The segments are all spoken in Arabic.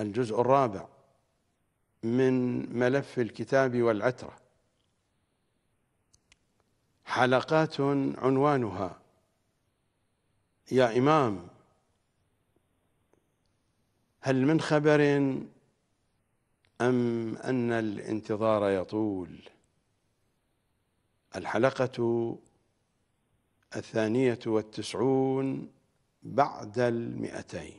الجزء الرابع من ملف الكتاب والعترة حلقات عنوانها يا إمام هل من خبر أم أن الانتظار يطول الحلقة الثانية والتسعون بعد المئتين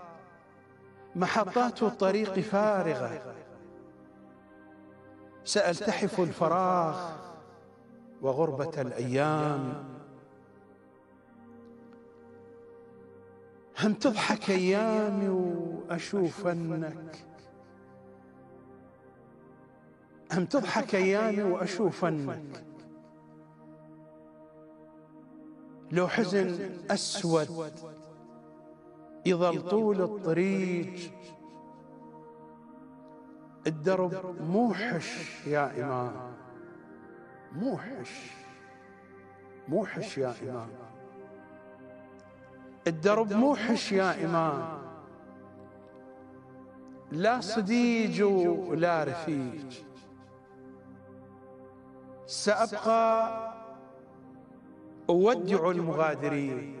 محطات الطريق فارغة سألتحف الفراغ وغربة الأيام هم تضحك أيامي وأشوفنك هم تضحك أيامي وأشوفنك لو حزن أسود يظل طول الطريق الدرب موحش يا إمام موحش موحش يا إمام الدرب موحش يا إمام لا صديج ولا رفيق سأبقى أودع المغادرين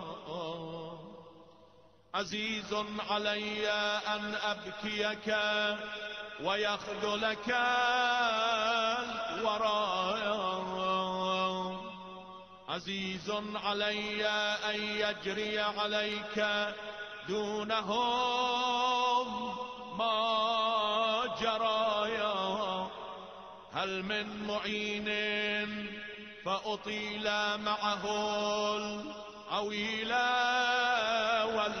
عزيز علي أن أبكيك ويخذلك الورى عزيز علي أن يجري عليك دونهم ما جرى هل من معين فأطيل معه العويل وال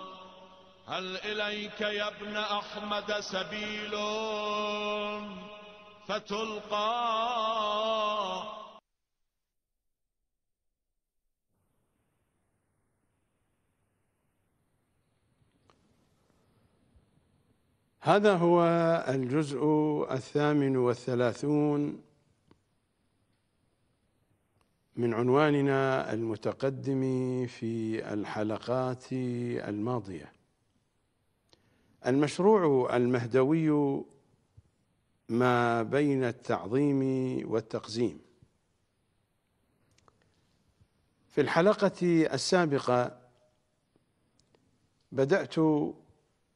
هل إليك يا ابن أحمد سبيل فتلقى هذا هو الجزء الثامن والثلاثون من عنواننا المتقدم في الحلقات الماضيه المشروع المهدوي ما بين التعظيم والتقزيم في الحلقة السابقة بدأت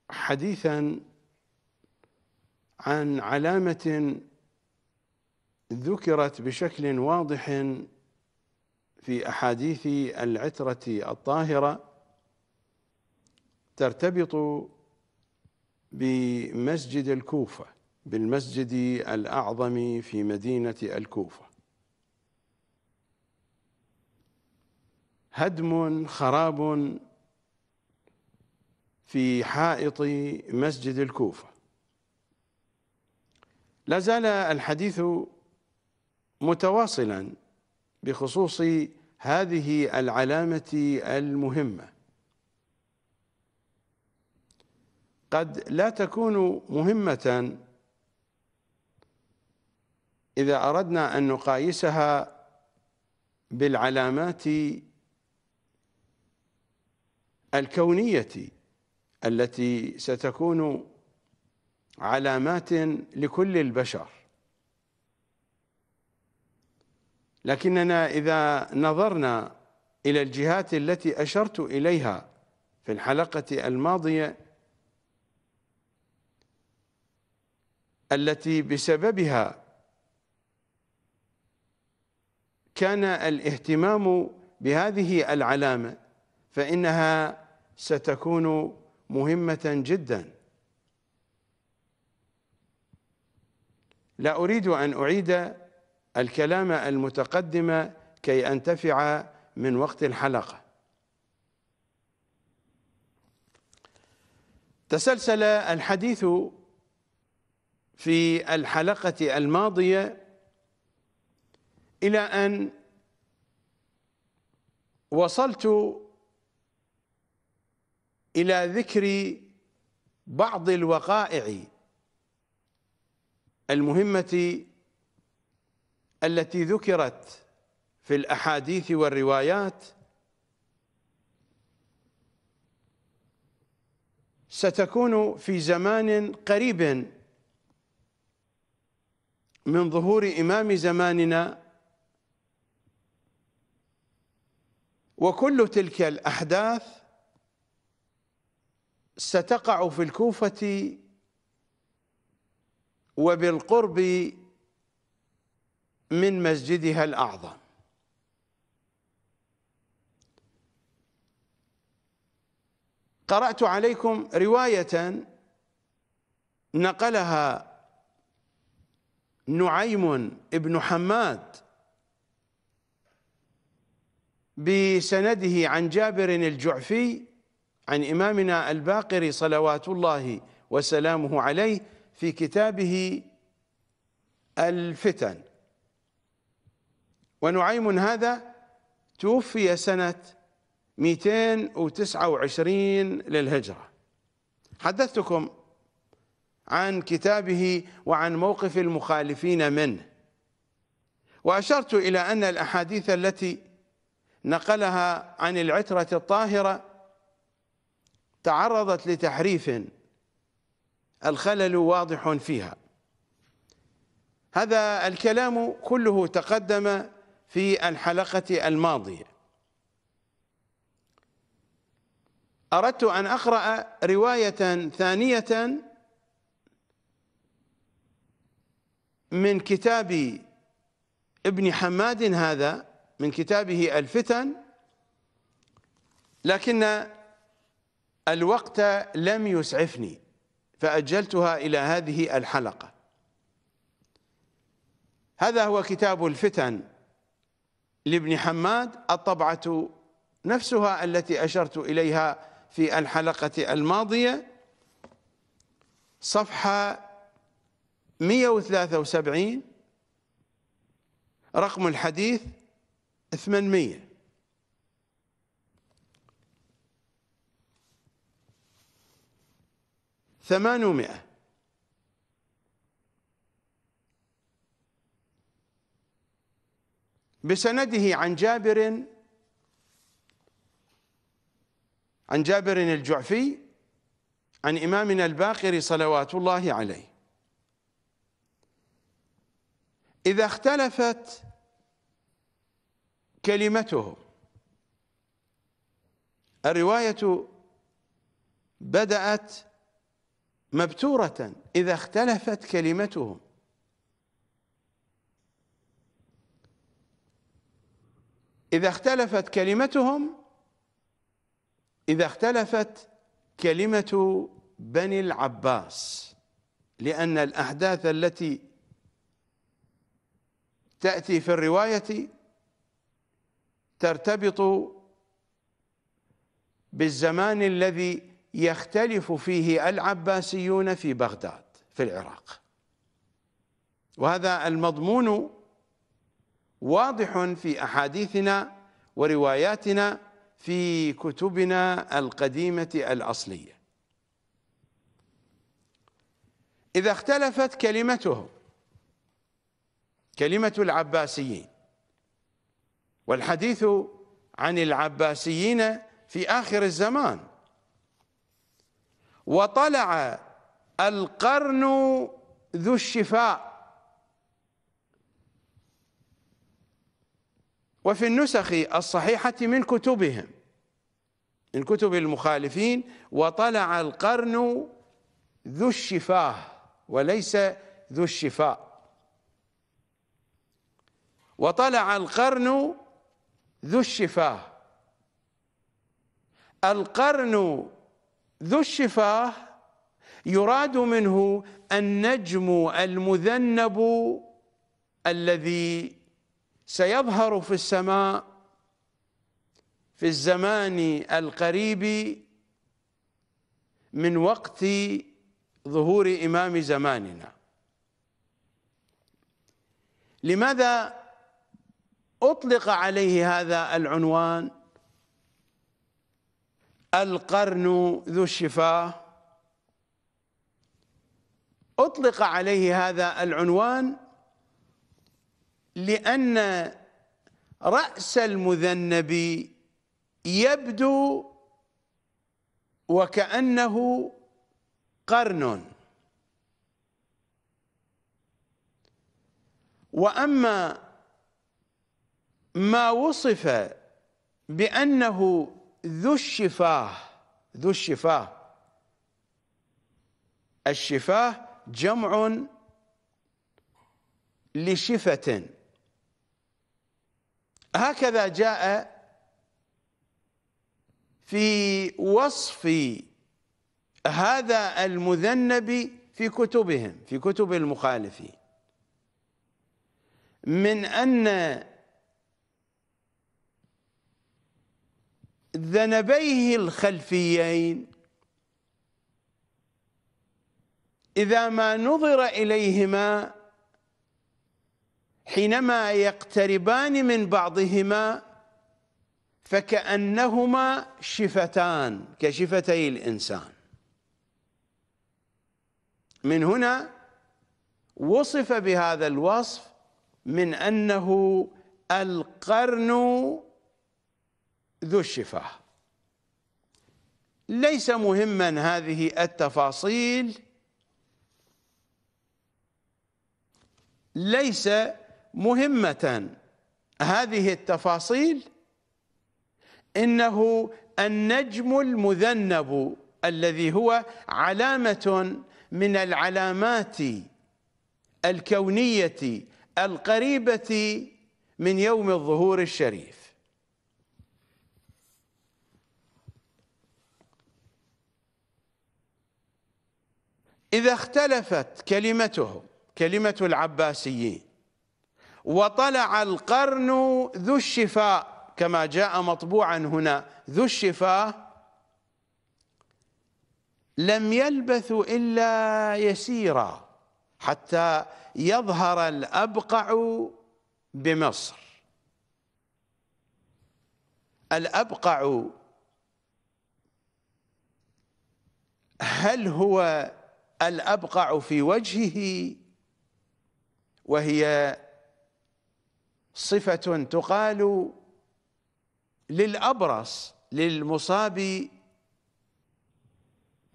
حديثا عن علامة ذكرت بشكل واضح في أحاديث العترة الطاهرة ترتبط بمسجد الكوفة بالمسجد الأعظم في مدينة الكوفة هدم خراب في حائط مسجد الكوفة لا زال الحديث متواصلا بخصوص هذه العلامة المهمة قد لا تكون مهمة إذا أردنا أن نقايسها بالعلامات الكونية التي ستكون علامات لكل البشر لكننا إذا نظرنا إلى الجهات التي أشرت إليها في الحلقة الماضية التي بسببها كان الاهتمام بهذه العلامة فإنها ستكون مهمة جدا لا أريد أن أعيد الكلام المتقدم كي أنتفع من وقت الحلقة تسلسل الحديث في الحلقة الماضية إلى أن وصلت إلى ذكر بعض الوقائع المهمة التي ذكرت في الأحاديث والروايات ستكون في زمان قريب من ظهور إمام زماننا وكل تلك الأحداث ستقع في الكوفة وبالقرب من مسجدها الأعظم قرأت عليكم رواية نقلها نعيم بن حماد بسنده عن جابر الجعفي عن إمامنا الباقر صلوات الله وسلامه عليه في كتابه الفتن ونعيم هذا توفي سنة 229 للهجرة حدثتكم عن كتابه وعن موقف المخالفين منه وأشرت إلى أن الأحاديث التي نقلها عن العترة الطاهرة تعرضت لتحريف الخلل واضح فيها هذا الكلام كله تقدم في الحلقة الماضية أردت أن أقرأ رواية ثانية من كتاب ابن حماد هذا من كتابه الفتن لكن الوقت لم يسعفني فأجلتها إلى هذه الحلقة هذا هو كتاب الفتن لابن حماد الطبعة نفسها التي أشرت إليها في الحلقة الماضية صفحة 173 رقم الحديث 800 800 بسنده عن جابر عن جابر الجعفي عن إمامنا الباقر صلوات الله عليه إذا اختلفت كلمتهم الرواية بدأت مبتورة إذا اختلفت كلمتهم إذا اختلفت كلمتهم إذا اختلفت كلمة بني العباس لأن الأحداث التي تأتي في الرواية ترتبط بالزمان الذي يختلف فيه العباسيون في بغداد في العراق وهذا المضمون واضح في أحاديثنا ورواياتنا في كتبنا القديمة الأصلية إذا اختلفت كلمتهم كلمة العباسيين والحديث عن العباسيين في آخر الزمان وطلع القرن ذو الشفاء وفي النسخ الصحيحة من كتبهم من كتب المخالفين وطلع القرن ذو الشفاه وليس ذو الشفاء وطلع القرن ذو الشفاه القرن ذو الشفاه يراد منه النجم المذنب الذي سيظهر في السماء في الزمان القريب من وقت ظهور إمام زماننا لماذا أطلق عليه هذا العنوان القرن ذو الشفاه أطلق عليه هذا العنوان لأن رأس المذنب يبدو وكأنه قرن وأما ما وصف بأنه ذو الشفاه ذو الشفاه الشفاه جمع لشفة هكذا جاء في وصف هذا المذنب في كتبهم في كتب المخالفين من أن ذنبيه الخلفيين إذا ما نظر إليهما حينما يقتربان من بعضهما فكأنهما شفتان كشفتي الإنسان من هنا وصف بهذا الوصف من أنه القرن ذو الشفاه ليس مهما هذه التفاصيل ليس مهمة هذه التفاصيل إنه النجم المذنب الذي هو علامة من العلامات الكونية القريبة من يوم الظهور الشريف إذا اختلفت كلمته كلمة العباسيين وطلع القرن ذو الشفاء كما جاء مطبوعا هنا ذو الشفاء لم يلبثوا إلا يسيرا حتى يظهر الأبقع بمصر الأبقع هل هو الأبقع في وجهه وهي صفة تقال للأبرص للمصاب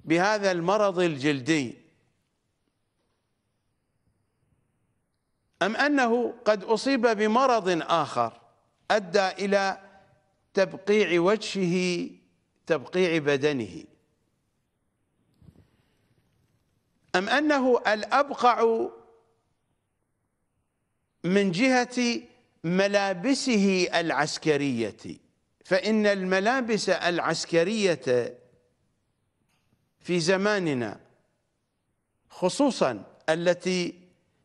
بهذا المرض الجلدي أم أنه قد أصيب بمرض آخر أدى إلى تبقيع وجهه تبقيع بدنه أم أنه الأبقع من جهة ملابسه العسكرية فإن الملابس العسكرية في زماننا خصوصا التي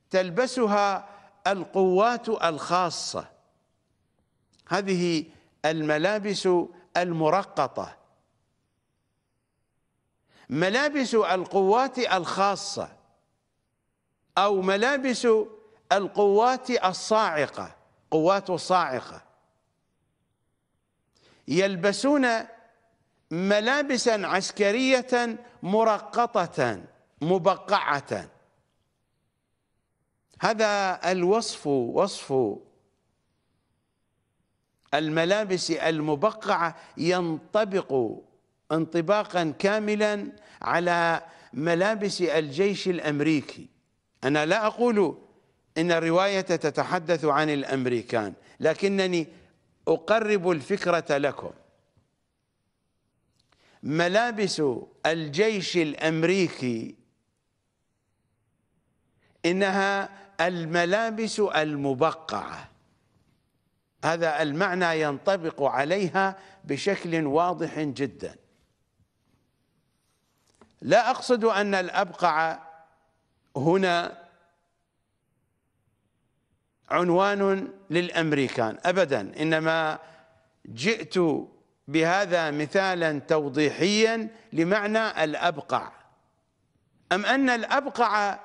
تلبسها القوات الخاصة هذه الملابس المرقطة ملابس القوات الخاصة أو ملابس القوات الصاعقة قوات الصاعقة يلبسون ملابسا عسكرية مرقطة مبقعة هذا الوصف وصف الملابس المبقعة ينطبق انطباقا كاملا على ملابس الجيش الامريكي انا لا اقول ان الروايه تتحدث عن الامريكان لكنني اقرب الفكره لكم ملابس الجيش الامريكي انها الملابس المبقعه هذا المعنى ينطبق عليها بشكل واضح جدا لا أقصد أن الأبقع هنا عنوان للأمريكان أبدا إنما جئت بهذا مثالا توضيحيا لمعنى الأبقع أم أن الأبقع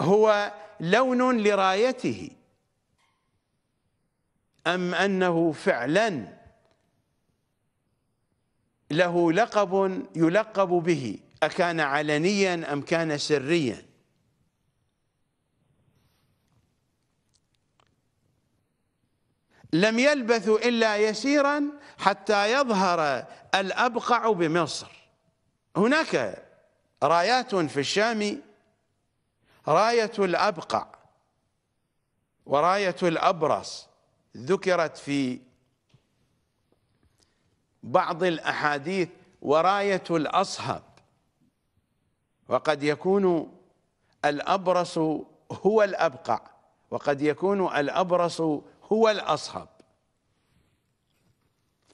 هو لون لرايته أم أنه فعلا له لقب يلقب به أكان علنيا أم كان سريا لم يلبثوا إلا يسيرا حتى يظهر الأبقع بمصر هناك رايات في الشام راية الأبقع وراية الأبرص ذكرت في بعض الأحاديث وراية الأصهب وقد يكون الأبرص هو الأبقع وقد يكون الأبرص هو الأصهب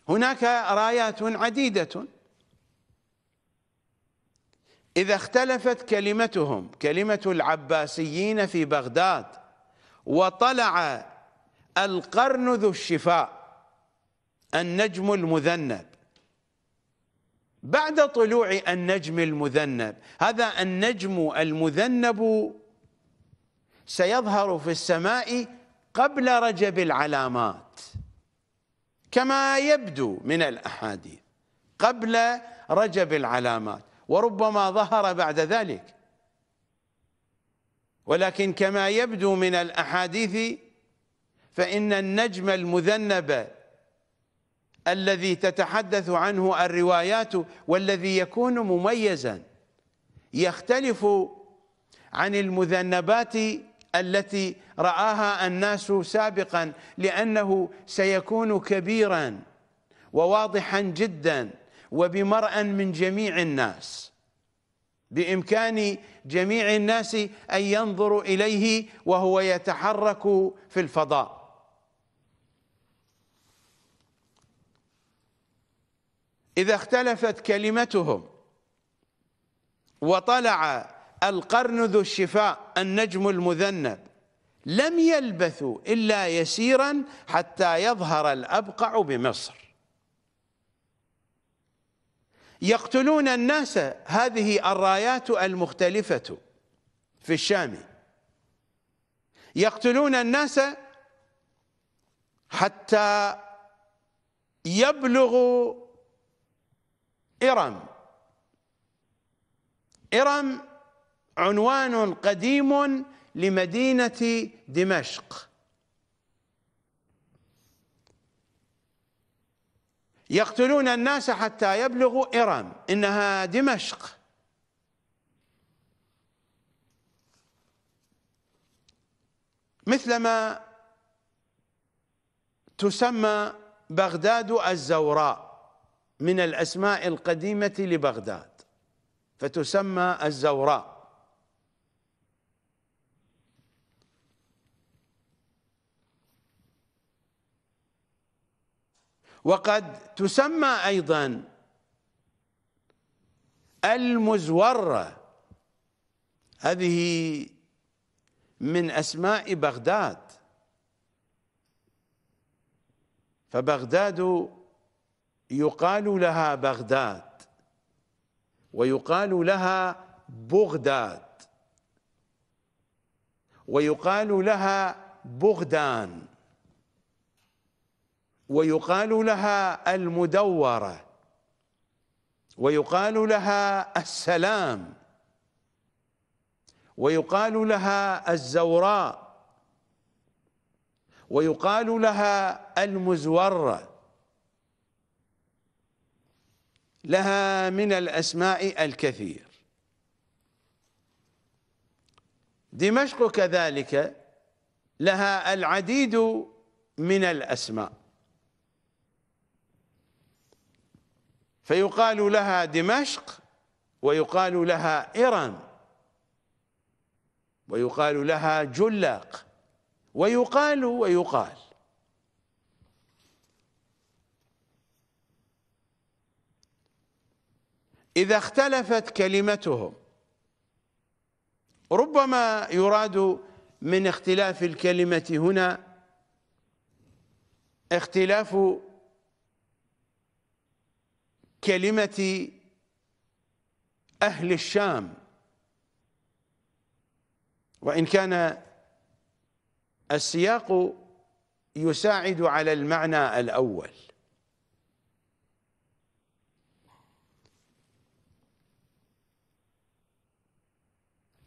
هناك رايات عديدة إذا اختلفت كلمتهم كلمة العباسيين في بغداد وطلع القرن ذو الشفاء النجم المذنب بعد طلوع النجم المذنب هذا النجم المذنب سيظهر في السماء قبل رجب العلامات كما يبدو من الأحاديث قبل رجب العلامات وربما ظهر بعد ذلك ولكن كما يبدو من الأحاديث فإن النجم المذنب الذي تتحدث عنه الروايات والذي يكون مميزا يختلف عن المذنبات التي رآها الناس سابقا لأنه سيكون كبيرا وواضحا جدا وبمرأ من جميع الناس بإمكان جميع الناس أن ينظروا إليه وهو يتحرك في الفضاء إذا اختلفت كلمتهم وطلع القرن ذو الشفاء النجم المذنب لم يلبثوا إلا يسيرا حتى يظهر الأبقع بمصر يقتلون الناس هذه الرايات المختلفة في الشام يقتلون الناس حتى يبلغوا إرم إرم عنوان قديم لمدينة دمشق يقتلون الناس حتى يبلغوا إرم إنها دمشق مثلما تسمى بغداد الزوراء من الأسماء القديمة لبغداد فتسمى الزوراء وقد تسمى أيضا المزورة هذه من أسماء بغداد فبغداد يقال لها بغداد ويقال لها بغداد ويقال لها بغدان ويقال لها المدوره ويقال لها السلام ويقال لها الزوراء ويقال لها المزوره لها من الأسماء الكثير دمشق كذلك لها العديد من الأسماء فيقال لها دمشق ويقال لها إيران ويقال لها جلاق ويقال ويقال إذا اختلفت كلمتهم ربما يراد من اختلاف الكلمة هنا اختلاف كلمة أهل الشام وإن كان السياق يساعد على المعنى الأول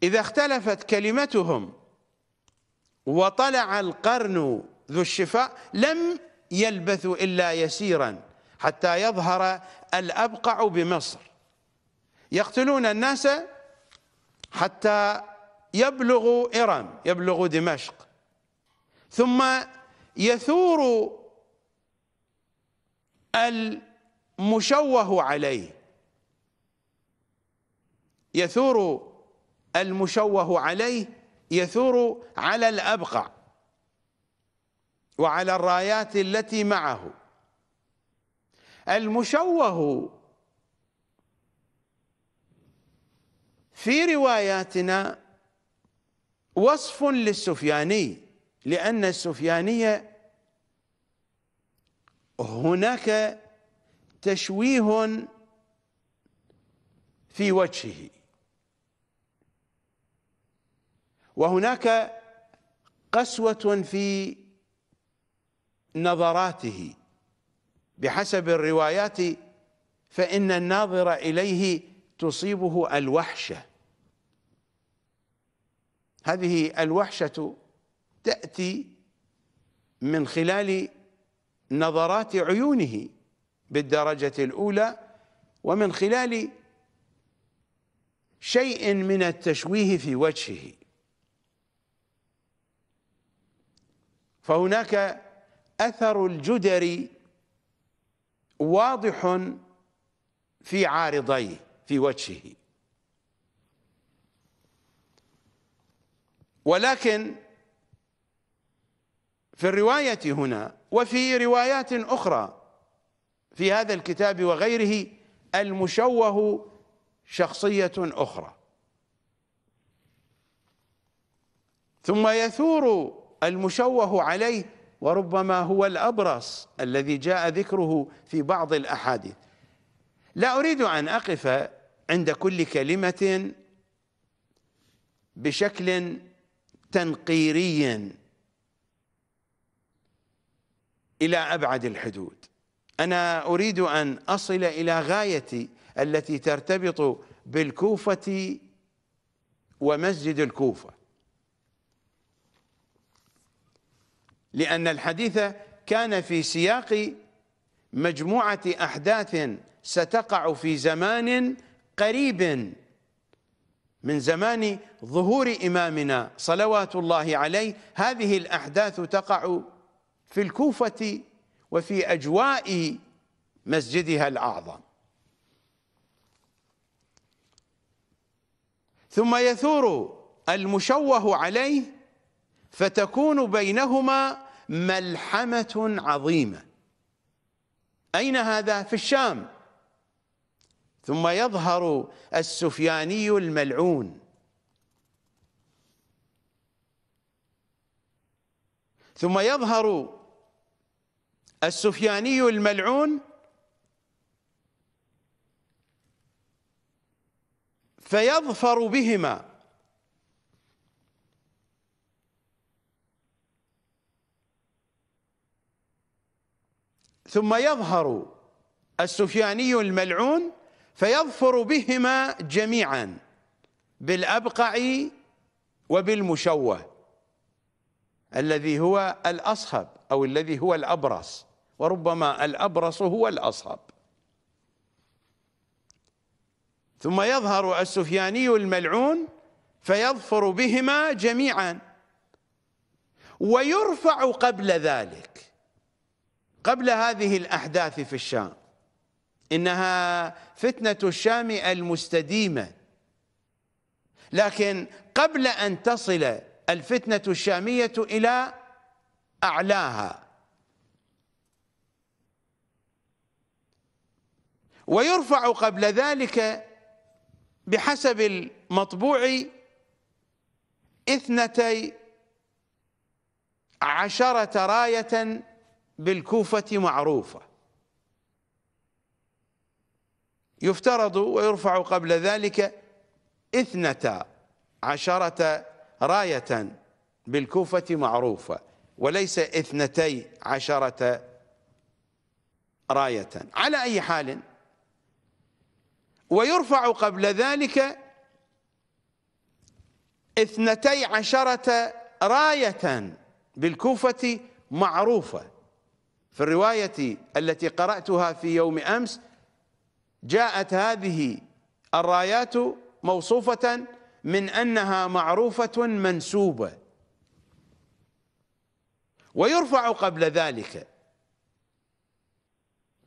إذا اختلفت كلمتهم وطلع القرن ذو الشفاء لم يلبثوا إلا يسيرا حتى يظهر الأبقع بمصر يقتلون الناس حتى يبلغوا إرم يبلغوا دمشق ثم يثور المشوه عليه يثور المشوه عليه يثور على الأبقع وعلى الرايات التي معه المشوه في رواياتنا وصف للسفياني لأن السفيانية هناك تشويه في وجهه وهناك قسوة في نظراته بحسب الروايات فإن الناظر إليه تصيبه الوحشة هذه الوحشة تأتي من خلال نظرات عيونه بالدرجة الأولى ومن خلال شيء من التشويه في وجهه فهناك أثر الجدري واضح في عارضيه في وجهه ولكن في الرواية هنا وفي روايات أخرى في هذا الكتاب وغيره المشوه شخصية أخرى ثم يثور المشوه عليه وربما هو الأبرص الذي جاء ذكره في بعض الأحاديث لا أريد أن أقف عند كل كلمة بشكل تنقيري إلى أبعد الحدود أنا أريد أن أصل إلى غايتي التي ترتبط بالكوفة ومسجد الكوفة لأن الحديث كان في سياق مجموعة أحداث ستقع في زمان قريب من زمان ظهور إمامنا صلوات الله عليه هذه الأحداث تقع في الكوفة وفي أجواء مسجدها الأعظم ثم يثور المشوه عليه فتكون بينهما ملحمة عظيمة أين هذا؟ في الشام ثم يظهر السفياني الملعون ثم يظهر السفياني الملعون فيظفر بهما ثم يظهر السفياني الملعون فيظفر بهما جميعا بالأبقع وبالمشوه الذي هو الأصهب أو الذي هو الأبرص وربما الأبرص هو الأصهب ثم يظهر السفياني الملعون فيظفر بهما جميعا ويرفع قبل ذلك قبل هذه الأحداث في الشام إنها فتنة الشام المستديمة لكن قبل أن تصل الفتنة الشامية إلى أعلاها ويرفع قبل ذلك بحسب المطبوع اثنتي عشرة راية بالكوفة معروفة يفترض ويرفع قبل ذلك اثنتا عشرة راية بالكوفة معروفة وليس اثنتي عشرة راية على أي حال ويرفع قبل ذلك اثنتي عشرة راية بالكوفة معروفة في الرواية التي قرأتها في يوم أمس جاءت هذه الرايات موصوفة من أنها معروفة منسوبة ويرفع قبل ذلك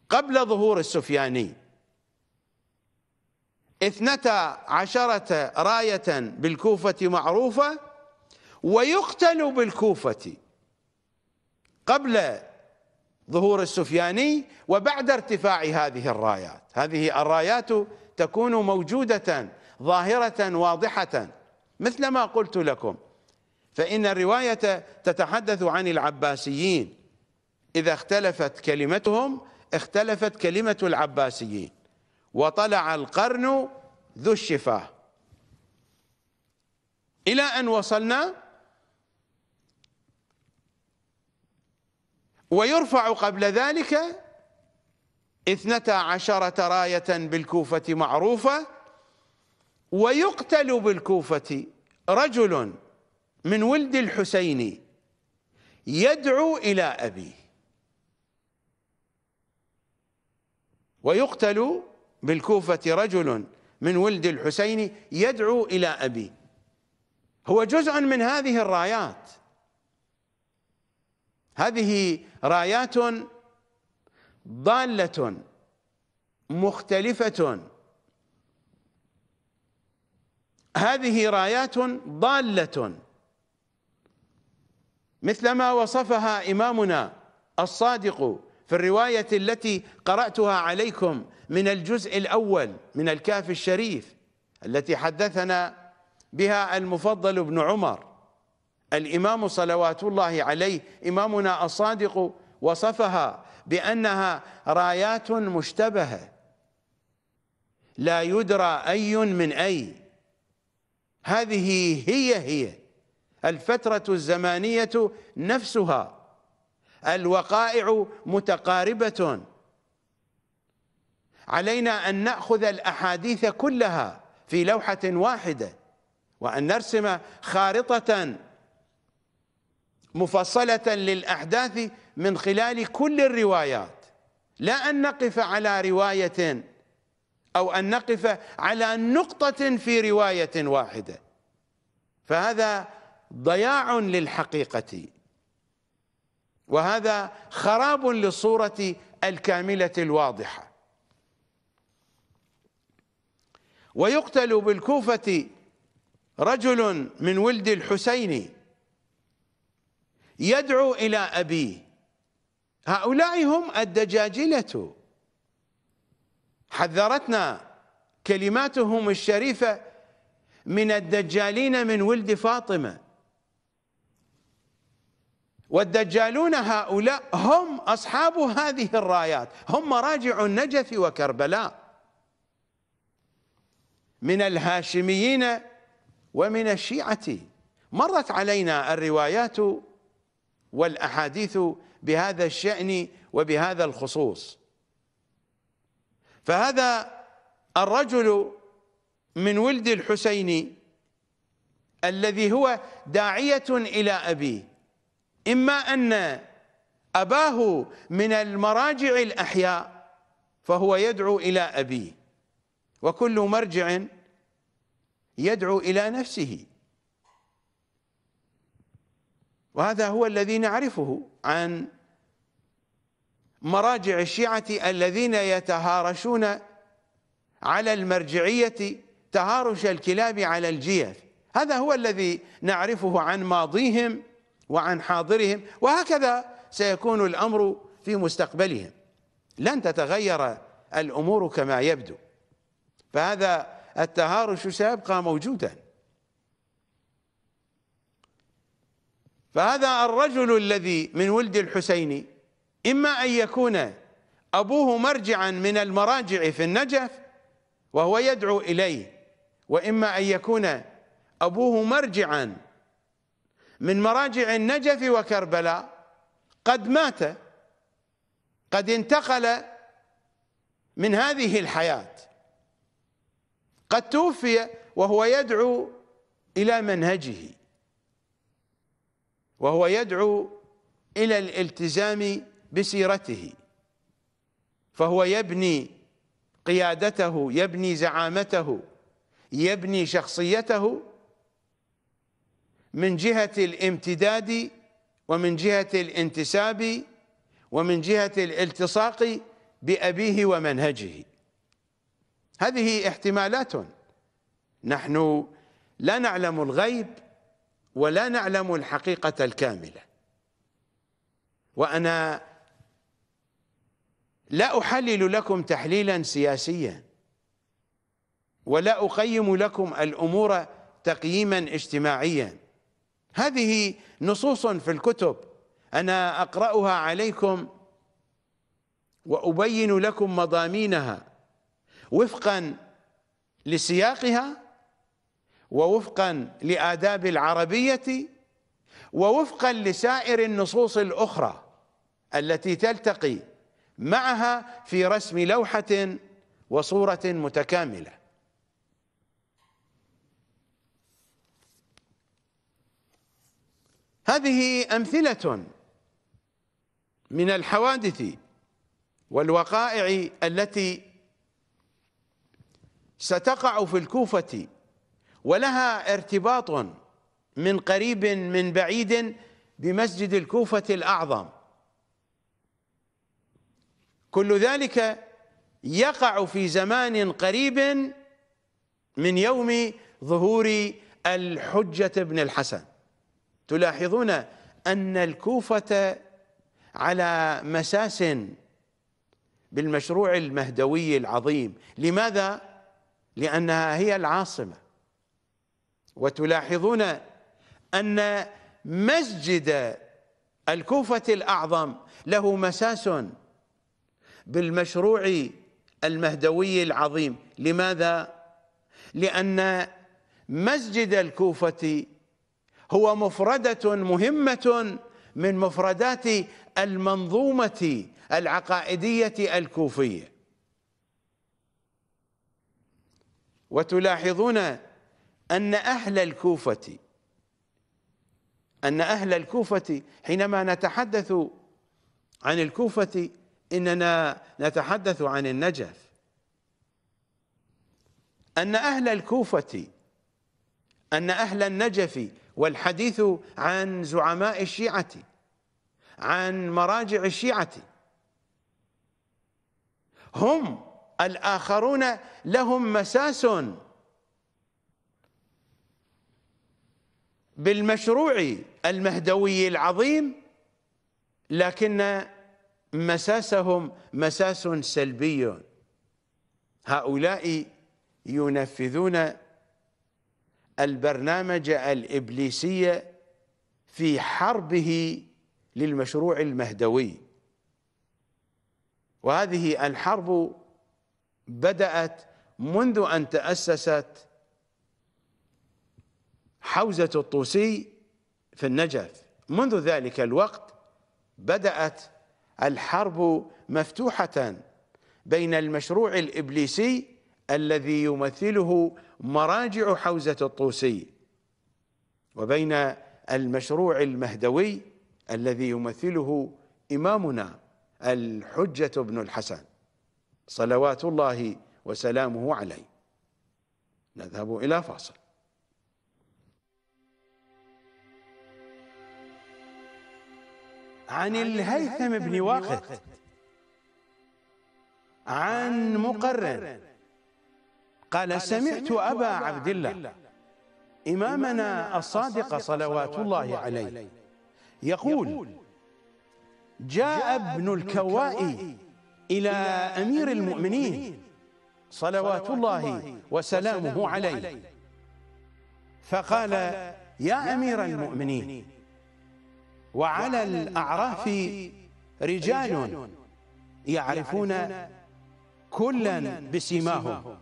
قبل ظهور السفياني اثنتا عشرة راية بالكوفة معروفة ويقتل بالكوفة قبل ظهور السفياني وبعد ارتفاع هذه الرايات هذه الرايات تكون موجودة ظاهرة واضحة مثل ما قلت لكم فإن الرواية تتحدث عن العباسيين إذا اختلفت كلمتهم اختلفت كلمة العباسيين وطلع القرن ذو الشفاه إلى أن وصلنا ويرفع قبل ذلك اثنتا عشرة راية بالكوفة معروفة ويقتل بالكوفة رجل من ولد الحسين يدعو إلى أبيه ويقتل بالكوفة رجل من ولد الحسين يدعو إلى أبيه هو جزء من هذه الرايات هذه رايات ضالة مختلفة هذه رايات ضالة مثلما وصفها إمامنا الصادق في الرواية التي قرأتها عليكم من الجزء الأول من الكاف الشريف التي حدثنا بها المفضل بن عمر الإمام صلوات الله عليه إمامنا الصادق وصفها بأنها رايات مشتبهة لا يدرى أي من أي هذه هي هي الفترة الزمانية نفسها الوقائع متقاربة علينا أن نأخذ الأحاديث كلها في لوحة واحدة وأن نرسم خارطة مفصلة للأحداث من خلال كل الروايات لا أن نقف على رواية أو أن نقف على نقطة في رواية واحدة فهذا ضياع للحقيقة وهذا خراب للصورة الكاملة الواضحة ويقتل بالكوفة رجل من ولد الحسين يدعو إلى أبيه هؤلاء هم الدجاجلة حذرتنا كلماتهم الشريفة من الدجالين من ولد فاطمة والدجالون هؤلاء هم أصحاب هذه الرايات هم مراجع النجف وكربلاء من الهاشميين ومن الشيعة مرت علينا الروايات والأحاديث بهذا الشأن وبهذا الخصوص فهذا الرجل من ولد الحسين الذي هو داعية إلى أبيه إما أن أباه من المراجع الأحياء فهو يدعو إلى أبيه وكل مرجع يدعو إلى نفسه وهذا هو الذي نعرفه عن مراجع الشيعة الذين يتهارشون على المرجعية تهارش الكلاب على الجيف هذا هو الذي نعرفه عن ماضيهم وعن حاضرهم وهكذا سيكون الأمر في مستقبلهم لن تتغير الأمور كما يبدو فهذا التهارش سيبقى موجوداً فهذا الرجل الذي من ولد الحسين إما أن يكون أبوه مرجعا من المراجع في النجف وهو يدعو إليه وإما أن يكون أبوه مرجعا من مراجع النجف وكربلاء قد مات قد انتقل من هذه الحياة قد توفي وهو يدعو إلى منهجه وهو يدعو إلى الالتزام بسيرته فهو يبني قيادته يبني زعامته يبني شخصيته من جهة الامتداد ومن جهة الانتساب ومن جهة الالتصاق بأبيه ومنهجه هذه احتمالات نحن لا نعلم الغيب ولا نعلم الحقيقة الكاملة وأنا لا أحلل لكم تحليلا سياسيا ولا أقيم لكم الأمور تقييما اجتماعيا هذه نصوص في الكتب أنا أقرأها عليكم وأبين لكم مضامينها وفقا لسياقها ووفقا لآداب العربية ووفقا لسائر النصوص الأخرى التي تلتقي معها في رسم لوحة وصورة متكاملة هذه أمثلة من الحوادث والوقائع التي ستقع في الكوفة ولها ارتباط من قريب من بعيد بمسجد الكوفة الأعظم كل ذلك يقع في زمان قريب من يوم ظهور الحجة بن الحسن تلاحظون أن الكوفة على مساس بالمشروع المهدوي العظيم لماذا؟ لأنها هي العاصمة وتلاحظون أن مسجد الكوفة الأعظم له مساس بالمشروع المهدوي العظيم لماذا؟ لأن مسجد الكوفة هو مفردة مهمة من مفردات المنظومة العقائدية الكوفية وتلاحظون أن أهل الكوفة أن أهل الكوفة حينما نتحدث عن الكوفة إننا نتحدث عن النجف أن أهل الكوفة أن أهل النجف والحديث عن زعماء الشيعة عن مراجع الشيعة هم الآخرون لهم مساس بالمشروع المهدوي العظيم لكن مساسهم مساس سلبي هؤلاء ينفذون البرنامج الإبليسي في حربه للمشروع المهدوي وهذه الحرب بدأت منذ أن تأسست حوزة الطوسي في النجف منذ ذلك الوقت بدأت الحرب مفتوحة بين المشروع الإبليسي الذي يمثله مراجع حوزة الطوسي وبين المشروع المهدوي الذي يمثله إمامنا الحجة بن الحسن صلوات الله وسلامه عليه نذهب إلى فاصل عن الهيثم بن واقد عن مقرن قال سمعت أبا عبد الله إمامنا الصادق صلوات الله عليه يقول جاء ابن الكوائي إلى أمير المؤمنين صلوات الله وسلامه عليه فقال يا أمير المؤمنين وعلى الأعراف رجال يعرفون كلا بسيماهم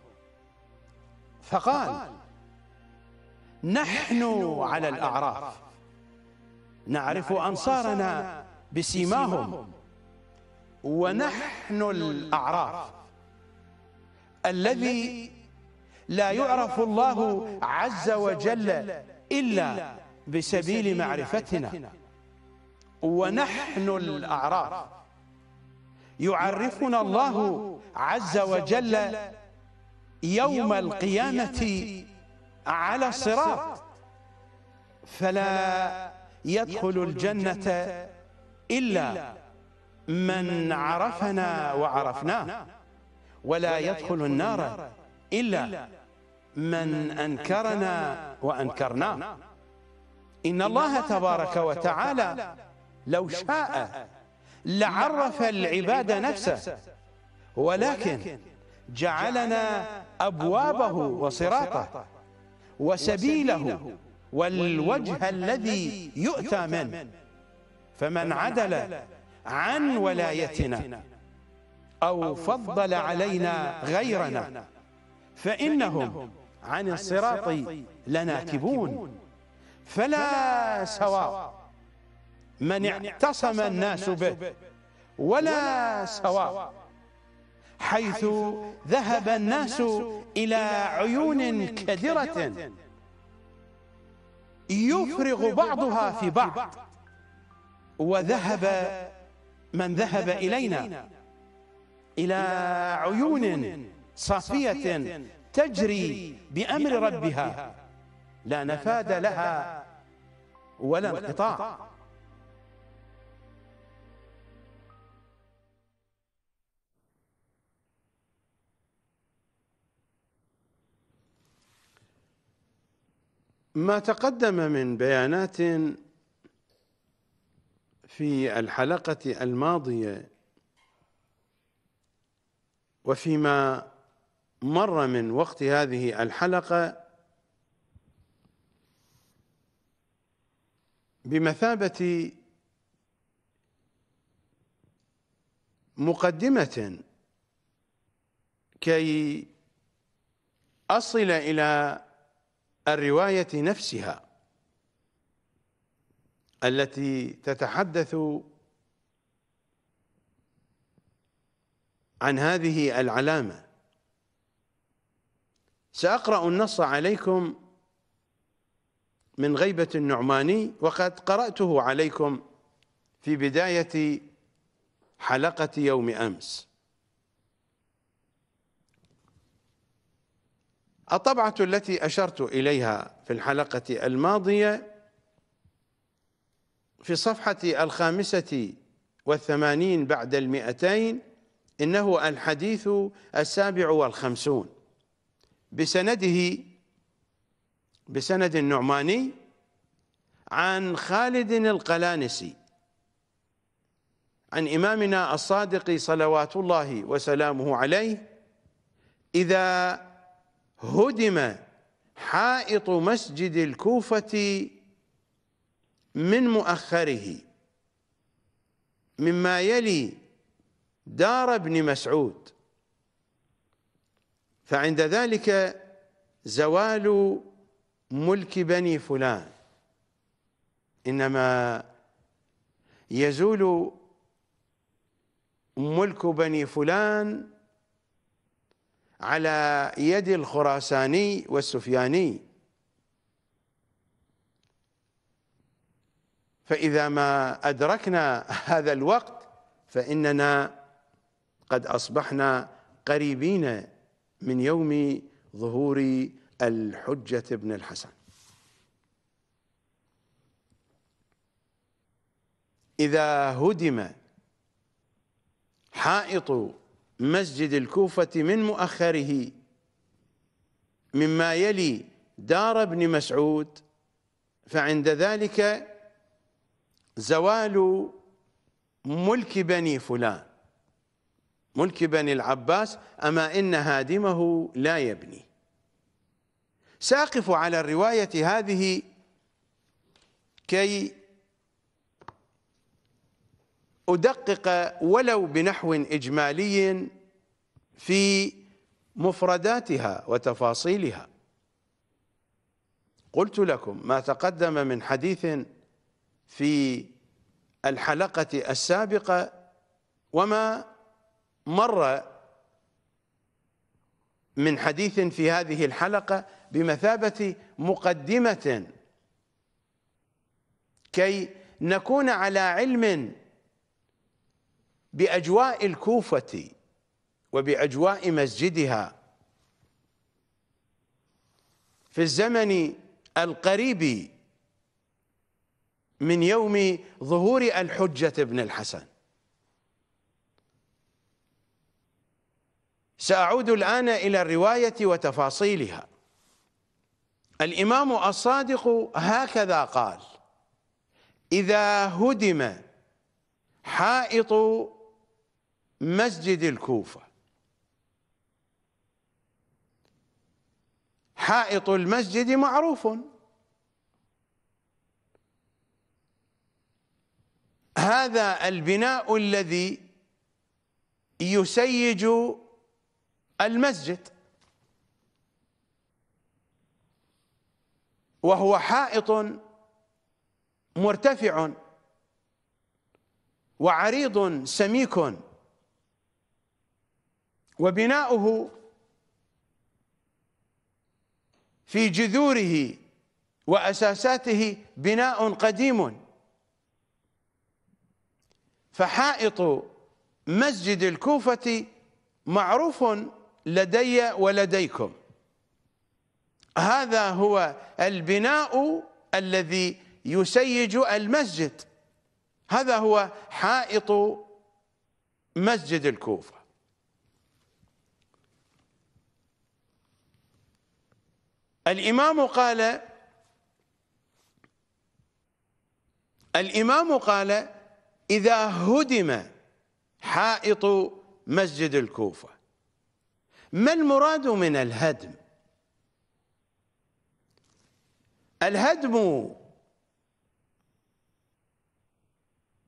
فقال نحن على الأعراف نعرف أنصارنا بسيماهم ونحن الأعراف الذي لا يعرف الله عز وجل إلا بسبيل معرفتنا ونحن الأعراف يعرفنا الله عز وجل يوم القيامة على الصراط فلا يدخل الجنة إلا من عرفنا وعرفناه ولا يدخل النار إلا من أنكرنا وأنكرناه إن الله تبارك وتعالى لو شاء لعرف العباد نفسه ولكن جعلنا أبوابه وصراطه وسبيله والوجه الذي يؤتى منه فمن عدل عن ولايتنا أو فضل علينا غيرنا فإنهم عن الصراط لناكبون فلا سواء من اعتصم الناس به ولا سواء حيث ذهب الناس إلى عيون كدرة يفرغ بعضها في بعض وذهب من ذهب إلينا إلى عيون صافية تجري بأمر ربها لا نفاد لها ولا انقطاع ما تقدم من بيانات في الحلقة الماضية وفيما مر من وقت هذه الحلقة بمثابة مقدمة كي أصل إلى الرواية نفسها التي تتحدث عن هذه العلامة سأقرأ النص عليكم من غيبة النعماني وقد قرأته عليكم في بداية حلقة يوم أمس الطبعة التي أشرت إليها في الحلقة الماضية في صفحة الخامسة والثمانين بعد المئتين إنه الحديث السابع والخمسون بسنده بسند النعماني عن خالد القلانسي عن إمامنا الصادق صلوات الله وسلامه عليه إذا هدم حائط مسجد الكوفة من مؤخره مما يلي دار ابن مسعود فعند ذلك زوال ملك بني فلان إنما يزول ملك بني فلان على يد الخراساني والسفياني فإذا ما أدركنا هذا الوقت فإننا قد أصبحنا قريبين من يوم ظهور الحجة ابن الحسن إذا هدم حائط مسجد الكوفة من مؤخره مما يلي دار ابن مسعود فعند ذلك زوال ملك بني فلان ملك بني العباس أما إن هادمه لا يبني ساقف على الرواية هذه كي أدقق ولو بنحو إجمالي في مفرداتها وتفاصيلها قلت لكم ما تقدم من حديث في الحلقة السابقة وما مر من حديث في هذه الحلقة بمثابة مقدمة كي نكون على علم بأجواء الكوفة وبأجواء مسجدها في الزمن القريب من يوم ظهور الحجة ابن الحسن سأعود الآن إلى الرواية وتفاصيلها الإمام الصادق هكذا قال إذا هدم حائط مسجد الكوفة حائط المسجد معروف هذا البناء الذي يسيج المسجد وهو حائط مرتفع وعريض سميك وبناؤه في جذوره وأساساته بناء قديم فحائط مسجد الكوفة معروف لدي ولديكم هذا هو البناء الذي يسيج المسجد هذا هو حائط مسجد الكوفة الإمام قال الإمام قال إذا هدم حائط مسجد الكوفة ما المراد من الهدم الهدم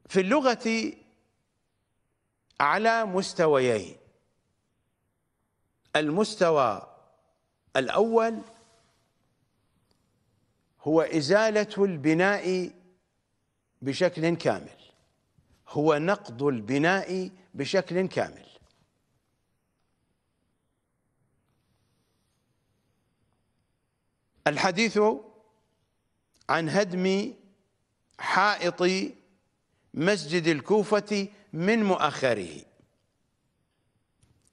في اللغة على مستويين المستوى الأول هو إزالة البناء بشكل كامل هو نقض البناء بشكل كامل الحديث عن هدم حائط مسجد الكوفة من مؤخره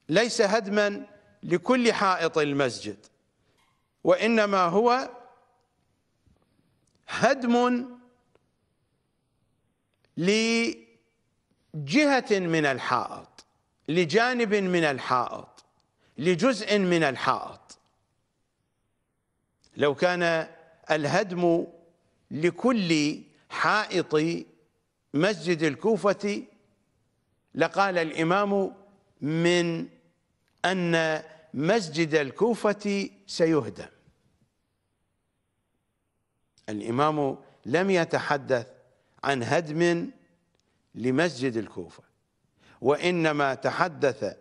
ليس هدما لكل حائط المسجد وإنما هو هدم لجهة من الحائط لجانب من الحائط لجزء من الحائط لو كان الهدم لكل حائط مسجد الكوفة لقال الإمام من أن مسجد الكوفة سيهدم الإمام لم يتحدث عن هدم لمسجد الكوفة وإنما تحدث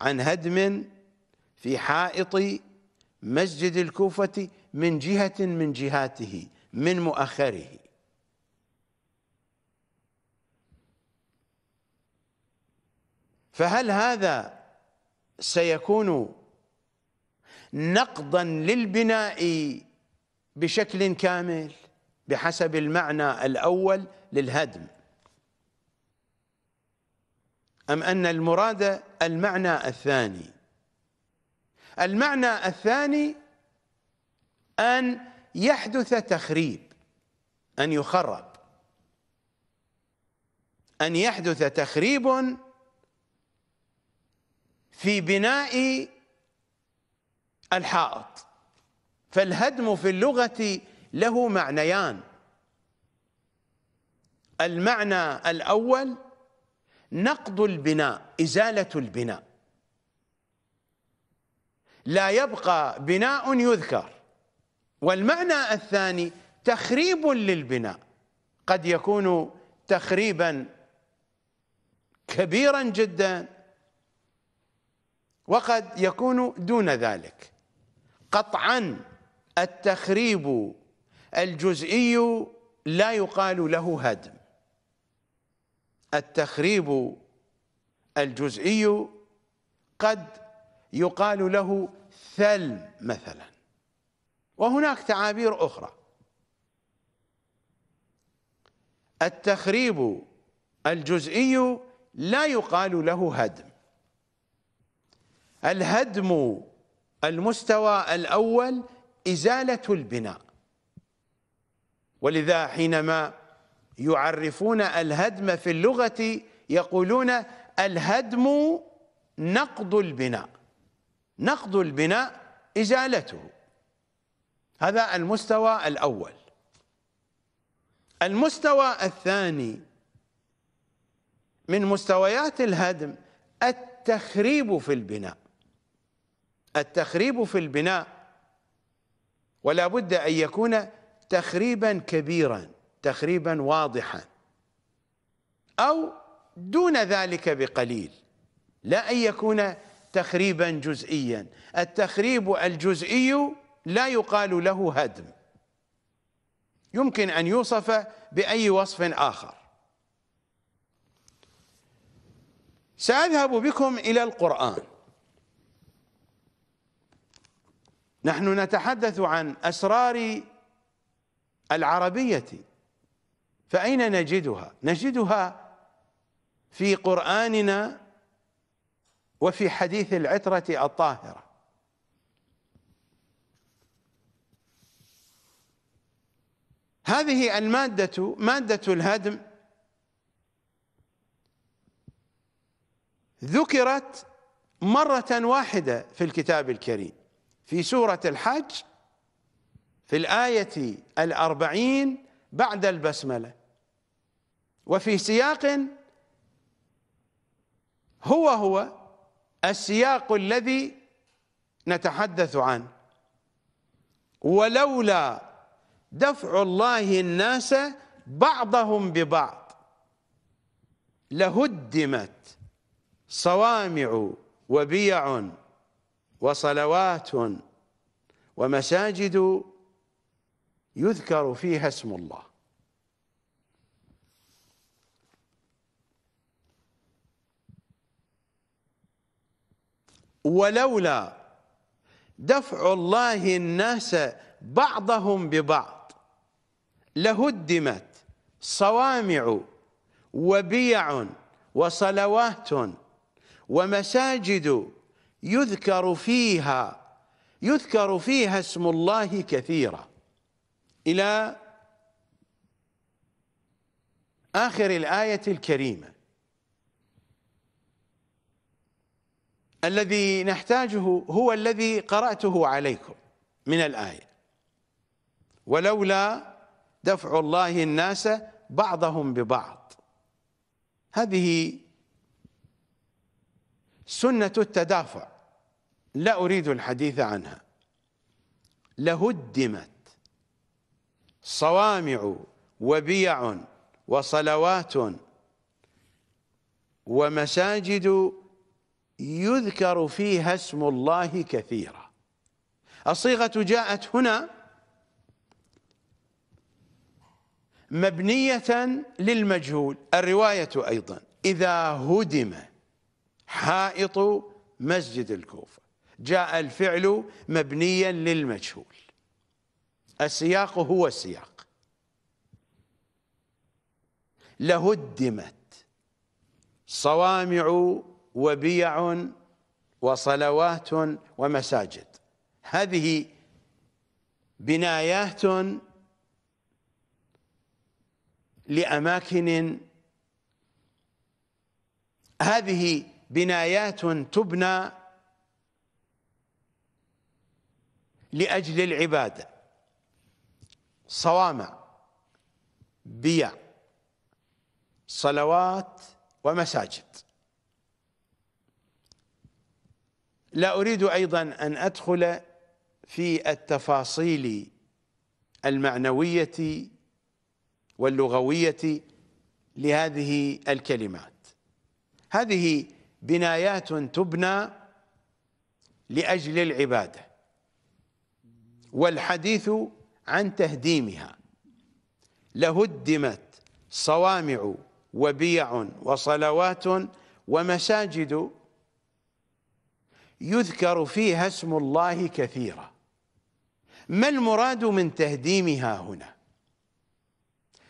عن هدم في حائط مسجد الكوفة من جهة من جهاته من مؤخره فهل هذا سيكون نقضا للبناء بشكل كامل بحسب المعنى الأول للهدم أم أن المراد المعنى الثاني المعنى الثاني أن يحدث تخريب أن يخرب أن يحدث تخريب في بناء الحائط فالهدم في اللغة له معنيان المعنى الأول نقض البناء إزالة البناء لا يبقى بناء يذكر والمعنى الثاني تخريب للبناء قد يكون تخريبا كبيرا جدا وقد يكون دون ذلك قطعا التخريب الجزئي لا يقال له هدم التخريب الجزئي قد يقال له ثلم مثلا وهناك تعابير أخرى التخريب الجزئي لا يقال له هدم الهدم المستوى الأول إزالة البناء ولذا حينما يعرفون الهدم في اللغة يقولون الهدم نقض البناء نقض البناء إزالته هذا المستوى الأول المستوى الثاني من مستويات الهدم التخريب في البناء التخريب في البناء ولا بد أن يكون تخريبا كبيرا تخريبا واضحا أو دون ذلك بقليل لا أن يكون تخريبا جزئيا التخريب الجزئي لا يقال له هدم يمكن أن يوصف بأي وصف آخر سأذهب بكم إلى القرآن نحن نتحدث عن أسرار العربية فأين نجدها؟ نجدها في قرآننا وفي حديث العترة الطاهرة هذه المادة مادة الهدم ذكرت مرة واحدة في الكتاب الكريم في سورة الحج في الآية الأربعين بعد البسملة وفي سياق هو هو السياق الذي نتحدث عنه ولولا دفع الله الناس بعضهم ببعض لهدمت صوامع وبيع وصلوات ومساجد يذكر فيها اسم الله ولولا دفع الله الناس بعضهم ببعض لهدمت صوامع وبيع وصلوات ومساجد يذكر فيها يذكر فيها اسم الله كثيرا إلى آخر الآية الكريمة الذي نحتاجه هو الذي قرأته عليكم من الآية ولولا دفع الله الناس بعضهم ببعض هذه سنة التدافع لا أريد الحديث عنها لهدمت صوامع وبيع وصلوات ومساجد يذكر فيها اسم الله كثيرا الصيغة جاءت هنا مبنية للمجهول الرواية أيضا إذا هدم حائط مسجد الكوفة جاء الفعل مبنيا للمجهول السياق هو السياق لهدمت صوامع وبيع وصلوات ومساجد هذه بنايات لأماكن هذه بنايات تبنى لأجل العبادة صوامع بيع صلوات ومساجد لا أريد أيضا أن أدخل في التفاصيل المعنوية واللغوية لهذه الكلمات هذه بنايات تبنى لأجل العباده والحديث عن تهديمها لهدمت صوامع وبيع وصلوات ومساجد يذكر فيها اسم الله كثيرا ما المراد من تهديمها هنا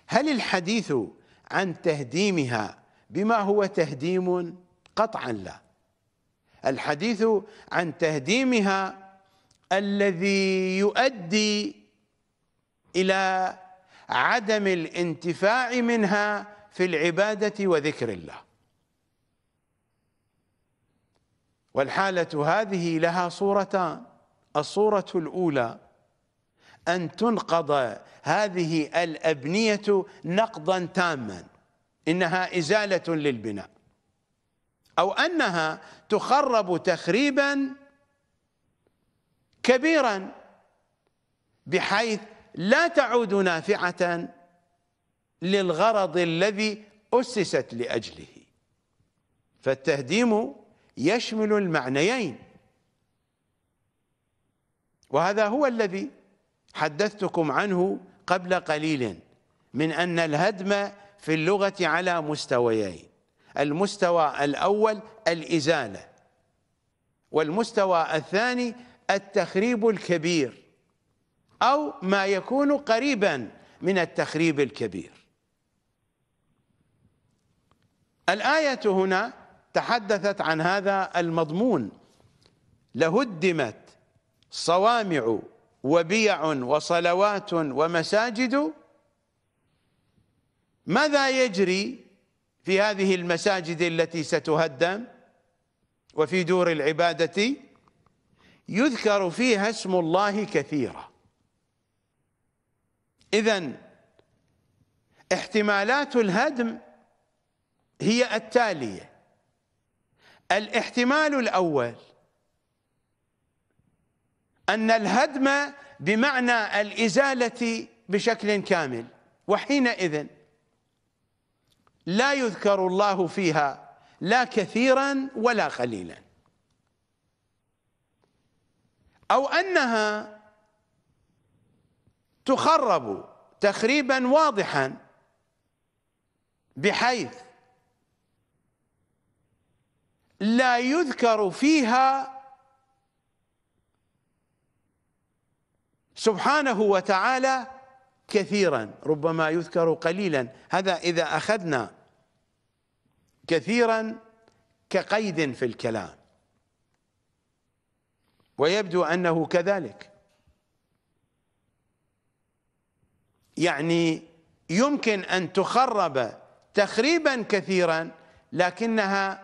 هل الحديث عن تهديمها بما هو تهديم قطعا لا الحديث عن تهديمها الذي يؤدي إلى عدم الانتفاع منها في العبادة وذكر الله والحالة هذه لها صورتان الصورة الأولى أن تنقض هذه الأبنية نقضا تاما إنها إزالة للبناء أو أنها تخرب تخريبا كبيرا بحيث لا تعود نافعة للغرض الذي أسست لأجله فالتهديم يشمل المعنيين وهذا هو الذي حدثتكم عنه قبل قليل من أن الهدم في اللغة على مستويين المستوى الأول الإزالة والمستوى الثاني التخريب الكبير أو ما يكون قريبا من التخريب الكبير الآية هنا تحدثت عن هذا المضمون لهدمت صوامع وبيع وصلوات ومساجد ماذا يجري في هذه المساجد التي ستهدم وفي دور العباده يذكر فيها اسم الله كثيرا إذا احتمالات الهدم هي التالية الاحتمال الأول أن الهدم بمعنى الإزالة بشكل كامل وحينئذ لا يذكر الله فيها لا كثيرا ولا قليلا أو أنها تخرب تخريبا واضحا بحيث لا يذكر فيها سبحانه وتعالى كثيرا ربما يذكر قليلا هذا إذا أخذنا كثيرا كقيد في الكلام ويبدو أنه كذلك يعني يمكن أن تخرب تخريبا كثيرا لكنها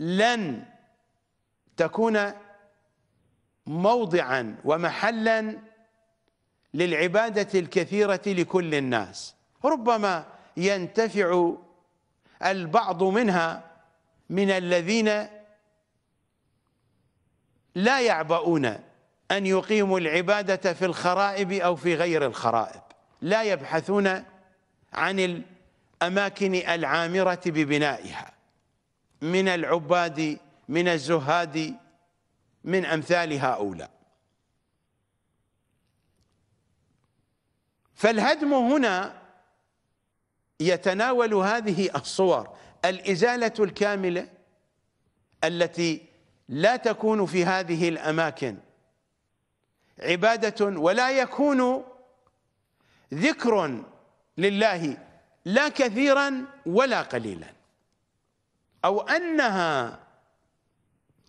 لن تكون موضعا ومحلا للعبادة الكثيرة لكل الناس ربما ينتفع البعض منها من الذين لا يعبؤون أن يقيموا العبادة في الخرائب أو في غير الخرائب لا يبحثون عن الأماكن العامرة ببنائها من العباد من الزهاد من أمثال هؤلاء فالهدم هنا يتناول هذه الصور الإزالة الكاملة التي لا تكون في هذه الأماكن عبادة ولا يكون ذكر لله لا كثيرا ولا قليلا أو أنها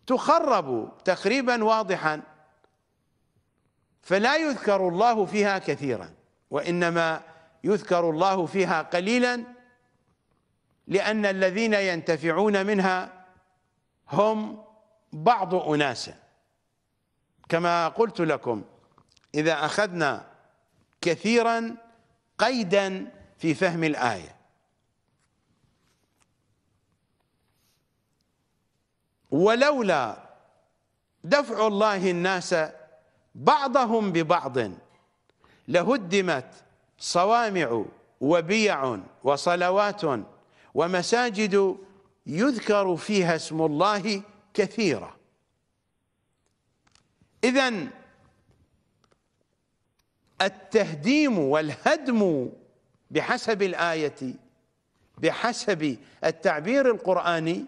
تخرب تخريبا واضحا فلا يذكر الله فيها كثيرا وإنما يذكر الله فيها قليلا لأن الذين ينتفعون منها هم بعض أناس كما قلت لكم إذا أخذنا كثيرا قيدا في فهم الآية ولولا دفع الله الناس بعضهم ببعض لهدمت صوامع وبيع وصلوات ومساجد يذكر فيها اسم الله كثيرة إذا التهديم والهدم بحسب الآية بحسب التعبير القرآني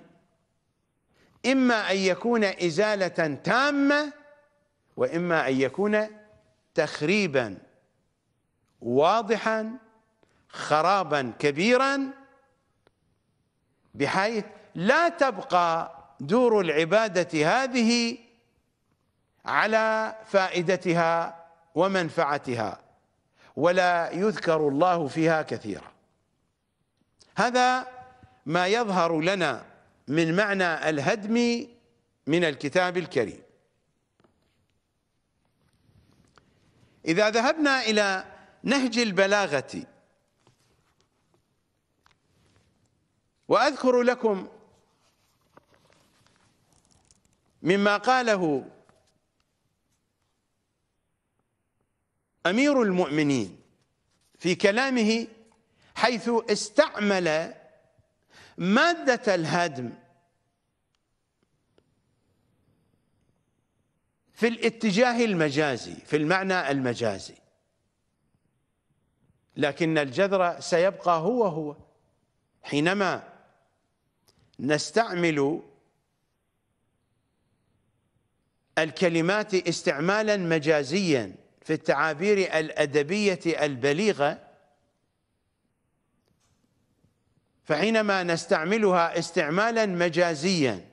إما أن يكون إزالة تامة وإما أن يكون تخريبا واضحا خرابا كبيرا بحيث لا تبقى دور العبادة هذه على فائدتها ومنفعتها ولا يذكر الله فيها كثيرا هذا ما يظهر لنا من معنى الهدم من الكتاب الكريم إذا ذهبنا إلى نهج البلاغة وأذكر لكم مما قاله امير المؤمنين في كلامه حيث استعمل ماده الهدم في الاتجاه المجازي في المعنى المجازي لكن الجذر سيبقى هو هو حينما نستعمل الكلمات استعمالا مجازيا في التعابير الأدبية البليغة فحينما نستعملها استعمالا مجازيا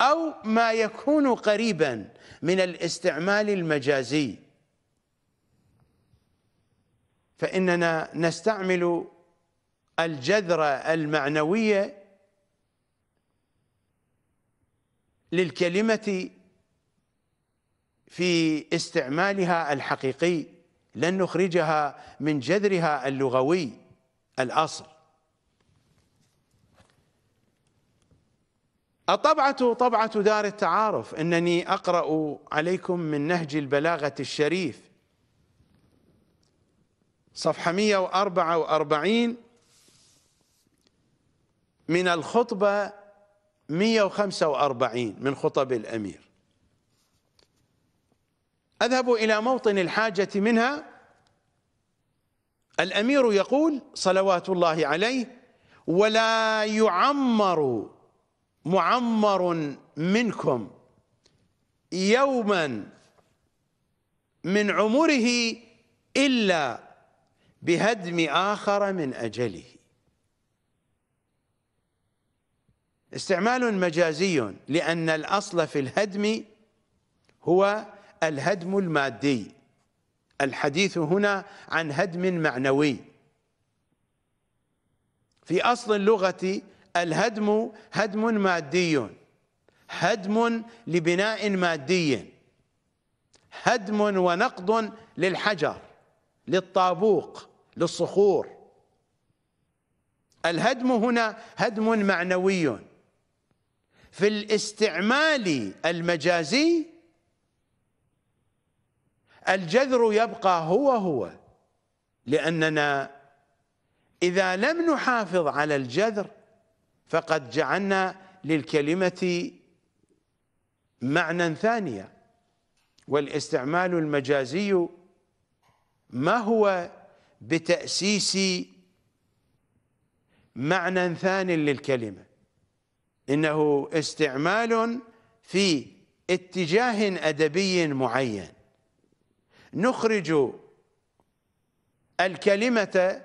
أو ما يكون قريبا من الاستعمال المجازي فإننا نستعمل الجذرة المعنوية للكلمة في استعمالها الحقيقي لن نخرجها من جذرها اللغوي الاصل الطبعة طبعة دار التعارف انني اقرا عليكم من نهج البلاغة الشريف صفحة 144 من الخطبة 145 من خطب الامير أذهب إلى موطن الحاجة منها الأمير يقول صلوات الله عليه ولا يعمر معمر منكم يوما من عمره إلا بهدم آخر من أجله استعمال مجازي لأن الأصل في الهدم هو الهدم المادي الحديث هنا عن هدم معنوي في أصل اللغة الهدم هدم مادي هدم لبناء مادي هدم ونقض للحجر للطابوق للصخور الهدم هنا هدم معنوي في الاستعمال المجازي الجذر يبقى هو هو لأننا إذا لم نحافظ على الجذر فقد جعلنا للكلمة معنى ثانيا والاستعمال المجازي ما هو بتأسيس معنى ثان للكلمة إنه استعمال في اتجاه أدبي معين نخرج الكلمة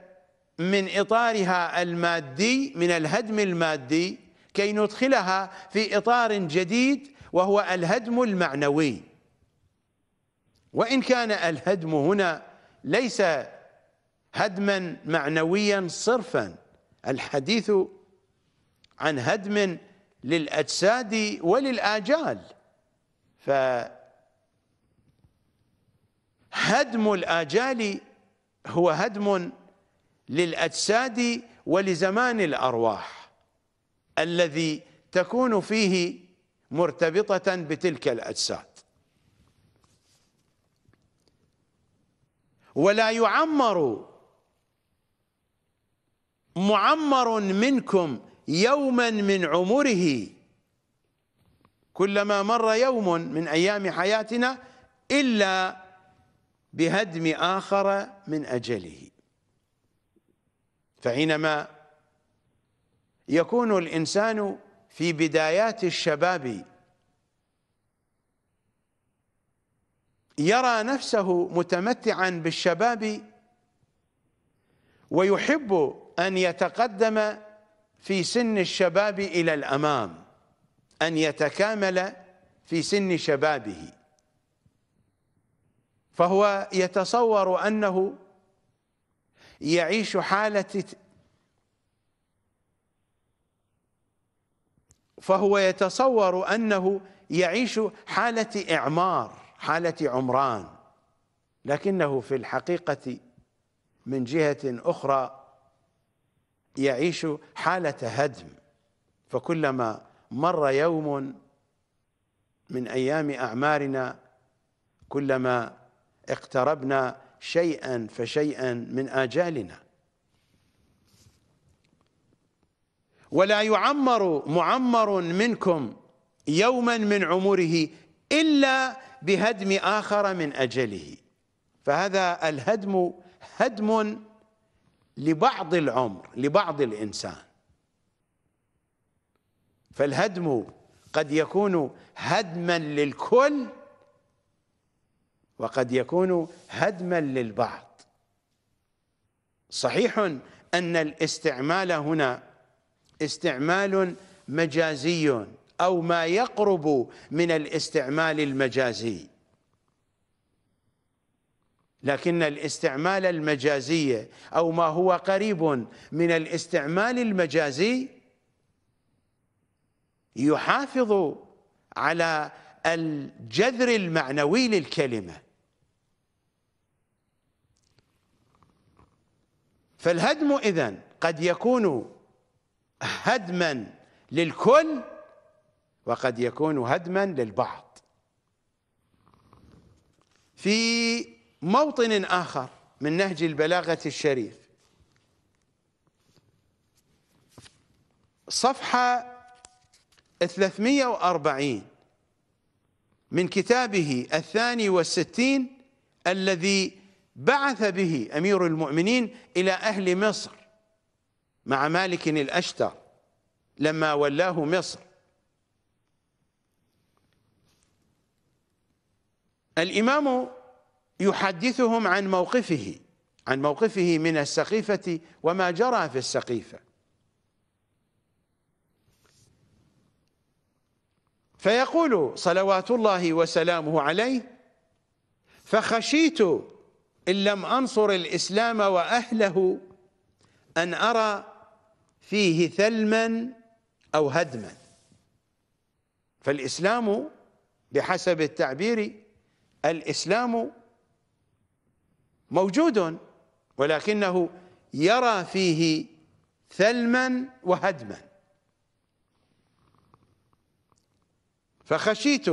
من إطارها المادي من الهدم المادي كي ندخلها في إطار جديد وهو الهدم المعنوي وإن كان الهدم هنا ليس هدما معنويا صرفا الحديث عن هدم للأجساد وللآجال ف هدم الآجال هو هدم للأجساد ولزمان الأرواح الذي تكون فيه مرتبطة بتلك الأجساد ولا يعمر معمر منكم يوما من عمره كلما مر يوم من أيام حياتنا إلا بهدم آخر من أجله فحينما يكون الإنسان في بدايات الشباب يرى نفسه متمتعا بالشباب ويحب أن يتقدم في سن الشباب إلى الأمام أن يتكامل في سن شبابه فهو يتصور أنه يعيش حالة فهو يتصور أنه يعيش حالة إعمار حالة عمران لكنه في الحقيقة من جهة أخرى يعيش حالة هدم فكلما مر يوم من أيام أعمارنا كلما اقتربنا شيئا فشيئا من آجالنا ولا يعمر معمر منكم يوما من عمره إلا بهدم آخر من أجله فهذا الهدم هدم لبعض العمر لبعض الإنسان فالهدم قد يكون هدما للكل وقد يكون هدما للبعض صحيح أن الاستعمال هنا استعمال مجازي أو ما يقرب من الاستعمال المجازي لكن الاستعمال المجازي أو ما هو قريب من الاستعمال المجازي يحافظ على الجذر المعنوي للكلمه فالهدم إذا قد يكون هدما للكل وقد يكون هدما للبعض في موطن آخر من نهج البلاغة الشريف صفحة 340 من كتابه الثاني والستين الذي بعث به امير المؤمنين الى اهل مصر مع مالك الاشتر لما ولاه مصر الامام يحدثهم عن موقفه عن موقفه من السقيفه وما جرى في السقيفه فيقول صلوات الله وسلامه عليه فخشيت إن لم أنصر الإسلام وأهله أن أرى فيه ثلما أو هدما فالإسلام بحسب التعبير الإسلام موجود ولكنه يرى فيه ثلما وهدما فخشيت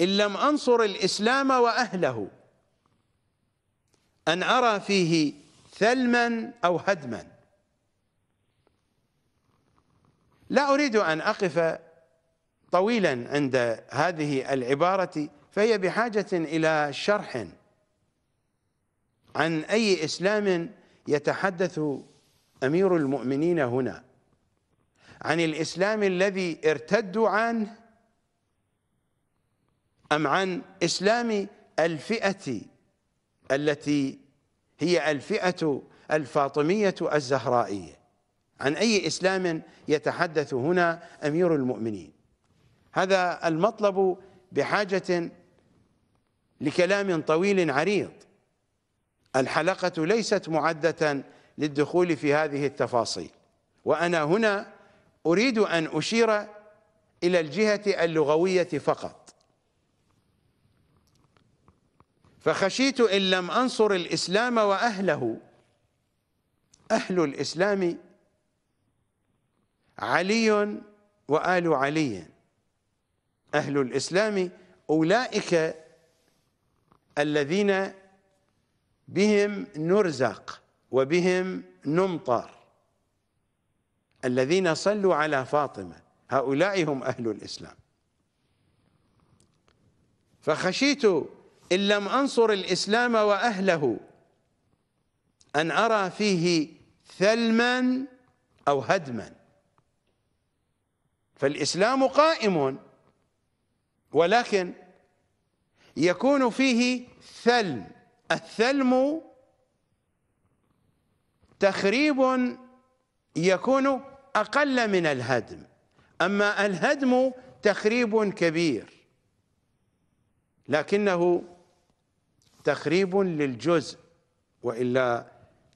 إن لم أنصر الإسلام وأهله أن أرى فيه ثلما أو هدما لا أريد أن أقف طويلا عند هذه العبارة فهي بحاجة إلى شرح عن أي إسلام يتحدث أمير المؤمنين هنا عن الإسلام الذي ارتدوا عنه أم عن إسلام الفئة التي هي الفئة الفاطمية الزهرائية عن أي إسلام يتحدث هنا أمير المؤمنين هذا المطلب بحاجة لكلام طويل عريض الحلقة ليست معدة للدخول في هذه التفاصيل وأنا هنا أريد أن أشير إلى الجهة اللغوية فقط فخشيت إن لم أنصر الإسلام وأهله أهل الإسلام علي وآل علي أهل الإسلام أولئك الذين بهم نرزق وبهم نمطر الذين صلوا على فاطمة هؤلاء هم أهل الإسلام فخشيت إن لم أنصر الإسلام وأهله أن أرى فيه ثلما أو هدما فالإسلام قائم ولكن يكون فيه ثلم الثلم تخريب يكون أقل من الهدم أما الهدم تخريب كبير لكنه تخريب للجزء والا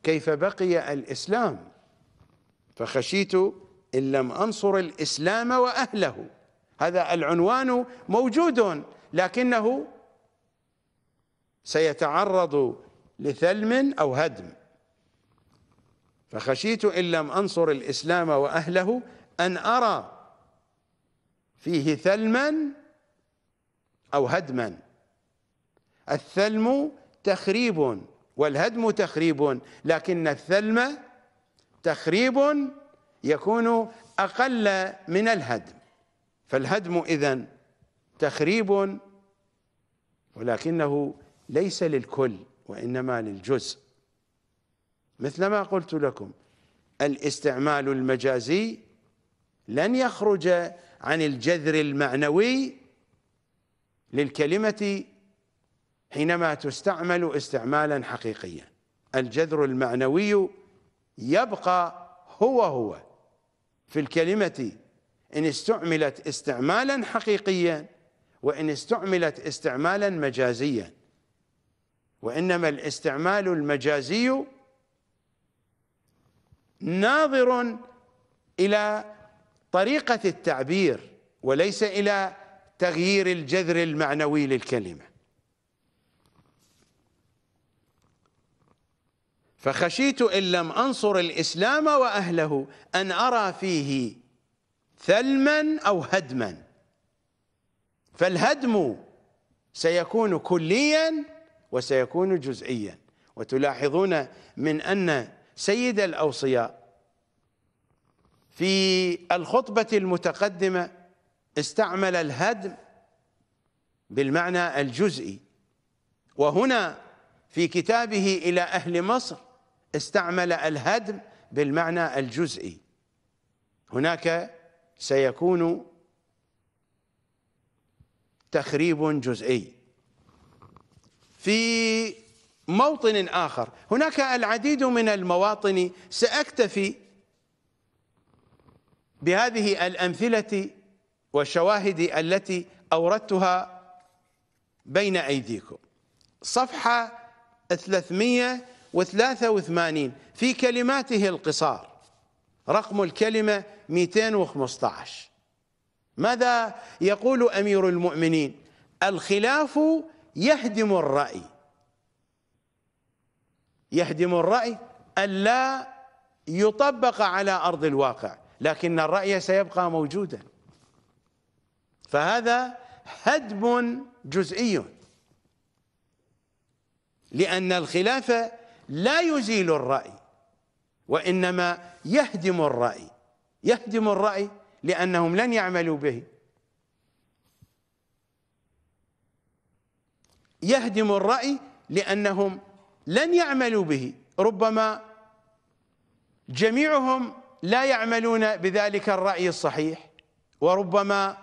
كيف بقي الاسلام فخشيت ان لم انصر الاسلام واهله هذا العنوان موجود لكنه سيتعرض لثلم او هدم فخشيت ان لم انصر الاسلام واهله ان ارى فيه ثلما او هدما الثلم تخريب والهدم تخريب لكن الثلم تخريب يكون أقل من الهدم فالهدم إذا تخريب ولكنه ليس للكل وإنما للجزء مثل ما قلت لكم الاستعمال المجازي لن يخرج عن الجذر المعنوي للكلمة حينما تستعمل استعمالا حقيقيا الجذر المعنوي يبقى هو هو في الكلمة إن استعملت استعمالا حقيقيا وإن استعملت استعمالا مجازيا وإنما الاستعمال المجازي ناظر إلى طريقة التعبير وليس إلى تغيير الجذر المعنوي للكلمه فخشيت إن لم أنصر الإسلام وأهله أن أرى فيه ثلما أو هدما فالهدم سيكون كليا وسيكون جزئيا وتلاحظون من أن سيد الأوصياء في الخطبة المتقدمة استعمل الهدم بالمعنى الجزئي وهنا في كتابه إلى أهل مصر استعمل الهدم بالمعنى الجزئي هناك سيكون تخريب جزئي في موطن آخر هناك العديد من المواطن سأكتفي بهذه الأمثلة والشواهد التي أوردتها بين أيديكم صفحة 300 وثلاثة وثمانين في كلماته القصار رقم الكلمة 215 ماذا يقول أمير المؤمنين الخلاف يهدم الرأي يهدم الرأي ألا يطبق على أرض الواقع لكن الرأي سيبقى موجودا فهذا هدم جزئي لأن الخلافة لا يزيل الرأي وإنما يهدم الرأي يهدم الرأي لأنهم لن يعملوا به يهدم الرأي لأنهم لن يعملوا به ربما جميعهم لا يعملون بذلك الرأي الصحيح وربما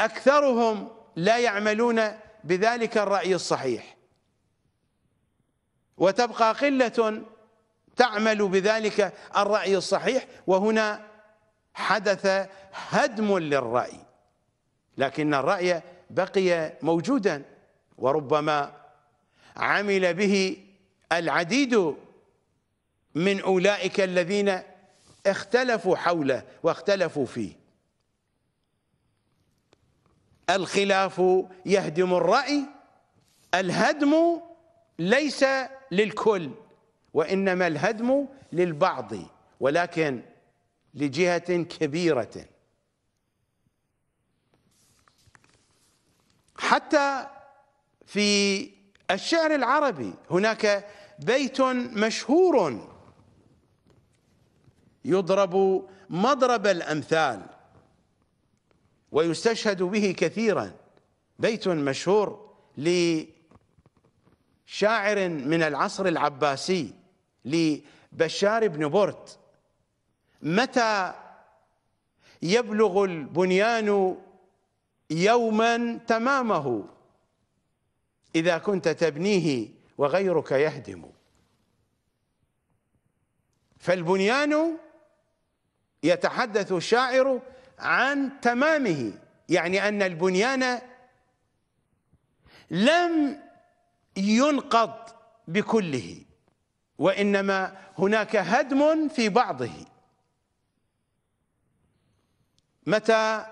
أكثرهم لا يعملون بذلك الرأي الصحيح وتبقى قلة تعمل بذلك الرأي الصحيح وهنا حدث هدم للرأي لكن الرأي بقي موجودا وربما عمل به العديد من أولئك الذين اختلفوا حوله واختلفوا فيه الخلاف يهدم الرأي الهدم ليس للكل وإنما الهدم للبعض ولكن لجهة كبيرة حتى في الشعر العربي هناك بيت مشهور يضرب مضرب الأمثال ويستشهد به كثيرا بيت مشهور ل شاعر من العصر العباسي لبشار بن برد متى يبلغ البنيان يوما تمامه اذا كنت تبنيه وغيرك يهدم فالبنيان يتحدث الشاعر عن تمامه يعني ان البنيان لم ينقض بكله وإنما هناك هدم في بعضه متى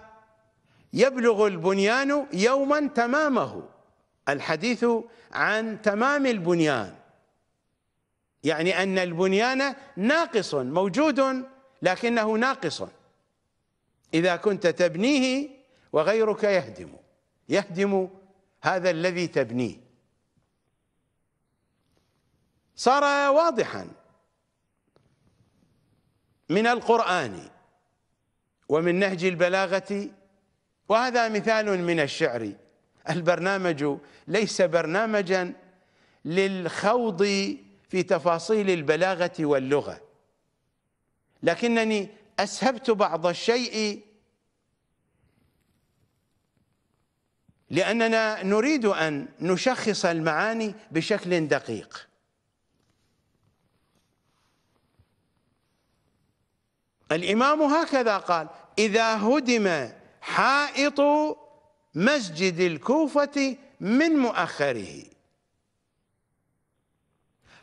يبلغ البنيان يوما تمامه الحديث عن تمام البنيان يعني أن البنيان ناقص موجود لكنه ناقص إذا كنت تبنيه وغيرك يهدم يهدم هذا الذي تبنيه صار واضحا من القرآن ومن نهج البلاغة وهذا مثال من الشعر البرنامج ليس برنامجا للخوض في تفاصيل البلاغة واللغة لكنني أسهبت بعض الشيء لأننا نريد أن نشخص المعاني بشكل دقيق الإمام هكذا قال إذا هدم حائط مسجد الكوفة من مؤخره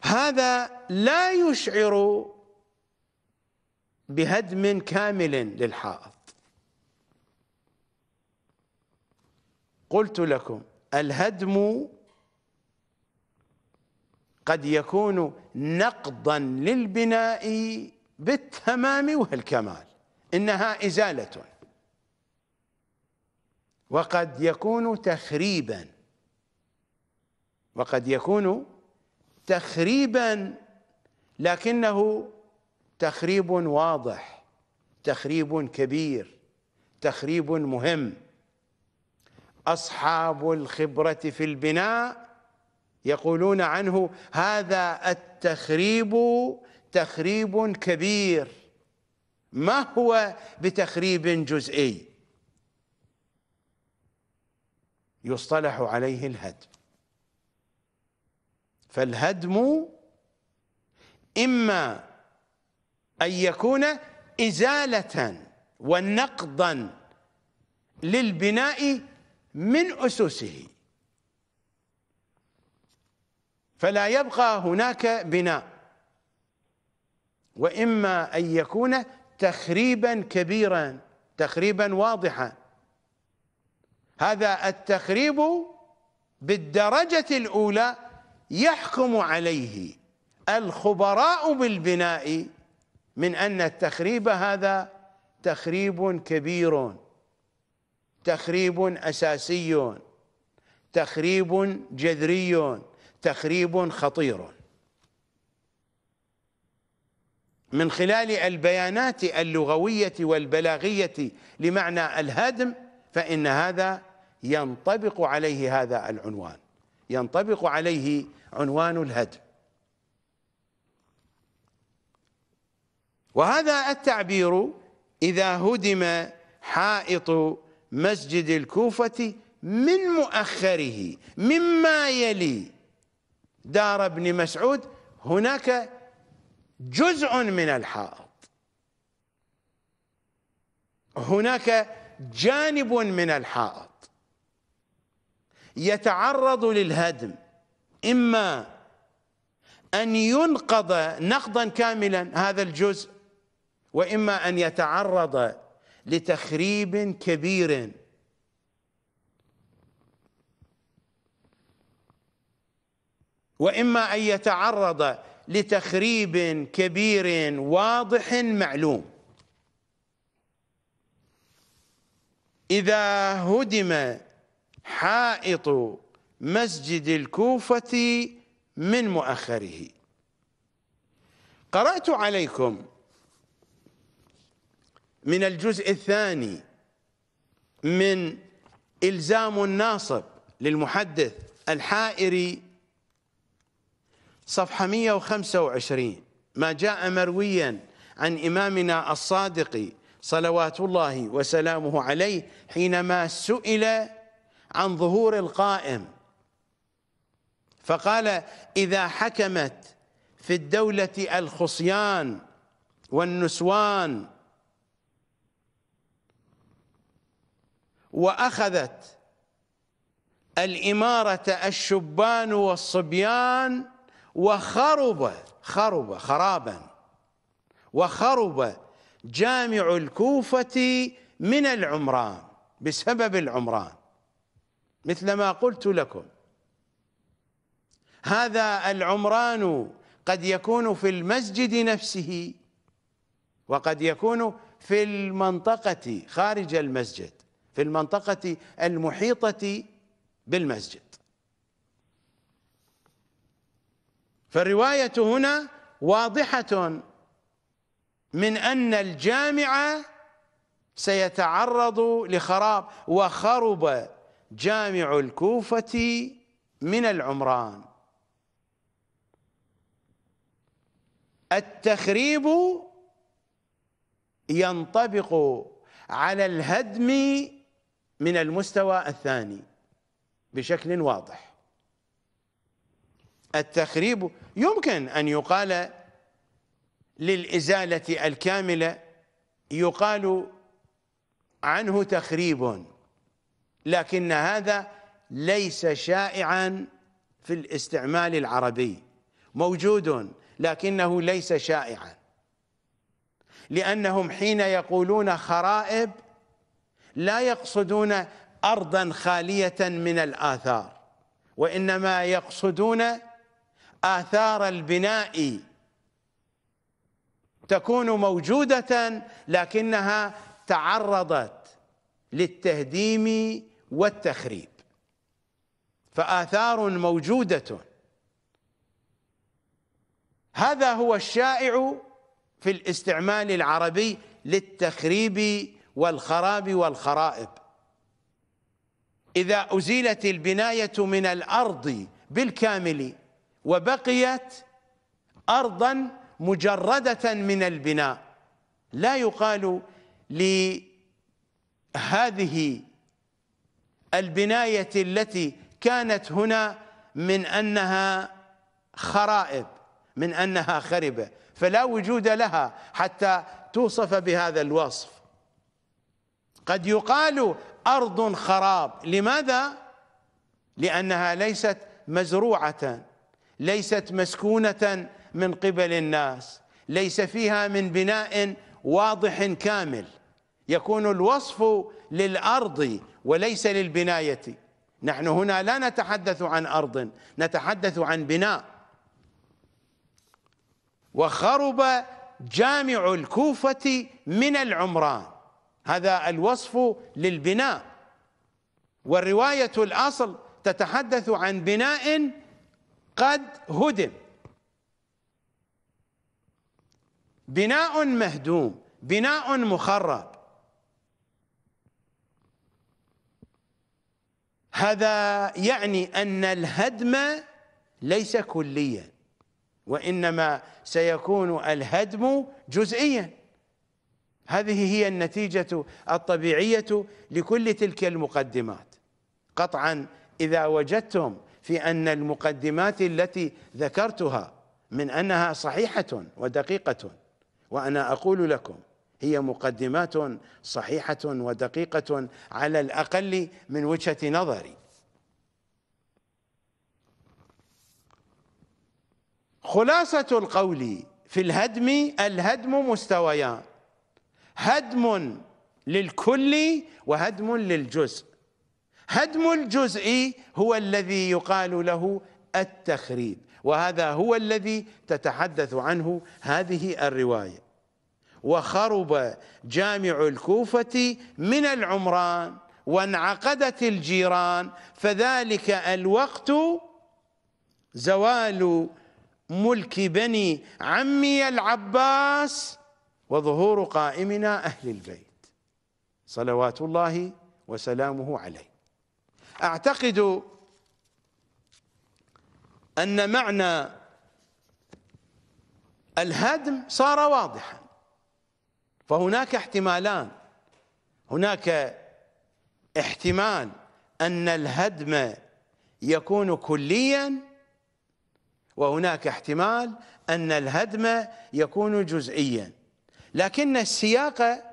هذا لا يشعر بهدم كامل للحائط قلت لكم الهدم قد يكون نقضا للبناء بالتمام والكمال إنها إزالة وقد يكون تخريبا وقد يكون تخريبا لكنه تخريب واضح تخريب كبير تخريب مهم أصحاب الخبرة في البناء يقولون عنه هذا التخريب تخريب كبير ما هو بتخريب جزئي يصطلح عليه الهدم فالهدم اما ان يكون ازاله ونقضا للبناء من اسسه فلا يبقى هناك بناء واما ان يكون تخريبا كبيرا تخريبا واضحا هذا التخريب بالدرجه الاولى يحكم عليه الخبراء بالبناء من ان التخريب هذا تخريب كبير تخريب اساسي تخريب جذري تخريب خطير من خلال البيانات اللغوية والبلاغية لمعنى الهدم فإن هذا ينطبق عليه هذا العنوان ينطبق عليه عنوان الهدم وهذا التعبير إذا هدم حائط مسجد الكوفة من مؤخره مما يلي دار ابن مسعود هناك جزء من الحائط هناك جانب من الحائط يتعرض للهدم إما أن ينقض نقضا كاملا هذا الجزء وإما أن يتعرض لتخريب كبير وإما أن يتعرض لتخريب كبير واضح معلوم إذا هدم حائط مسجد الكوفة من مؤخره قرأت عليكم من الجزء الثاني من إلزام الناصب للمحدث الحائري صفحة 125 ما جاء مرويا عن إمامنا الصادق صلوات الله وسلامه عليه حينما سئل عن ظهور القائم فقال إذا حكمت في الدولة الخصيان والنسوان وأخذت الإمارة الشبان والصبيان وخرب خرب خرابا وخرب جامع الكوفة من العمران بسبب العمران مثل ما قلت لكم هذا العمران قد يكون في المسجد نفسه وقد يكون في المنطقة خارج المسجد في المنطقة المحيطة بالمسجد فالرواية هنا واضحة من أن الجامع سيتعرض لخراب وخرب جامع الكوفة من العمران التخريب ينطبق على الهدم من المستوى الثاني بشكل واضح التخريب يمكن أن يقال للإزالة الكاملة يقال عنه تخريب لكن هذا ليس شائعا في الاستعمال العربي موجود لكنه ليس شائعا لأنهم حين يقولون خرائب لا يقصدون أرضا خالية من الآثار وإنما يقصدون آثار البناء تكون موجودة لكنها تعرضت للتهديم والتخريب فآثار موجودة هذا هو الشائع في الاستعمال العربي للتخريب والخراب والخرائب إذا أزيلت البناية من الأرض بالكامل وبقيت أرضا مجردة من البناء لا يقال لهذه البناية التي كانت هنا من أنها خرائب من أنها خربة فلا وجود لها حتى توصف بهذا الوصف قد يقال أرض خراب لماذا؟ لأنها ليست مزروعة ليست مسكونة من قبل الناس ليس فيها من بناء واضح كامل يكون الوصف للأرض وليس للبناية نحن هنا لا نتحدث عن أرض نتحدث عن بناء وخرب جامع الكوفة من العمران هذا الوصف للبناء والرواية الأصل تتحدث عن بناء قد هدم بناء مهدوم بناء مخرب هذا يعني أن الهدم ليس كليا وإنما سيكون الهدم جزئيا هذه هي النتيجة الطبيعية لكل تلك المقدمات قطعا إذا وجدتم في أن المقدمات التي ذكرتها من أنها صحيحة ودقيقة وأنا أقول لكم هي مقدمات صحيحة ودقيقة على الأقل من وجهة نظري خلاصة القول في الهدم الهدم مستويان هدم للكل وهدم للجزء هدم الجزء هو الذي يقال له التخريب وهذا هو الذي تتحدث عنه هذه الرواية وخرب جامع الكوفة من العمران وانعقدت الجيران فذلك الوقت زوال ملك بني عمي العباس وظهور قائمنا أهل البيت صلوات الله وسلامه عليه أعتقد أن معنى الهدم صار واضحا فهناك احتمالان هناك احتمال أن الهدم يكون كليا وهناك احتمال أن الهدم يكون جزئيا لكن السياق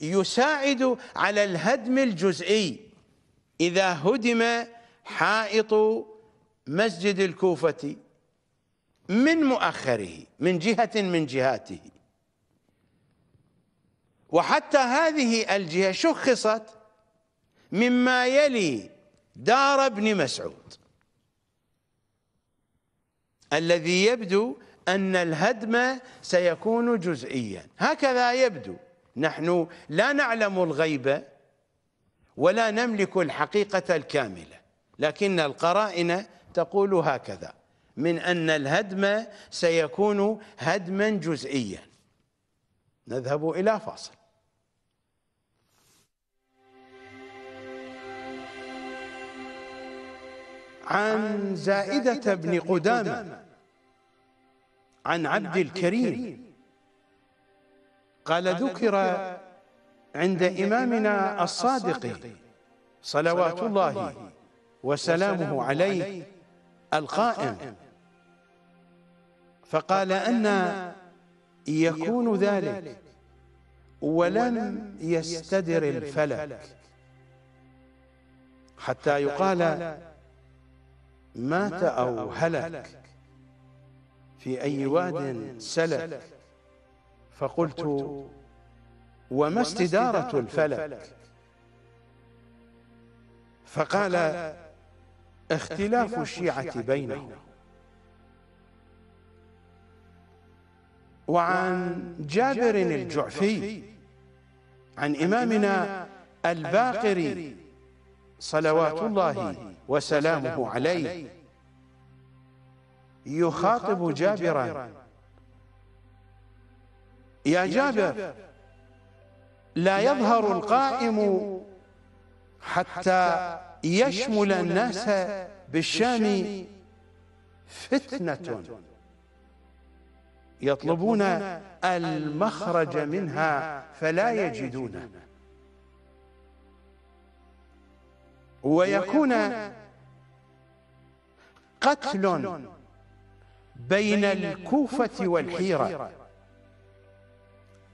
يساعد على الهدم الجزئي إذا هدم حائط مسجد الكوفة من مؤخره من جهة من جهاته وحتى هذه الجهة شخصت مما يلي دار ابن مسعود الذي يبدو أن الهدم سيكون جزئيا هكذا يبدو نحن لا نعلم الغيب ولا نملك الحقيقة الكاملة لكن القرائن تقول هكذا من أن الهدم سيكون هدما جزئيا نذهب إلى فاصل عن زائدة بن قدامة عن عبد الكريم قال ذكر عند إمامنا الصادق صلوات الله وسلامه عليه القائم فقال أن يكون ذلك ولم يستدر الفلك حتى يقال مات أو هلك في أي واد سلك فقلت وما استدارة الفلك فقال اختلاف الشيعة بينهم وعن جابر الجعفي عن إمامنا الباقر صلوات الله وسلامه عليه يخاطب جابرا يا جابر لا يظهر القائم حتى يشمل الناس بالشام فتنة يطلبون المخرج منها فلا يجدونه ويكون قتل بين الكوفة والحيرة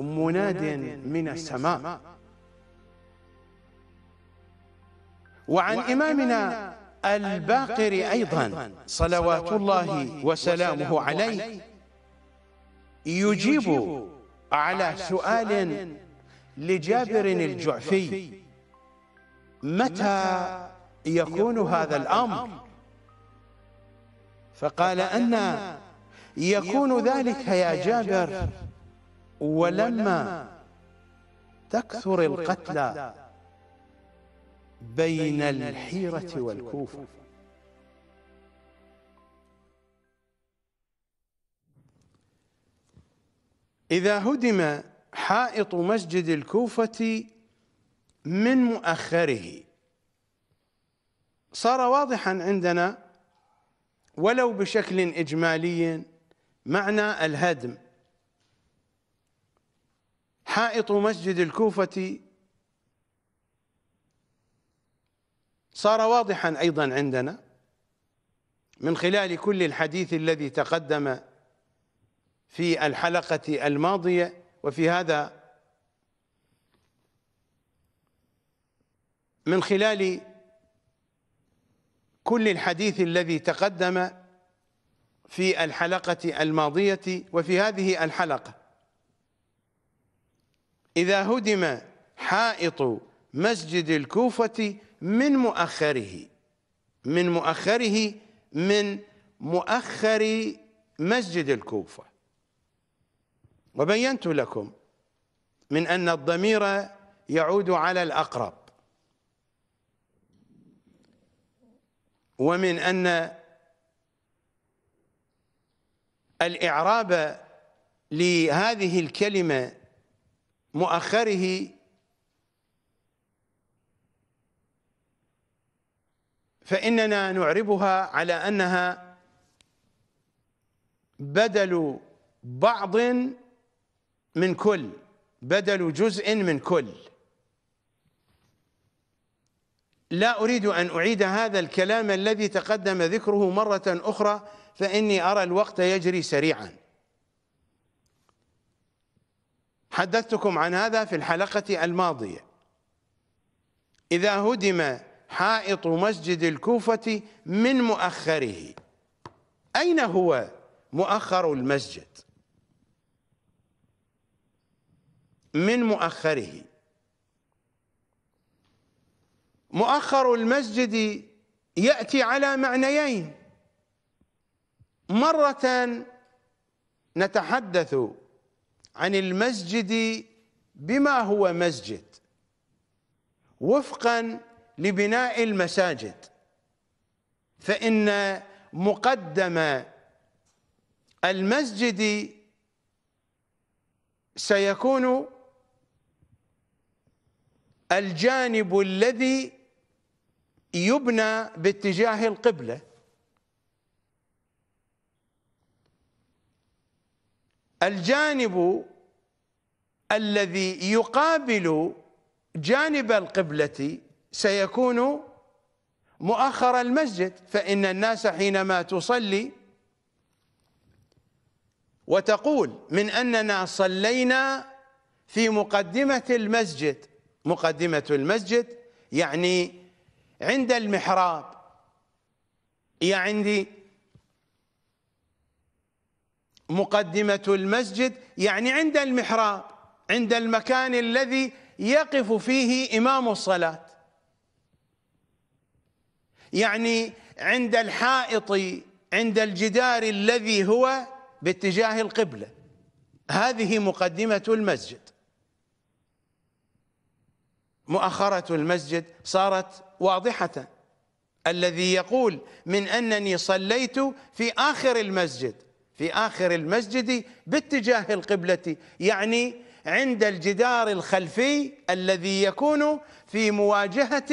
مناد من السماء وعن إمامنا الباقر أيضا صلوات الله وسلامه عليه يجيب على سؤال لجابر الجعفي متى يكون هذا الأمر فقال أن يكون ذلك يا جابر ولما تكثر القتلى بين الحيرة والكوفة إذا هدم حائط مسجد الكوفة من مؤخره صار واضحا عندنا ولو بشكل إجمالي معنى الهدم حائط مسجد الكوفة صار واضحا أيضا عندنا من خلال كل الحديث الذي تقدم في الحلقة الماضية وفي هذا من خلال كل الحديث الذي تقدم في الحلقة الماضية وفي هذه الحلقة إذا هدم حائط مسجد الكوفة من مؤخره من مؤخره من مؤخر مسجد الكوفة وبينت لكم من أن الضمير يعود على الأقرب ومن أن الإعراب لهذه الكلمة مؤخره فإننا نعربها على أنها بدل بعض من كل بدل جزء من كل لا أريد أن أعيد هذا الكلام الذي تقدم ذكره مرة أخرى فإني أرى الوقت يجري سريعاً حدثتكم عن هذا في الحلقة الماضية إذا هدم حائط مسجد الكوفة من مؤخره أين هو مؤخر المسجد من مؤخره مؤخر المسجد يأتي على معنيين مرة نتحدث عن المسجد بما هو مسجد وفقا لبناء المساجد فإن مقدم المسجد سيكون الجانب الذي يبنى باتجاه القبله الجانب الذي يقابل جانب القبلة سيكون مؤخر المسجد فإن الناس حينما تصلي وتقول من أننا صلينا في مقدمة المسجد مقدمة المسجد يعني عند المحراب يعني مقدمة المسجد يعني عند المحراب عند المكان الذي يقف فيه إمام الصلاة يعني عند الحائط عند الجدار الذي هو باتجاه القبلة هذه مقدمة المسجد مؤخرة المسجد صارت واضحة الذي يقول من أنني صليت في آخر المسجد في آخر المسجد باتجاه القبلة يعني عند الجدار الخلفي الذي يكون في مواجهة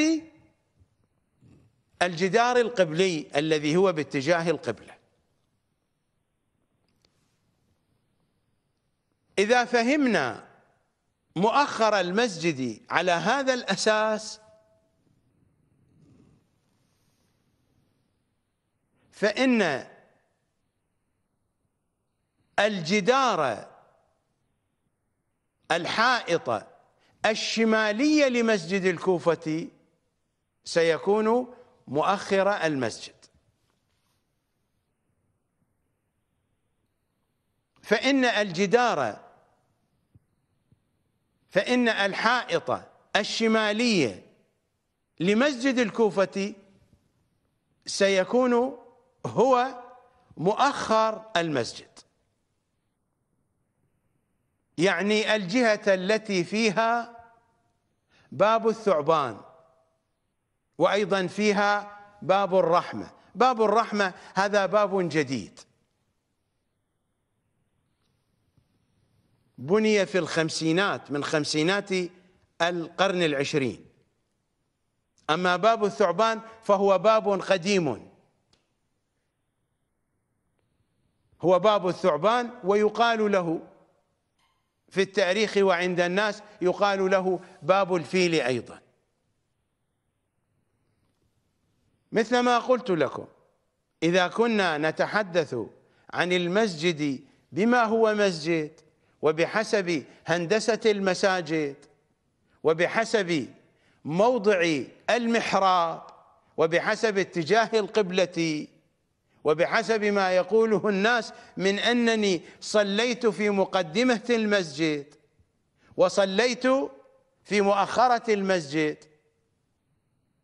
الجدار القبلي الذي هو باتجاه القبلة إذا فهمنا مؤخر المسجد على هذا الأساس فإن الجدار الحائط الشمالية لمسجد الكوفة سيكون مؤخر المسجد فإن الجدار فإن الحائط الشمالية لمسجد الكوفة سيكون هو مؤخر المسجد يعني الجهة التي فيها باب الثعبان وأيضا فيها باب الرحمة باب الرحمة هذا باب جديد بني في الخمسينات من خمسينات القرن العشرين أما باب الثعبان فهو باب قديم هو باب الثعبان ويقال له في التاريخ وعند الناس يقال له باب الفيل أيضا مثل ما قلت لكم إذا كنا نتحدث عن المسجد بما هو مسجد وبحسب هندسة المساجد وبحسب موضع المحراب وبحسب اتجاه القبلة وبحسب ما يقوله الناس من أنني صليت في مقدمة المسجد وصليت في مؤخرة المسجد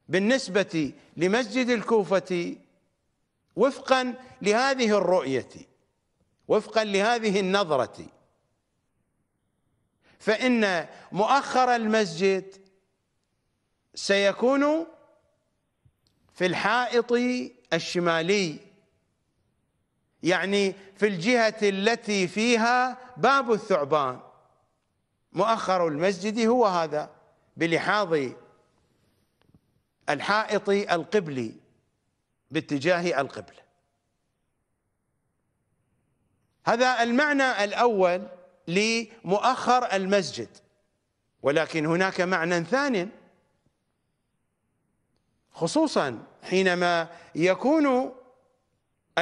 بالنسبة لمسجد الكوفة وفقا لهذه الرؤية وفقا لهذه النظرة فإن مؤخر المسجد سيكون في الحائط الشمالي يعني في الجهة التي فيها باب الثعبان مؤخر المسجد هو هذا بلحاظ الحائط القبلي باتجاه القبلة هذا المعنى الأول لمؤخر المسجد ولكن هناك معنى ثان خصوصا حينما يكون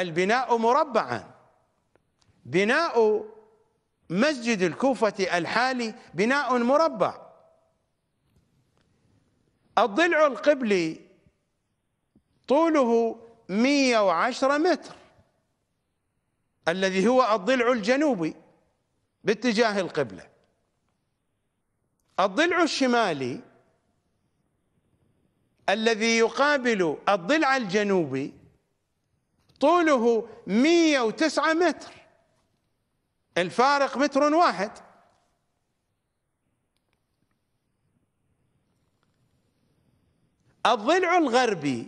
البناء مربعا بناء مسجد الكوفة الحالي بناء مربع الضلع القبلي طوله 110 متر الذي هو الضلع الجنوبي باتجاه القبلة الضلع الشمالي الذي يقابل الضلع الجنوبي طوله 109 متر الفارق متر واحد الضلع الغربي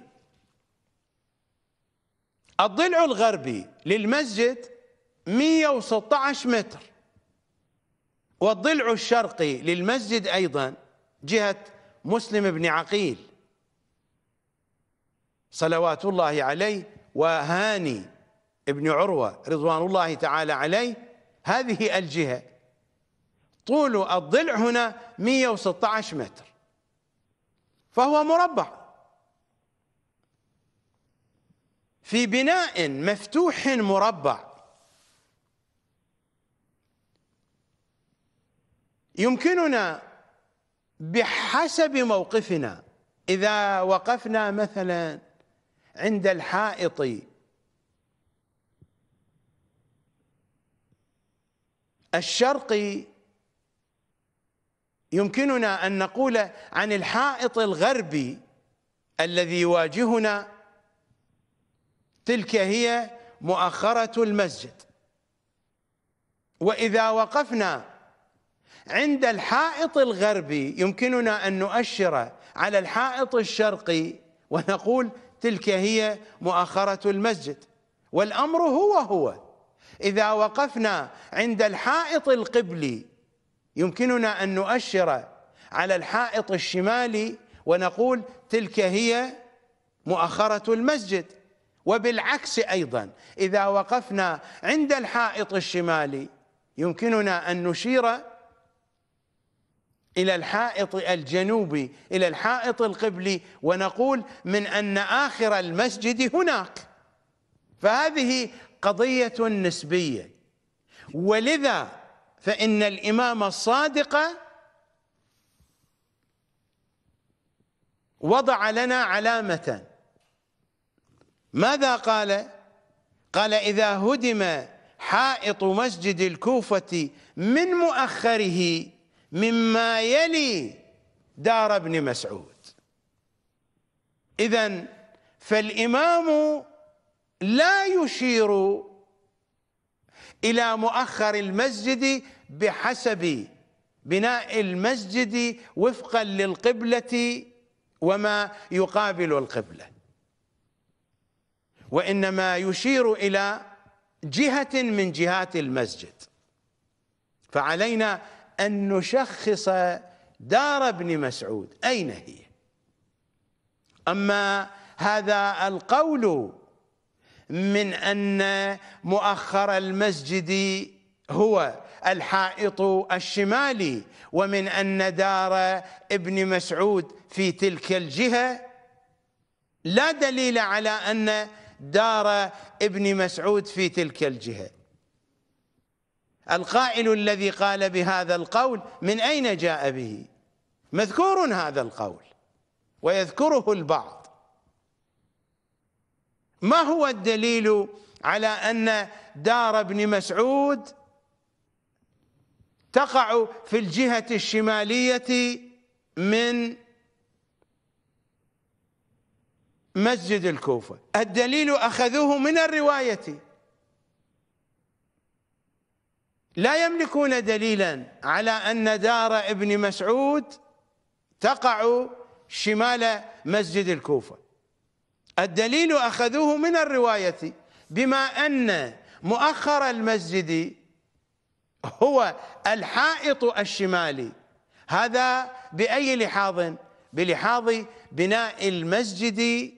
الضلع الغربي للمسجد 116 متر والضلع الشرقي للمسجد أيضا جهة مسلم بن عقيل صلوات الله عليه وهاني ابن عروة رضوان الله تعالى عليه هذه الجهة طول الضلع هنا 116 متر فهو مربع في بناء مفتوح مربع يمكننا بحسب موقفنا إذا وقفنا مثلاً عند الحائط الشرقي يمكننا أن نقول عن الحائط الغربي الذي يواجهنا تلك هي مؤخرة المسجد وإذا وقفنا عند الحائط الغربي يمكننا أن نؤشر على الحائط الشرقي ونقول تلك هي مؤخرة المسجد والأمر هو هو إذا وقفنا عند الحائط القبلي يمكننا أن نؤشر على الحائط الشمالي ونقول تلك هي مؤخرة المسجد وبالعكس أيضا إذا وقفنا عند الحائط الشمالي يمكننا أن نشير إلى الحائط الجنوبي إلى الحائط القبلي ونقول من أن آخر المسجد هناك فهذه قضية نسبية ولذا فإن الإمام الصادق وضع لنا علامة ماذا قال؟ قال إذا هدم حائط مسجد الكوفة من مؤخره مما يلي دار ابن مسعود اذا فالامام لا يشير الى مؤخر المسجد بحسب بناء المسجد وفقا للقبله وما يقابل القبله وانما يشير الى جهه من جهات المسجد فعلينا أن نشخص دار ابن مسعود أين هي أما هذا القول من أن مؤخر المسجد هو الحائط الشمالي ومن أن دار ابن مسعود في تلك الجهة لا دليل على أن دار ابن مسعود في تلك الجهه القائل الذي قال بهذا القول من أين جاء به مذكور هذا القول ويذكره البعض ما هو الدليل على أن دار ابن مسعود تقع في الجهة الشمالية من مسجد الكوفة الدليل أخذوه من الرواية لا يملكون دليلا على أن دار ابن مسعود تقع شمال مسجد الكوفة الدليل أخذوه من الرواية بما أن مؤخر المسجد هو الحائط الشمالي هذا بأي لحاظ بلحاظ بناء المسجد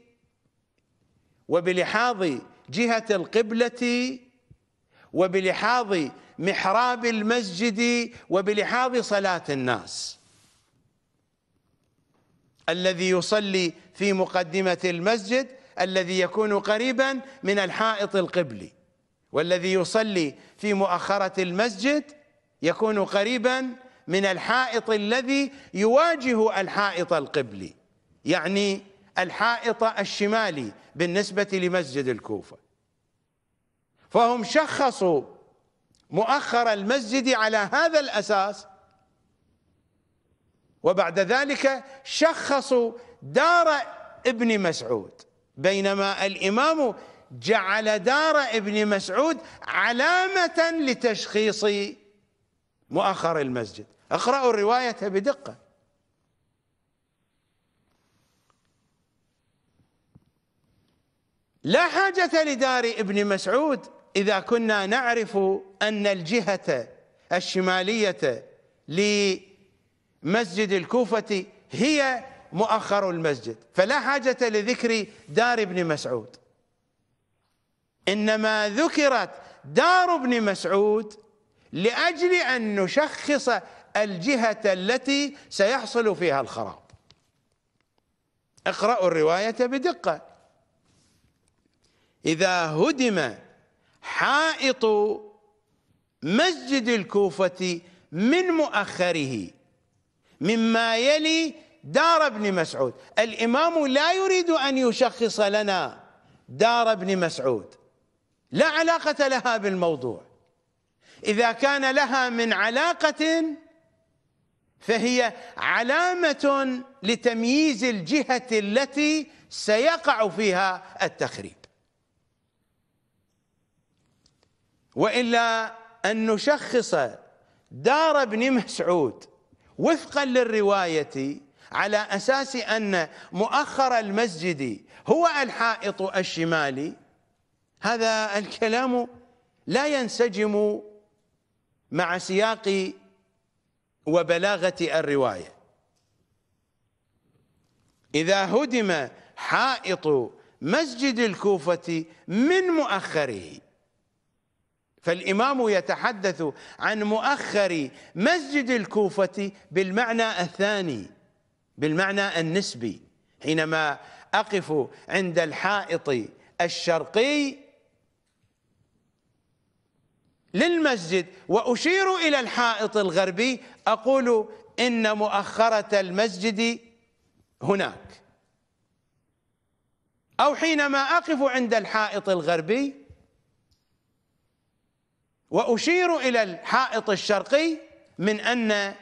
وبلحاظ جهة القبلة وبلحاظ محراب المسجد وبلحاظ صلاة الناس الذي يصلي في مقدمة المسجد الذي يكون قريبا من الحائط القبلي والذي يصلي في مؤخرة المسجد يكون قريبا من الحائط الذي يواجه الحائط القبلي يعني الحائط الشمالي بالنسبة لمسجد الكوفة فهم شخصوا مؤخر المسجد على هذا الأساس وبعد ذلك شخصوا دار ابن مسعود بينما الإمام جعل دار ابن مسعود علامة لتشخيص مؤخر المسجد اقرأوا الرواية بدقة لا حاجة لدار ابن مسعود إذا كنا نعرف أن الجهة الشمالية لمسجد الكوفة هي مؤخر المسجد فلا حاجة لذكر دار ابن مسعود إنما ذكرت دار ابن مسعود لأجل أن نشخص الجهة التي سيحصل فيها الخراب اقرأوا الرواية بدقة إذا هدم حائط مسجد الكوفة من مؤخره مما يلي دار ابن مسعود الإمام لا يريد أن يشخص لنا دار ابن مسعود لا علاقة لها بالموضوع إذا كان لها من علاقة فهي علامة لتمييز الجهة التي سيقع فيها التخريب والا ان نشخص دار ابن مسعود وفقا للروايه على اساس ان مؤخر المسجد هو الحائط الشمالي هذا الكلام لا ينسجم مع سياق وبلاغه الروايه اذا هدم حائط مسجد الكوفه من مؤخره فالإمام يتحدث عن مؤخر مسجد الكوفة بالمعنى الثاني بالمعنى النسبي حينما أقف عند الحائط الشرقي للمسجد وأشير إلى الحائط الغربي أقول إن مؤخرة المسجد هناك أو حينما أقف عند الحائط الغربي وأشير إلى الحائط الشرقي من أن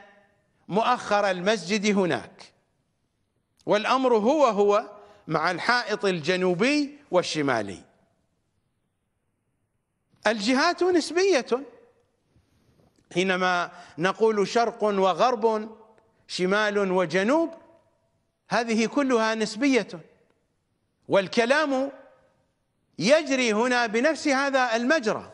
مؤخر المسجد هناك والأمر هو هو مع الحائط الجنوبي والشمالي الجهات نسبية حينما نقول شرق وغرب شمال وجنوب هذه كلها نسبية والكلام يجري هنا بنفس هذا المجرى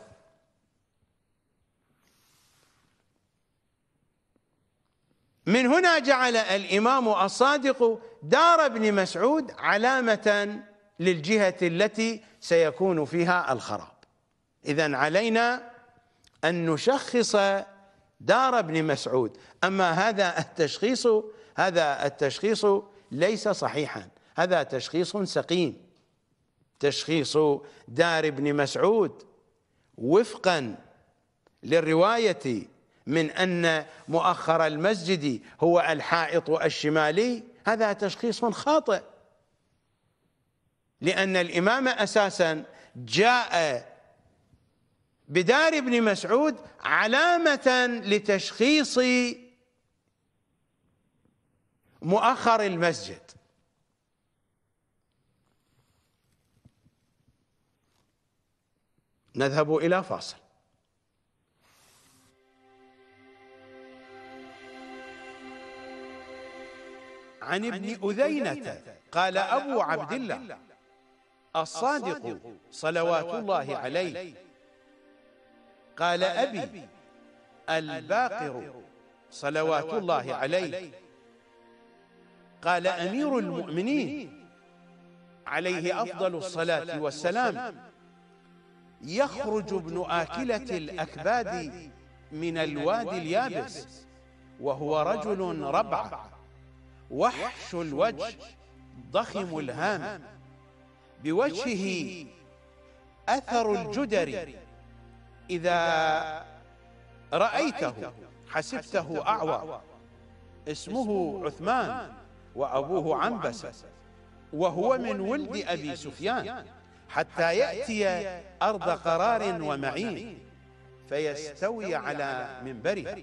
من هنا جعل الإمام الصادق دار ابن مسعود علامة للجهة التي سيكون فيها الخراب إذا علينا أن نشخص دار ابن مسعود أما هذا التشخيص هذا التشخيص ليس صحيحا هذا تشخيص سقيم تشخيص دار ابن مسعود وفقا للرواية من أن مؤخر المسجد هو الحائط الشمالي هذا تشخيص خاطئ لأن الإمام أساسا جاء بدار ابن مسعود علامة لتشخيص مؤخر المسجد نذهب إلى فاصل عن ابن أذينة قال أبو عبد الله الصادق صلوات الله عليه قال أبي الباقر صلوات الله عليه قال أمير المؤمنين عليه أفضل الصلاة والسلام يخرج ابن آكلة الأكباد من الوادي اليابس وهو رجل ربعه وحش الوجه ضخم الهام بوجهه أثر الجدر إذا رأيته حسبته أعوى اسمه عثمان وأبوه عنبسة وهو من ولد أبي سفيان حتى يأتي أرض قرار ومعين فيستوي على منبره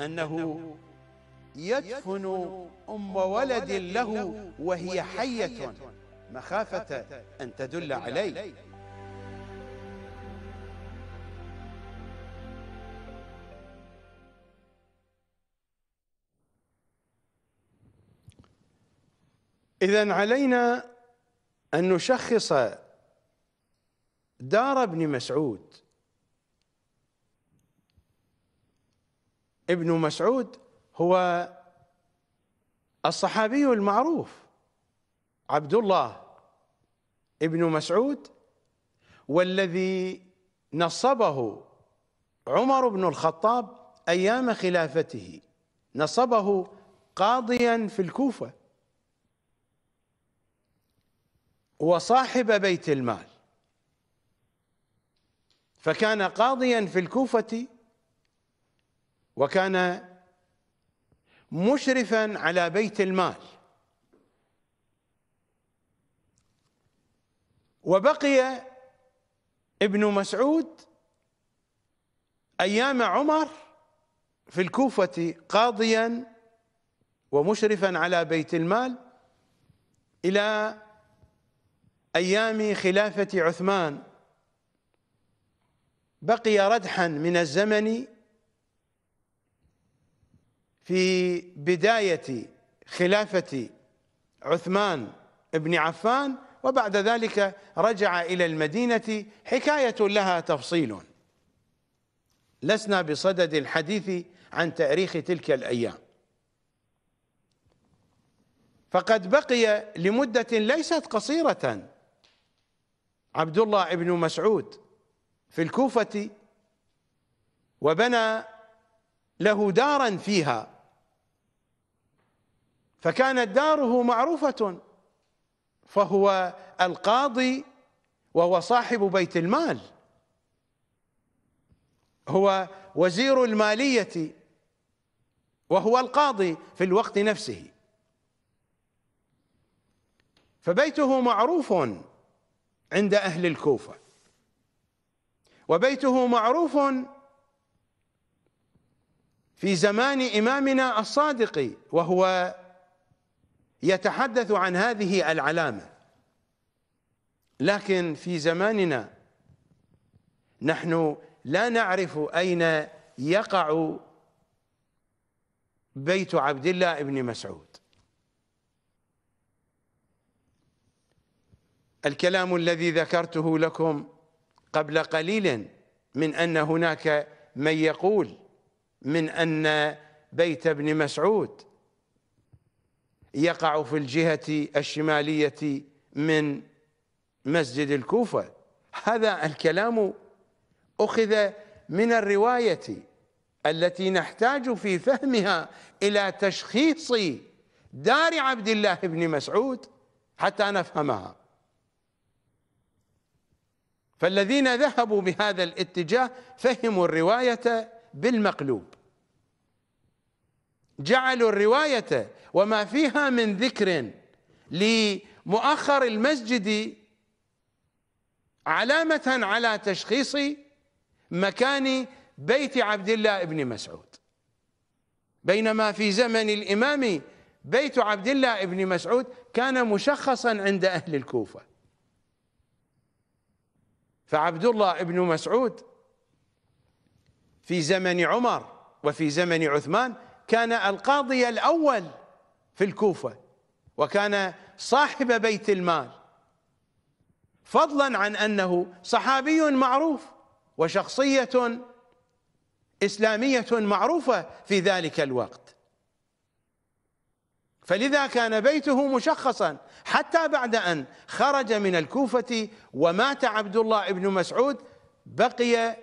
أنه يدفن أم ولد له وهي حية مخافة أن تدل عليه إذا علينا أن نشخص دار ابن مسعود ابن مسعود هو الصحابي المعروف عبد الله ابن مسعود والذي نصبه عمر بن الخطاب ايام خلافته نصبه قاضيا في الكوفه وصاحب بيت المال فكان قاضيا في الكوفه وكان مشرفا على بيت المال وبقي ابن مسعود ايام عمر في الكوفه قاضيا ومشرفا على بيت المال الى ايام خلافه عثمان بقي ردحا من الزمن في بداية خلافة عثمان بن عفان وبعد ذلك رجع إلى المدينة حكاية لها تفصيل لسنا بصدد الحديث عن تاريخ تلك الأيام فقد بقي لمدة ليست قصيرة عبد الله بن مسعود في الكوفة وبنى له دارا فيها فكانت داره معروفة فهو القاضي وهو صاحب بيت المال هو وزير المالية وهو القاضي في الوقت نفسه فبيته معروف عند أهل الكوفة وبيته معروف في زمان إمامنا الصادق وهو يتحدث عن هذه العلامة لكن في زماننا نحن لا نعرف أين يقع بيت عبد الله بن مسعود الكلام الذي ذكرته لكم قبل قليل من أن هناك من يقول من أن بيت ابن مسعود يقع في الجهة الشمالية من مسجد الكوفة هذا الكلام أخذ من الرواية التي نحتاج في فهمها إلى تشخيص دار عبد الله بن مسعود حتى نفهمها فالذين ذهبوا بهذا الاتجاه فهموا الرواية بالمقلوب جعلوا الرواية وما فيها من ذكر لمؤخر المسجد علامة على تشخيص مكان بيت عبد الله ابن مسعود بينما في زمن الإمام بيت عبد الله ابن مسعود كان مشخصا عند أهل الكوفة فعبد الله ابن مسعود في زمن عمر وفي زمن عثمان كان القاضي الأول في الكوفة وكان صاحب بيت المال فضلا عن أنه صحابي معروف وشخصية إسلامية معروفة في ذلك الوقت فلذا كان بيته مشخصا حتى بعد أن خرج من الكوفة ومات عبد الله بن مسعود بقي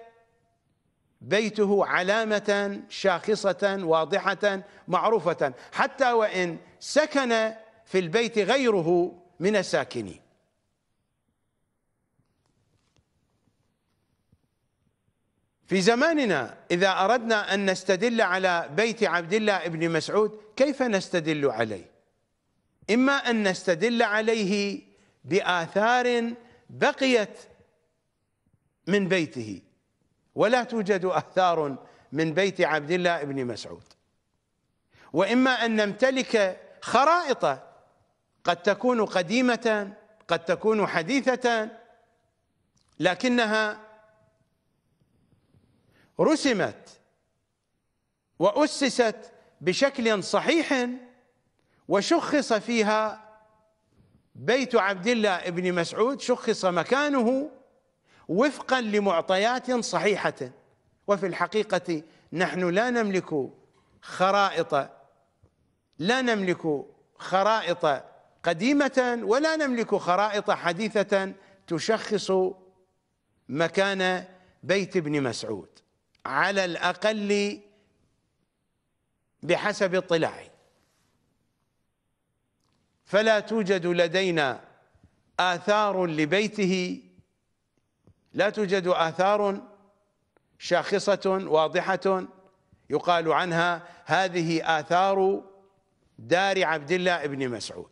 بيته علامة شاخصة واضحة معروفة حتى وإن سكن في البيت غيره من الساكنين في زماننا إذا أردنا أن نستدل على بيت عبد الله بن مسعود كيف نستدل عليه إما أن نستدل عليه بآثار بقيت من بيته ولا توجد أثار من بيت عبد الله بن مسعود وإما أن نمتلك خرائط قد تكون قديمة قد تكون حديثة لكنها رسمت وأسست بشكل صحيح وشخص فيها بيت عبد الله بن مسعود شخص مكانه وفقا لمعطيات صحيحة وفي الحقيقة نحن لا نملك خرائط لا نملك خرائط قديمة ولا نملك خرائط حديثة تشخص مكان بيت ابن مسعود على الأقل بحسب اطلاعي فلا توجد لدينا آثار لبيته لا توجد آثار شاخصة واضحة يقال عنها هذه آثار دار عبد الله بن مسعود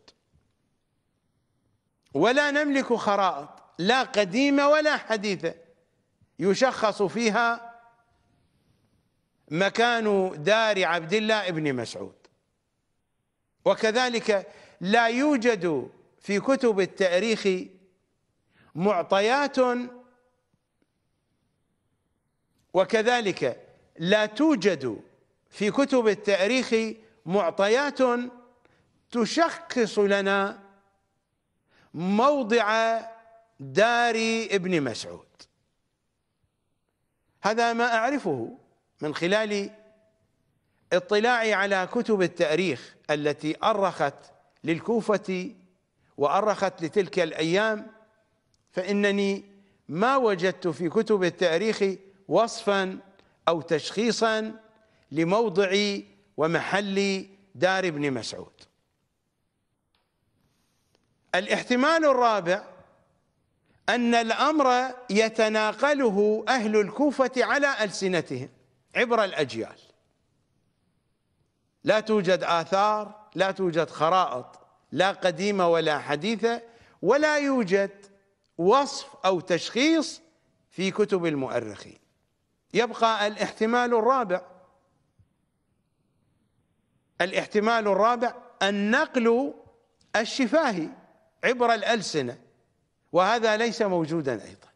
ولا نملك خرائط لا قديمة ولا حديثة يشخص فيها مكان دار عبد الله بن مسعود وكذلك لا يوجد في كتب التاريخ معطيات وكذلك لا توجد في كتب التاريخ معطيات تشخص لنا موضع دار ابن مسعود هذا ما أعرفه من خلال اطلاعي على كتب التاريخ التي أرخت للكوفة وأرخت لتلك الأيام فإنني ما وجدت في كتب التاريخ وصفا أو تشخيصا لموضع ومحل دار ابن مسعود الاحتمال الرابع أن الأمر يتناقله أهل الكوفة على ألسنتهم عبر الأجيال لا توجد آثار لا توجد خرائط لا قديمة ولا حديثة ولا يوجد وصف أو تشخيص في كتب المؤرخين يبقى الاحتمال الرابع الاحتمال الرابع النقل الشفاهي عبر الألسنة وهذا ليس موجودا أيضا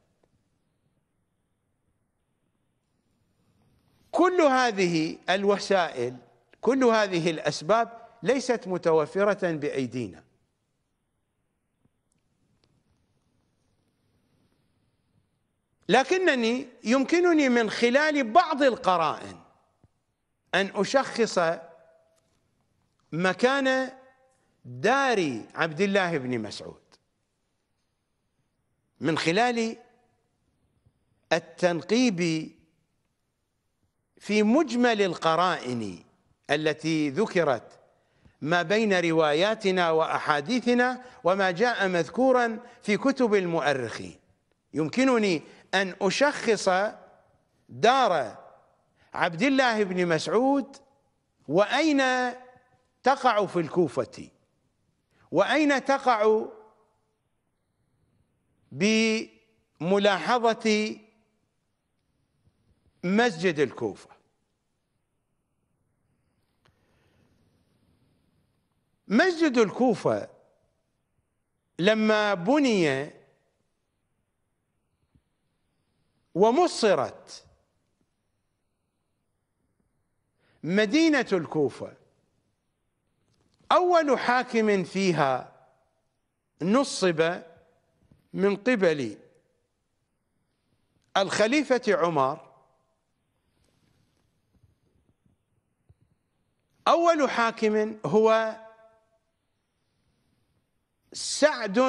كل هذه الوسائل كل هذه الأسباب ليست متوفرة بأيدينا لكنني يمكنني من خلال بعض القرائن أن أشخص مكان دار عبد الله بن مسعود من خلال التنقيب في مجمل القرائن التي ذكرت ما بين رواياتنا وأحاديثنا وما جاء مذكورا في كتب المؤرخين يمكنني أن أشخص دار عبد الله بن مسعود وأين تقع في الكوفة وأين تقع بملاحظة مسجد الكوفة مسجد الكوفة لما بني ومصرت مدينة الكوفة أول حاكم فيها نصب من قبل الخليفة عمر أول حاكم هو سعد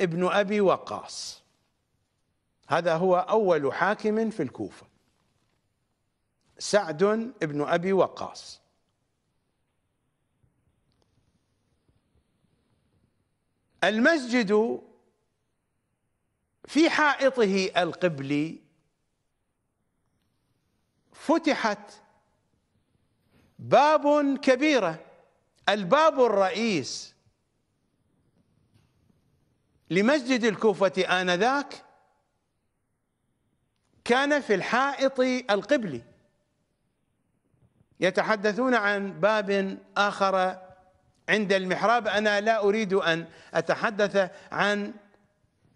بن أبي وقاص هذا هو أول حاكم في الكوفة سعد بن أبي وقاص المسجد في حائطه القبلي فتحت باب كبيره الباب الرئيس لمسجد الكوفه انذاك كان في الحائط القبلي يتحدثون عن باب آخر عند المحراب أنا لا أريد أن أتحدث عن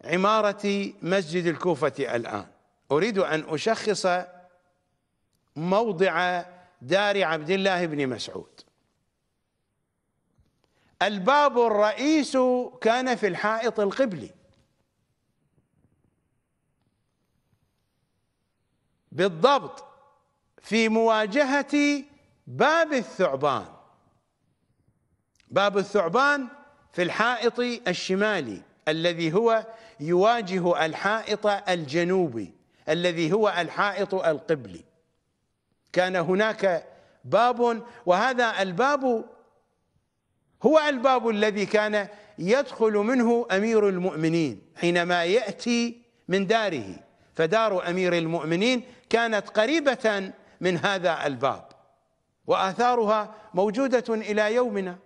عمارة مسجد الكوفة الآن أريد أن أشخص موضع دار عبد الله بن مسعود الباب الرئيس كان في الحائط القبلي بالضبط في مواجهة باب الثعبان باب الثعبان في الحائط الشمالي الذي هو يواجه الحائط الجنوبي الذي هو الحائط القبلي كان هناك باب وهذا الباب هو الباب الذي كان يدخل منه امير المؤمنين حينما ياتي من داره فدار امير المؤمنين كانت قريبة من هذا الباب وآثارها موجودة إلى يومنا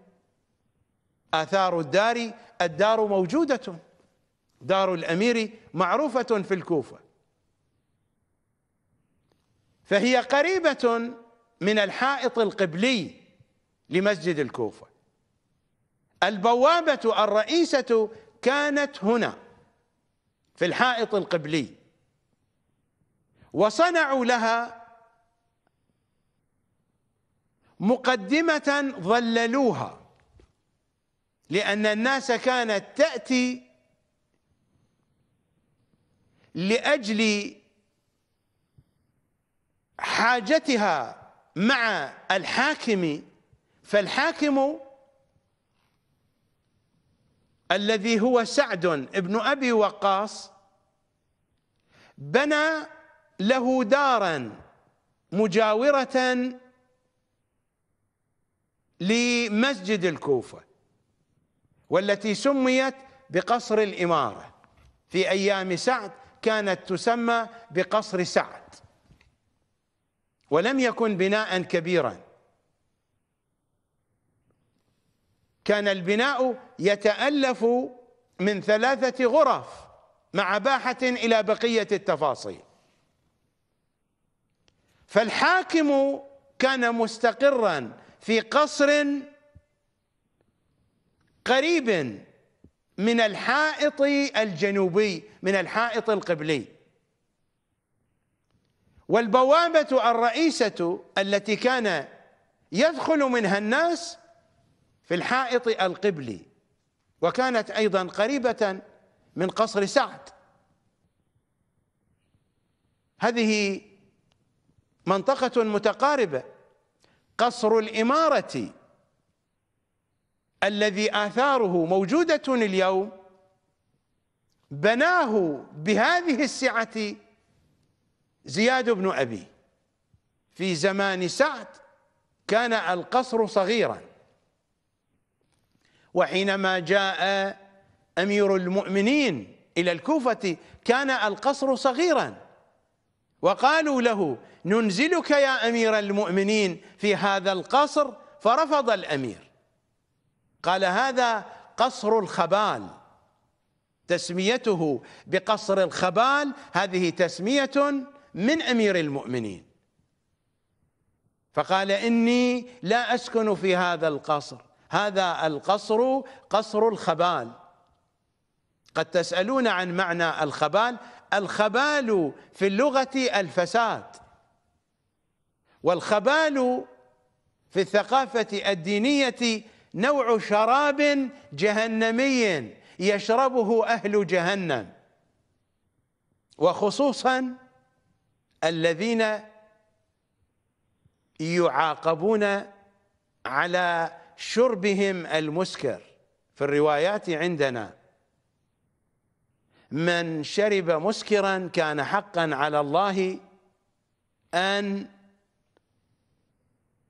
آثار الدار الدار موجودة دار الأمير معروفة في الكوفة فهي قريبة من الحائط القبلي لمسجد الكوفة البوابة الرئيسة كانت هنا في الحائط القبلي وصنعوا لها مقدمة ظللوها لأن الناس كانت تأتي لأجل حاجتها مع الحاكم فالحاكم الذي هو سعد بن أبي وقاص بنى له دارا مجاورة لمسجد الكوفة والتي سميت بقصر الإمارة في أيام سعد كانت تسمى بقصر سعد ولم يكن بناء كبيرا كان البناء يتألف من ثلاثة غرف مع باحة إلى بقية التفاصيل فالحاكم كان مستقرا في قصر قريب من الحائط الجنوبي من الحائط القبلي والبوابة الرئيسة التي كان يدخل منها الناس في الحائط القبلي وكانت أيضا قريبة من قصر سعد هذه منطقة متقاربة قصر الإمارة الذي آثاره موجودة اليوم بناه بهذه السعة زياد بن أبي في زمان سعد كان القصر صغيرا وحينما جاء أمير المؤمنين إلى الكوفة كان القصر صغيراً وقالوا له ننزلك يا أمير المؤمنين في هذا القصر فرفض الأمير قال هذا قصر الخبال تسميته بقصر الخبال هذه تسمية من أمير المؤمنين فقال إني لا أسكن في هذا القصر هذا القصر قصر الخبال قد تسألون عن معنى الخبال الخبال في اللغة الفساد والخبال في الثقافة الدينية نوع شراب جهنمي يشربه أهل جهنم وخصوصا الذين يعاقبون على شربهم المسكر في الروايات عندنا من شرب مسكرا كان حقا على الله أن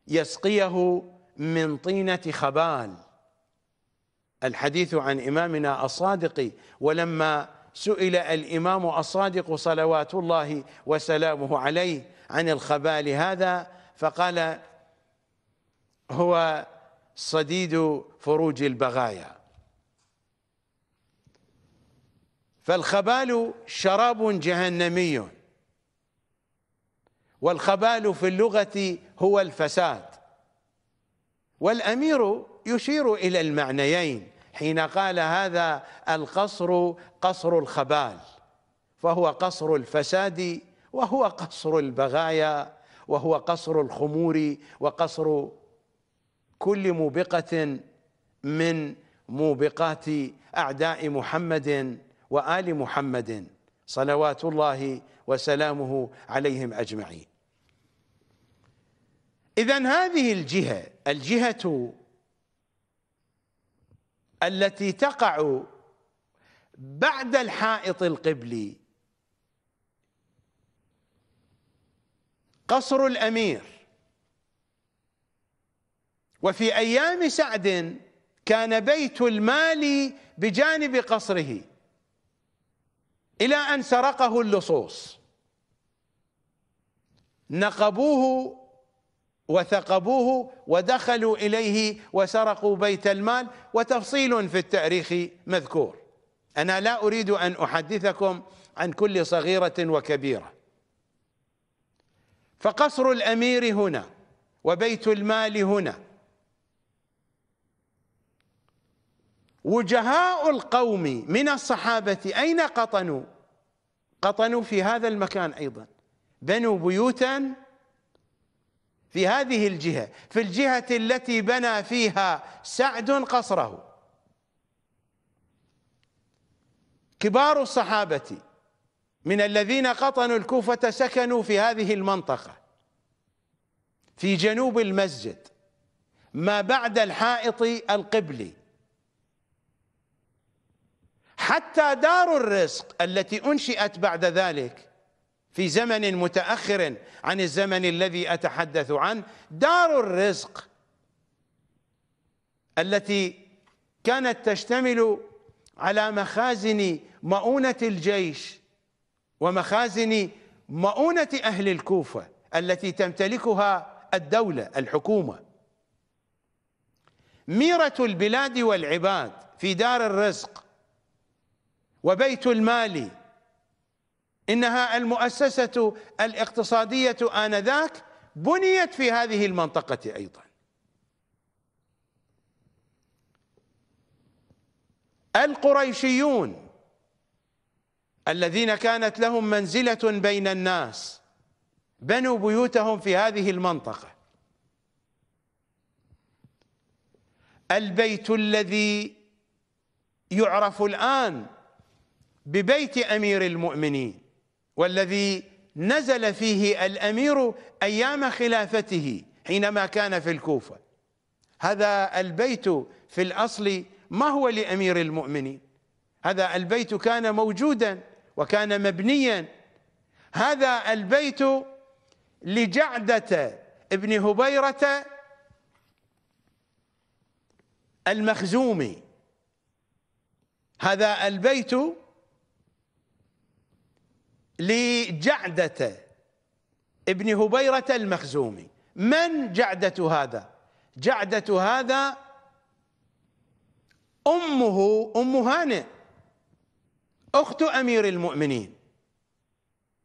يسقيه من طينة خبال الحديث عن إمامنا الصادق ولما سئل الإمام الصادق صلوات الله وسلامه عليه عن الخبال هذا فقال هو صديد فروج البغايا فالخبال شراب جهنمي والخبال في اللغة هو الفساد والأمير يشير إلى المعنيين حين قال هذا القصر قصر الخبال فهو قصر الفساد وهو قصر البغايا وهو قصر الخمور وقصر كل موبقة من موبقات أعداء محمد وآل محمد صلوات الله وسلامه عليهم أجمعين إذا هذه الجهة الجهة التي تقع بعد الحائط القبلي قصر الأمير وفي أيام سعد كان بيت المال بجانب قصره إلى أن سرقه اللصوص نقبوه وثقبوه ودخلوا إليه وسرقوا بيت المال وتفصيل في التاريخ مذكور أنا لا أريد أن أحدثكم عن كل صغيرة وكبيرة فقصر الأمير هنا وبيت المال هنا وجهاء القوم من الصحابة أين قطنوا قطنوا في هذا المكان أيضا بنوا بيوتا في هذه الجهة في الجهة التي بنى فيها سعد قصره كبار الصحابة من الذين قطنوا الكوفة سكنوا في هذه المنطقة في جنوب المسجد ما بعد الحائط القبلي حتى دار الرزق التي أنشئت بعد ذلك في زمن متأخر عن الزمن الذي أتحدث عنه دار الرزق التي كانت تشتمل على مخازن مؤونة الجيش ومخازن مؤونة أهل الكوفة التي تمتلكها الدولة الحكومة ميرة البلاد والعباد في دار الرزق وبيت المال انها المؤسسه الاقتصاديه انذاك بنيت في هذه المنطقه ايضا القريشيون الذين كانت لهم منزله بين الناس بنوا بيوتهم في هذه المنطقه البيت الذي يعرف الان ببيت امير المؤمنين والذي نزل فيه الامير ايام خلافته حينما كان في الكوفه هذا البيت في الاصل ما هو لامير المؤمنين هذا البيت كان موجودا وكان مبنيا هذا البيت لجعده ابن هبيره المخزومي هذا البيت لجعدة ابن هبيرة المخزومي من جعدة هذا جعدة هذا أمه أم هانئ أخت أمير المؤمنين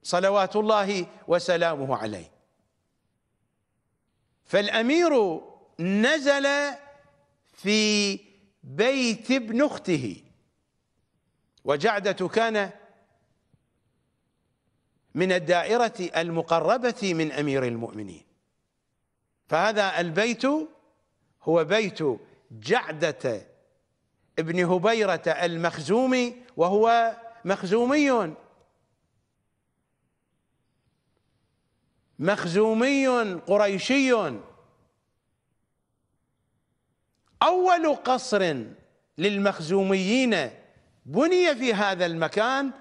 صلوات الله وسلامه عليه فالأمير نزل في بيت ابن أخته وجعدة كان من الدائرة المقربة من أمير المؤمنين فهذا البيت هو بيت جعدة ابن هبيرة المخزومي وهو مخزومي مخزومي قريشي أول قصر للمخزوميين بني في هذا المكان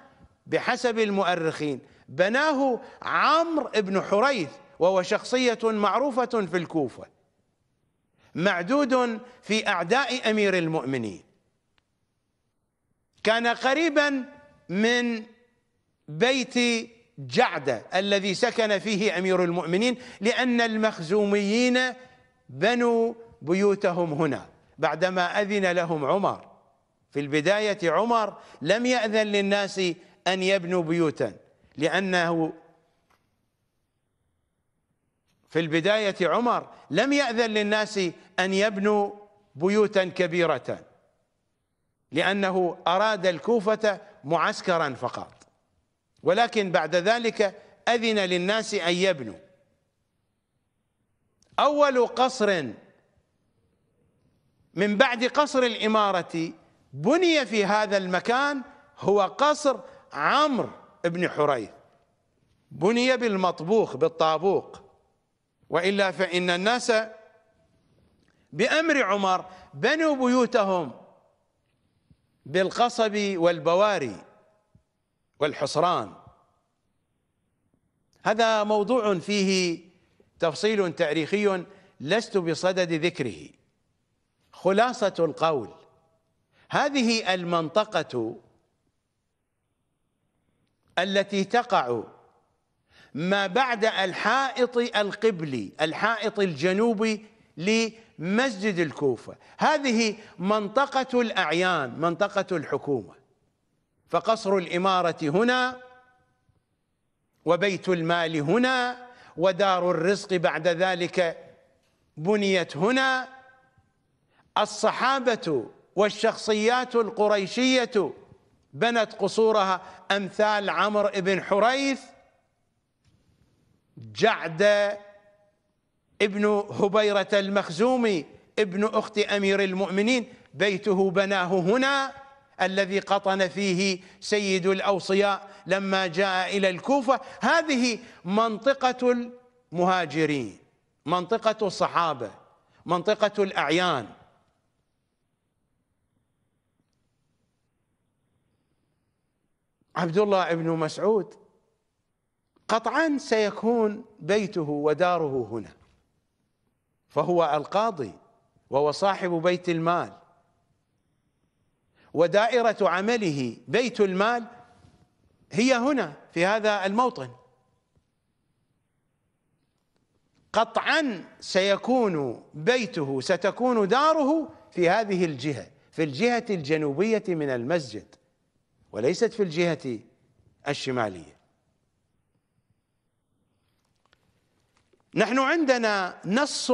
بحسب المؤرخين بناه عمرو بن حريث وهو شخصية معروفة في الكوفة معدود في أعداء أمير المؤمنين كان قريبا من بيت جعدة الذي سكن فيه أمير المؤمنين لأن المخزوميين بنوا بيوتهم هنا بعدما أذن لهم عمر في البداية عمر لم يأذن للناس أن يبنوا بيوتا لأنه في البداية عمر لم يأذن للناس أن يبنوا بيوتا كبيرة لأنه أراد الكوفة معسكرا فقط ولكن بعد ذلك أذن للناس أن يبنوا أول قصر من بعد قصر الإمارة بني في هذا المكان هو قصر عمرو ابن حريث بني بالمطبوخ بالطابوق وإلا فإن الناس بأمر عمر بنوا بيوتهم بالقصب والبواري والحصران هذا موضوع فيه تفصيل تاريخي لست بصدد ذكره خلاصة القول هذه المنطقة التي تقع ما بعد الحائط القبلي الحائط الجنوبي لمسجد الكوفة هذه منطقة الأعيان منطقة الحكومة فقصر الإمارة هنا وبيت المال هنا ودار الرزق بعد ذلك بنيت هنا الصحابة والشخصيات القريشية بنت قصورها أمثال عمرو بن حريث جعد ابن هبيرة المخزومي ابن أخت أمير المؤمنين بيته بناه هنا الذي قطن فيه سيد الأوصياء لما جاء إلى الكوفة هذه منطقة المهاجرين منطقة الصحابة منطقة الأعيان عبد الله بن مسعود قطعا سيكون بيته وداره هنا فهو القاضي وهو صاحب بيت المال ودائرة عمله بيت المال هي هنا في هذا الموطن قطعا سيكون بيته ستكون داره في هذه الجهة في الجهة الجنوبية من المسجد وليست في الجهة الشمالية نحن عندنا نص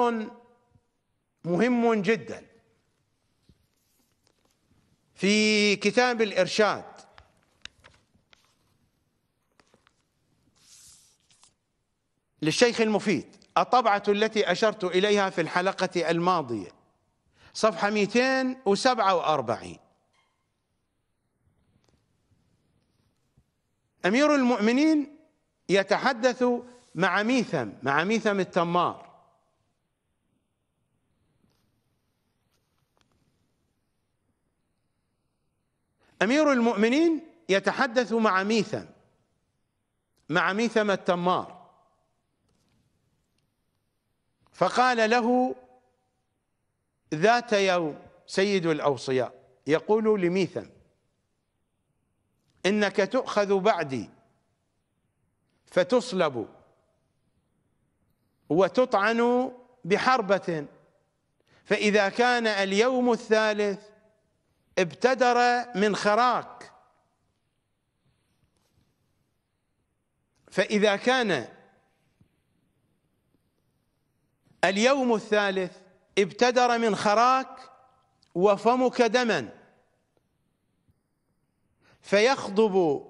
مهم جدا في كتاب الإرشاد للشيخ المفيد الطبعة التي أشرت إليها في الحلقة الماضية صفحة 247 امير المؤمنين يتحدث مع ميثم مع ميثم التمار امير المؤمنين يتحدث مع ميثم مع ميثم التمار فقال له ذات يوم سيد الاوصياء يقول لميثم انك تؤخذ بعدي فتصلب وتطعن بحربه فاذا كان اليوم الثالث ابتدر من خراك فاذا كان اليوم الثالث ابتدر من خراك وفمك دما فيخضب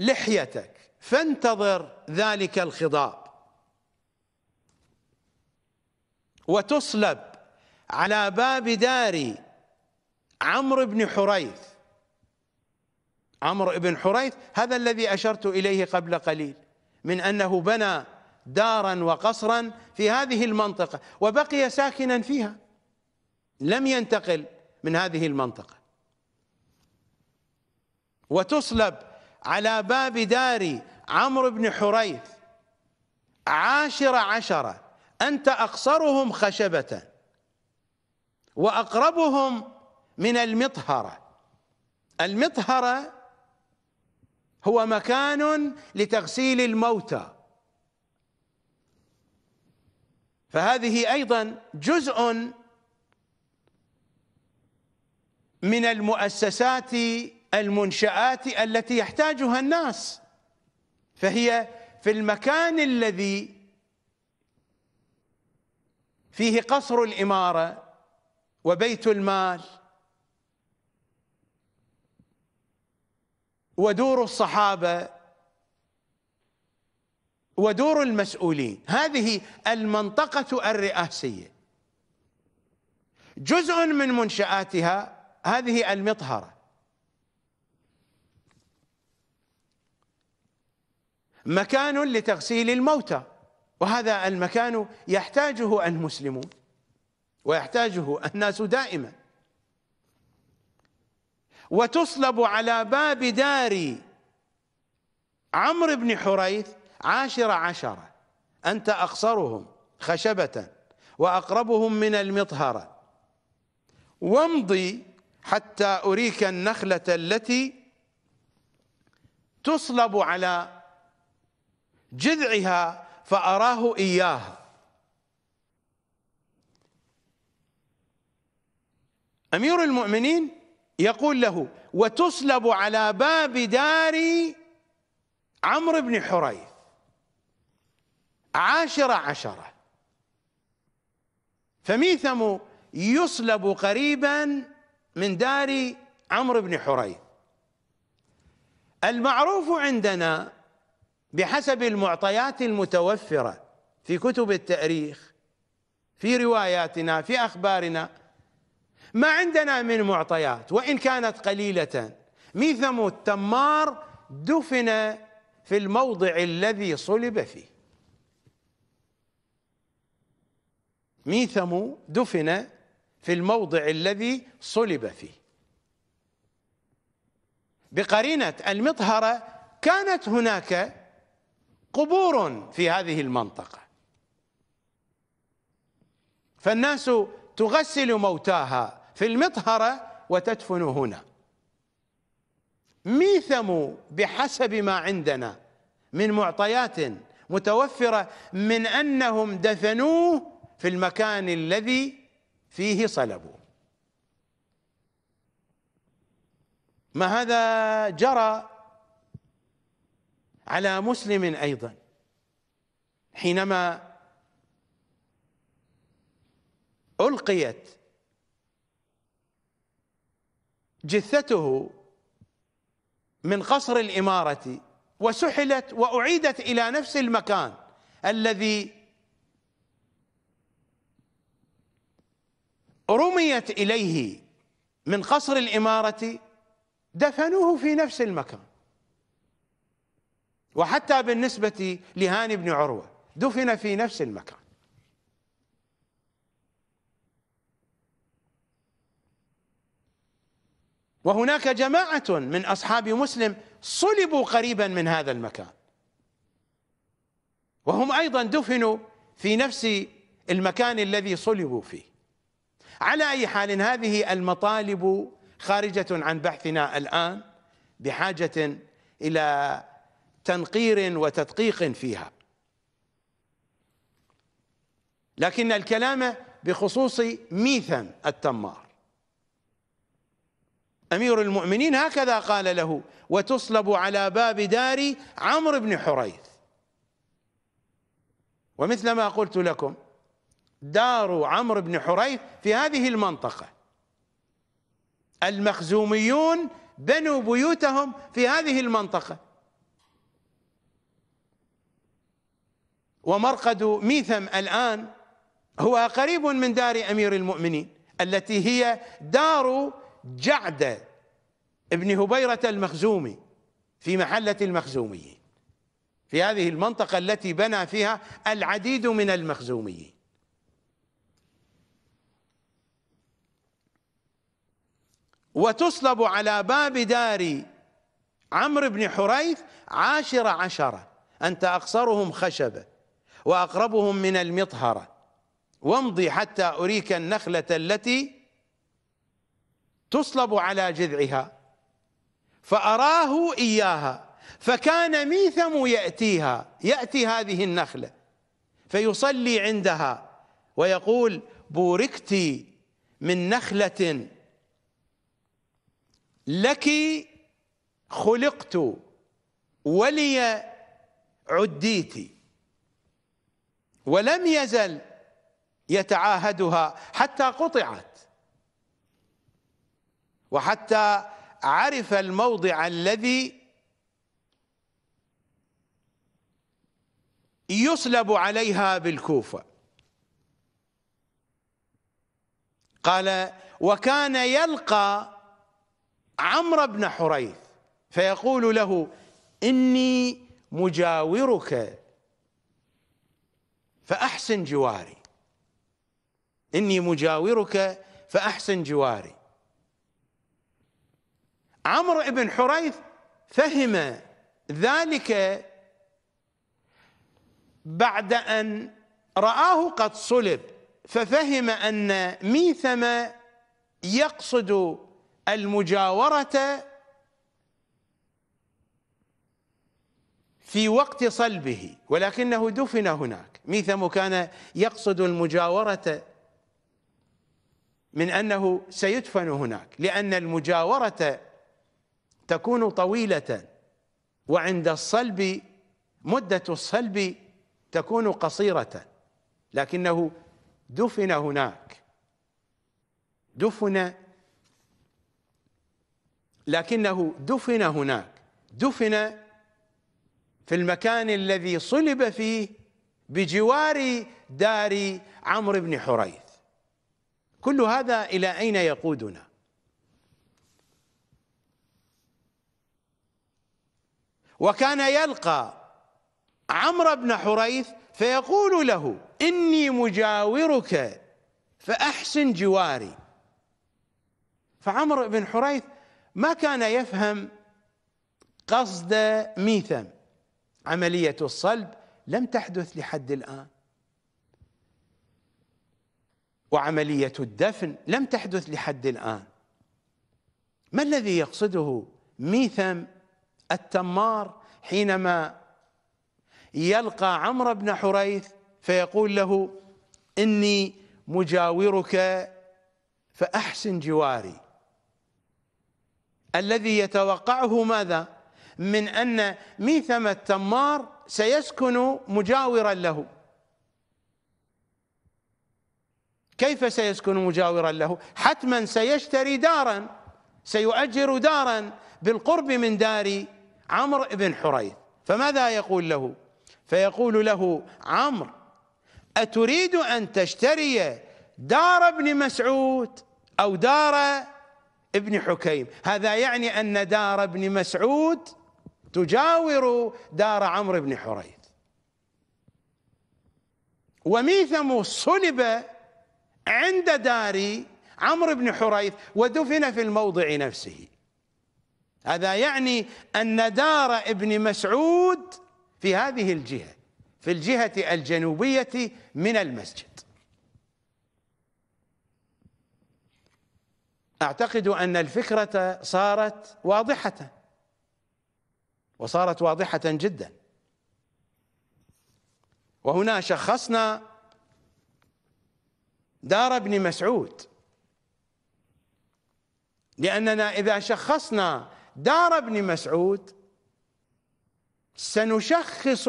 لحيتك فانتظر ذلك الخضاب وتصلب على باب دار عمرو بن حريث عمرو بن حريث هذا الذي أشرت إليه قبل قليل من أنه بنى دارا وقصرا في هذه المنطقة وبقي ساكنا فيها لم ينتقل من هذه المنطقة وتصلب على باب دار عمرو بن حريث عاشر عشرة أنت أقصرهم خشبة وأقربهم من المطهرة المطهرة هو مكان لتغسيل الموتى فهذه أيضا جزء من المؤسسات المنشآت التي يحتاجها الناس فهي في المكان الذي فيه قصر الإمارة وبيت المال ودور الصحابة ودور المسؤولين هذه المنطقة الرئاسية جزء من منشآتها هذه المطهرة مكان لتغسيل الموتى وهذا المكان يحتاجه المسلمون ويحتاجه الناس دائما وتصلب على باب دار عمرو بن حريث عاشر عشرة أنت أقصرهم خشبة وأقربهم من المطهرة وامضي حتى أريك النخلة التي تصلب على جذعها فأراه إياها أمير المؤمنين يقول له وتصلب على باب دار عمرو بن حريث عاشرة عشرة فميثم يصلب قريبا من دار عمرو بن حريث المعروف عندنا بحسب المعطيات المتوفرة في كتب التاريخ في رواياتنا في أخبارنا ما عندنا من معطيات وإن كانت قليلة ميثم التمار دفن في الموضع الذي صلب فيه ميثم دفن في الموضع الذي صلب فيه بقرينة المطهرة كانت هناك قبور في هذه المنطقة فالناس تغسل موتاها في المطهرة وتدفن هنا ميثم بحسب ما عندنا من معطيات متوفرة من أنهم دفنوه في المكان الذي فيه صلبوا ما هذا جرى على مسلم أيضا حينما ألقيت جثته من قصر الإمارة وسحلت وأعيدت إلى نفس المكان الذي رميت إليه من قصر الإمارة دفنوه في نفس المكان وحتى بالنسبة لهاني بن عروة دفن في نفس المكان وهناك جماعة من أصحاب مسلم صلبوا قريبا من هذا المكان وهم أيضا دفنوا في نفس المكان الذي صلبوا فيه على أي حال هذه المطالب خارجة عن بحثنا الآن بحاجة إلى تنقير وتدقيق فيها لكن الكلام بخصوص ميثم التمار أمير المؤمنين هكذا قال له وتصلب على باب دار عمرو بن حريث ومثل ما قلت لكم دار عمرو بن حريث في هذه المنطقة المخزوميون بنوا بيوتهم في هذه المنطقة ومرقد ميثم الآن هو قريب من دار أمير المؤمنين التي هي دار جعدة ابن هبيرة المخزومي في محلة المخزوميين في هذه المنطقة التي بنى فيها العديد من المخزوميين وتصلب على باب دار عمرو بن حريث عاشر عشرة أنت أقصرهم خشبة وأقربهم من المطهرة وامضي حتى أريك النخلة التي تصلب على جذعها فأراه إياها فكان ميثم يأتيها يأتي هذه النخلة فيصلي عندها ويقول بوركت من نخلة لك خلقت ولي عديت ولم يزل يتعاهدها حتى قطعت وحتى عرف الموضع الذي يصلب عليها بالكوفة قال وكان يلقى عمرو بن حريث فيقول له إني مجاورك فأحسن جواري إني مجاورك فأحسن جواري عمرو بن حريث فهم ذلك بعد أن رآه قد صلب ففهم أن ميثم يقصد المجاورة في وقت صلبه ولكنه دفن هناك ميثم كان يقصد المجاورة من أنه سيدفن هناك لأن المجاورة تكون طويلة وعند الصلب مدة الصلب تكون قصيرة لكنه دفن هناك دفن لكنه دفن هناك دفن في المكان الذي صلب فيه بجوار دار عمرو بن حريث كل هذا إلى أين يقودنا وكان يلقى عمرو بن حريث فيقول له إني مجاورك فأحسن جواري فعمرو بن حريث ما كان يفهم قصد ميثم عملية الصلب لم تحدث لحد الآن وعملية الدفن لم تحدث لحد الآن ما الذي يقصده ميثم التمار حينما يلقى عمرو بن حريث فيقول له إني مجاورك فأحسن جواري الذي يتوقعه ماذا من أن ميثم التمار سيسكن مجاورا له كيف سيسكن مجاورا له حتما سيشتري دارا سيؤجر دارا بالقرب من دار عمرو بن حريث فماذا يقول له فيقول له عمرو أتريد أن تشتري دار ابن مسعود أو دار ابن حكيم هذا يعني أن دار ابن مسعود تجاور دار عمرو بن حريث وميثم صلب عند دار عمرو بن حريث ودفن في الموضع نفسه هذا يعني أن دار ابن مسعود في هذه الجهة في الجهة الجنوبية من المسجد أعتقد أن الفكرة صارت واضحة وصارت واضحة جدا وهنا شخصنا دار ابن مسعود لأننا إذا شخصنا دار ابن مسعود سنشخص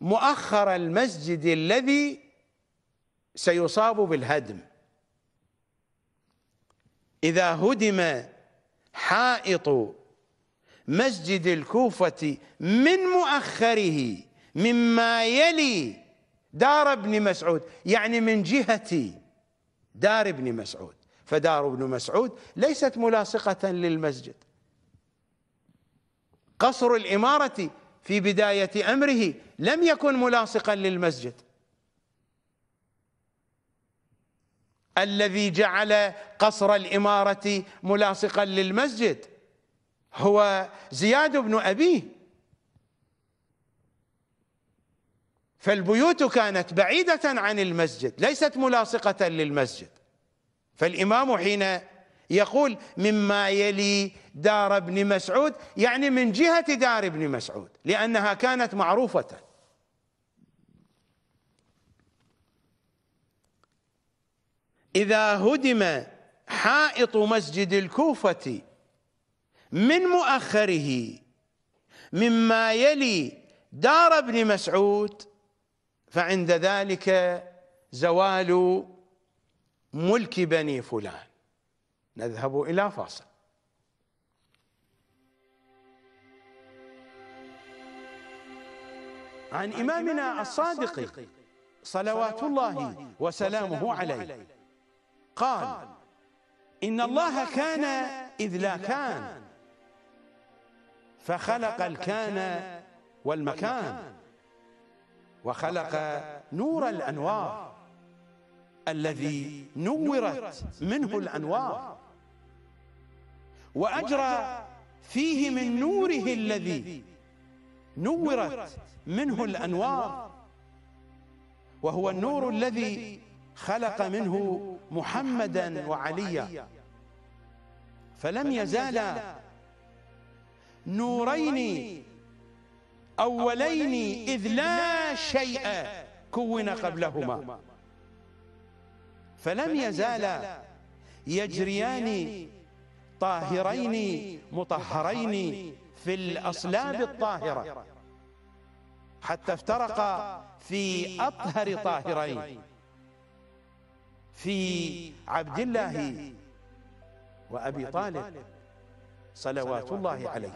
مؤخر المسجد الذي سيصاب بالهدم إذا هدم حائط مسجد الكوفة من مؤخره مما يلي دار ابن مسعود يعني من جهة دار ابن مسعود فدار ابن مسعود ليست ملاصقة للمسجد قصر الإمارة في بداية أمره لم يكن ملاصقا للمسجد الذي جعل قصر الإمارة ملاصقا للمسجد هو زياد بن أبيه فالبيوت كانت بعيدة عن المسجد ليست ملاصقة للمسجد فالإمام حين يقول مما يلي دار ابن مسعود يعني من جهة دار ابن مسعود لأنها كانت معروفة إذا هدم حائط مسجد الكوفة من مؤخره مما يلي دار ابن مسعود فعند ذلك زوال ملك بني فلان نذهب إلى فاصل عن إمامنا الصادق صلوات الله وسلامه عليه قال إن الله كان إذ لا كان فخلق الكان والمكان وخلق نور الأنوار الذي نورت منه الأنوار وأجرى فيه من نوره الذي نورت منه الأنوار وهو النور الذي خلق منه محمدا وعليا فلم يزال نورين أولين إذ لا شيء كون قبلهما فلم يزال يجريان طاهرين مطهرين في الأصلاب الطاهرة حتى افترقا في أطهر طاهرين في عبد الله وأبي طالب صلوات الله عليه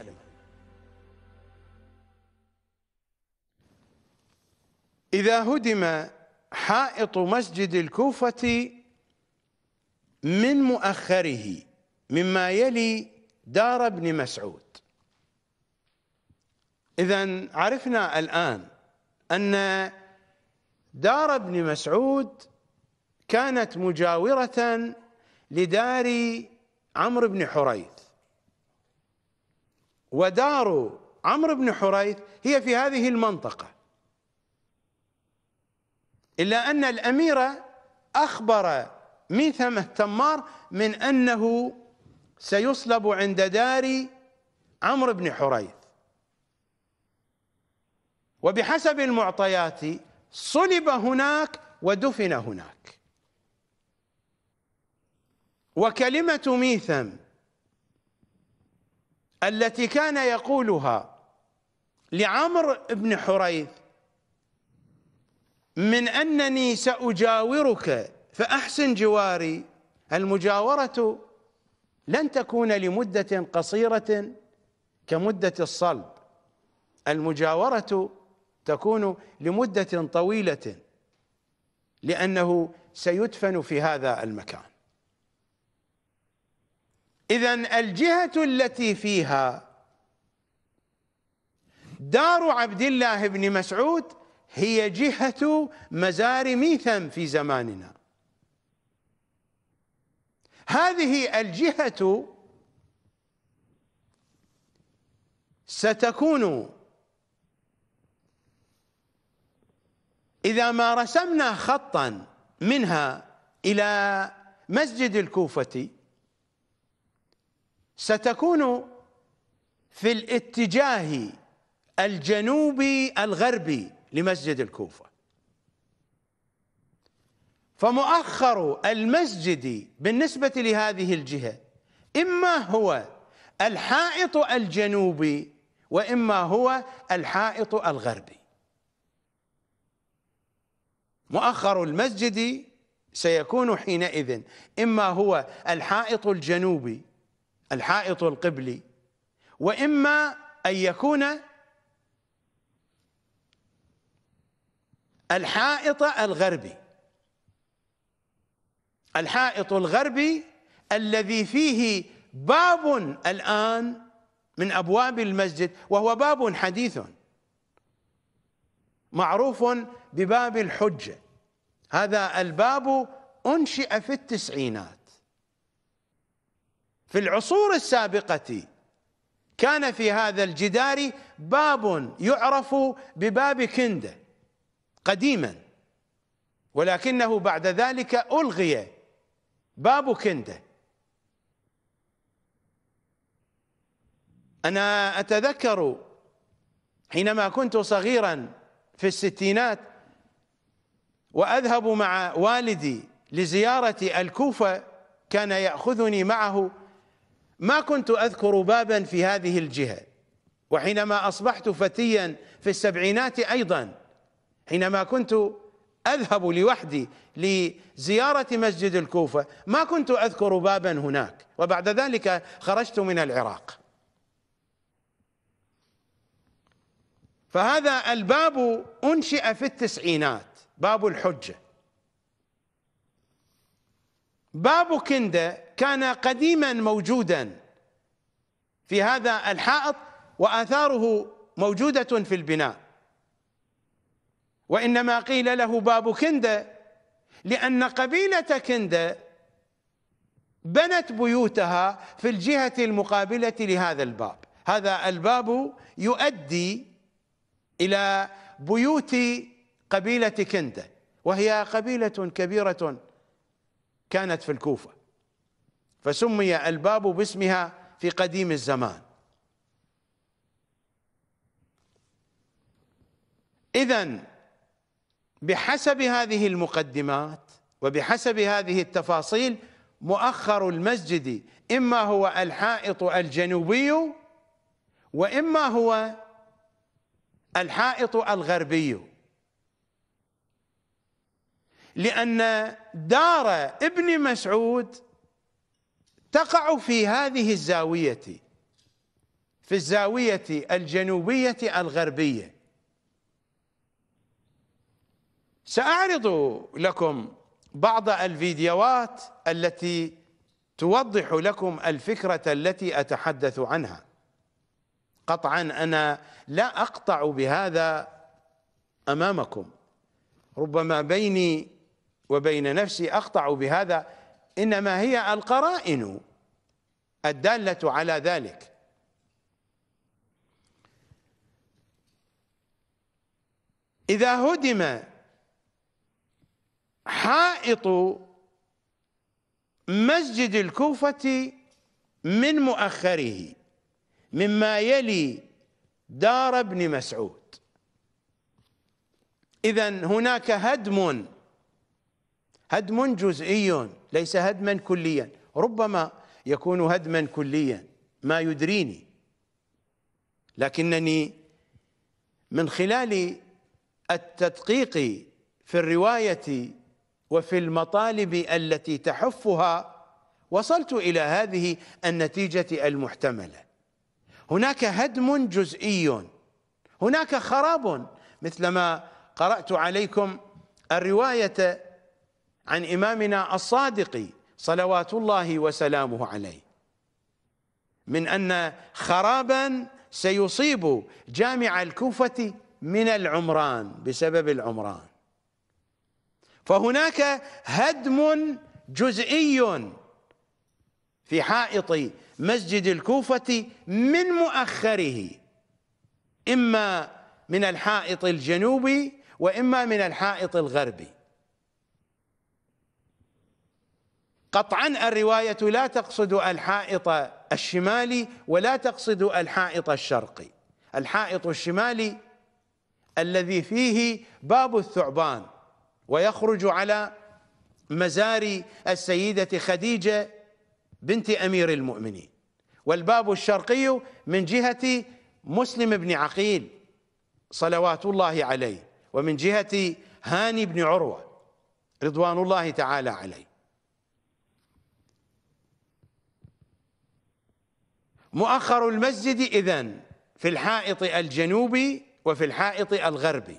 إذا هدم حائط مسجد الكوفة من مؤخره مما يلي دار ابن مسعود إذا عرفنا الآن أن دار ابن مسعود كانت مجاورة لدار عمرو بن حريث ودار عمرو بن حريث هي في هذه المنطقة إلا أن الأمير أخبر ميثم التمار من أنه سيصلب عند دار عمرو بن حريث وبحسب المعطيات صلب هناك ودفن هناك وكلمة ميثم التي كان يقولها لعمرو بن حريث من أنني سأجاورك فأحسن جواري المجاورة لن تكون لمدة قصيرة كمدة الصلب المجاورة تكون لمدة طويلة لأنه سيدفن في هذا المكان اذا الجهه التي فيها دار عبد الله بن مسعود هي جهه مزار ميثم في زماننا هذه الجهه ستكون اذا ما رسمنا خطا منها الى مسجد الكوفه ستكون في الاتجاه الجنوبي الغربي لمسجد الكوفة فمؤخر المسجد بالنسبة لهذه الجهة إما هو الحائط الجنوبي وإما هو الحائط الغربي مؤخر المسجد سيكون حينئذ إما هو الحائط الجنوبي الحائط القبلي واما ان يكون الحائط الغربي الحائط الغربي الذي فيه باب الان من ابواب المسجد وهو باب حديث معروف بباب الحجه هذا الباب انشئ في التسعينات في العصور السابقة كان في هذا الجدار باب يعرف بباب كندة قديما ولكنه بعد ذلك ألغي باب كندة أنا أتذكر حينما كنت صغيرا في الستينات وأذهب مع والدي لزيارة الكوفة كان يأخذني معه ما كنت اذكر بابا في هذه الجهه وحينما اصبحت فتيا في السبعينات ايضا حينما كنت اذهب لوحدي لزياره مسجد الكوفه ما كنت اذكر بابا هناك وبعد ذلك خرجت من العراق فهذا الباب انشئ في التسعينات باب الحجه باب كنده كان قديما موجودا في هذا الحائط واثاره موجوده في البناء وانما قيل له باب كنده لان قبيله كنده بنت بيوتها في الجهه المقابله لهذا الباب هذا الباب يؤدي الى بيوت قبيله كنده وهي قبيله كبيره كانت في الكوفه فسمي الباب باسمها في قديم الزمان اذا بحسب هذه المقدمات وبحسب هذه التفاصيل مؤخر المسجد اما هو الحائط الجنوبي واما هو الحائط الغربي لان دار ابن مسعود تقع في هذه الزاوية في الزاوية الجنوبية الغربية سأعرض لكم بعض الفيديوهات التي توضح لكم الفكرة التي أتحدث عنها قطعا أنا لا أقطع بهذا أمامكم ربما بيني وبين نفسي أقطع بهذا إنما هي القرائن الدالة على ذلك إذا هدم حائط مسجد الكوفة من مؤخره مما يلي دار ابن مسعود إذا هناك هدم هدم جزئي ليس هدما كليا ربما يكون هدما كليا ما يدريني لكنني من خلال التدقيق في الروايه وفي المطالب التي تحفها وصلت الى هذه النتيجه المحتمله هناك هدم جزئي هناك خراب مثلما قرات عليكم الروايه عن إمامنا الصادق صلوات الله وسلامه عليه من أن خرابا سيصيب جامع الكوفة من العمران بسبب العمران فهناك هدم جزئي في حائط مسجد الكوفة من مؤخره إما من الحائط الجنوبي وإما من الحائط الغربي قطعا الرواية لا تقصد الحائط الشمالي ولا تقصد الحائط الشرقي الحائط الشمالي الذي فيه باب الثعبان ويخرج على مزار السيدة خديجة بنت أمير المؤمنين والباب الشرقي من جهة مسلم بن عقيل صلوات الله عليه ومن جهة هاني بن عروة رضوان الله تعالى عليه مؤخر المسجد إذن في الحائط الجنوبي وفي الحائط الغربي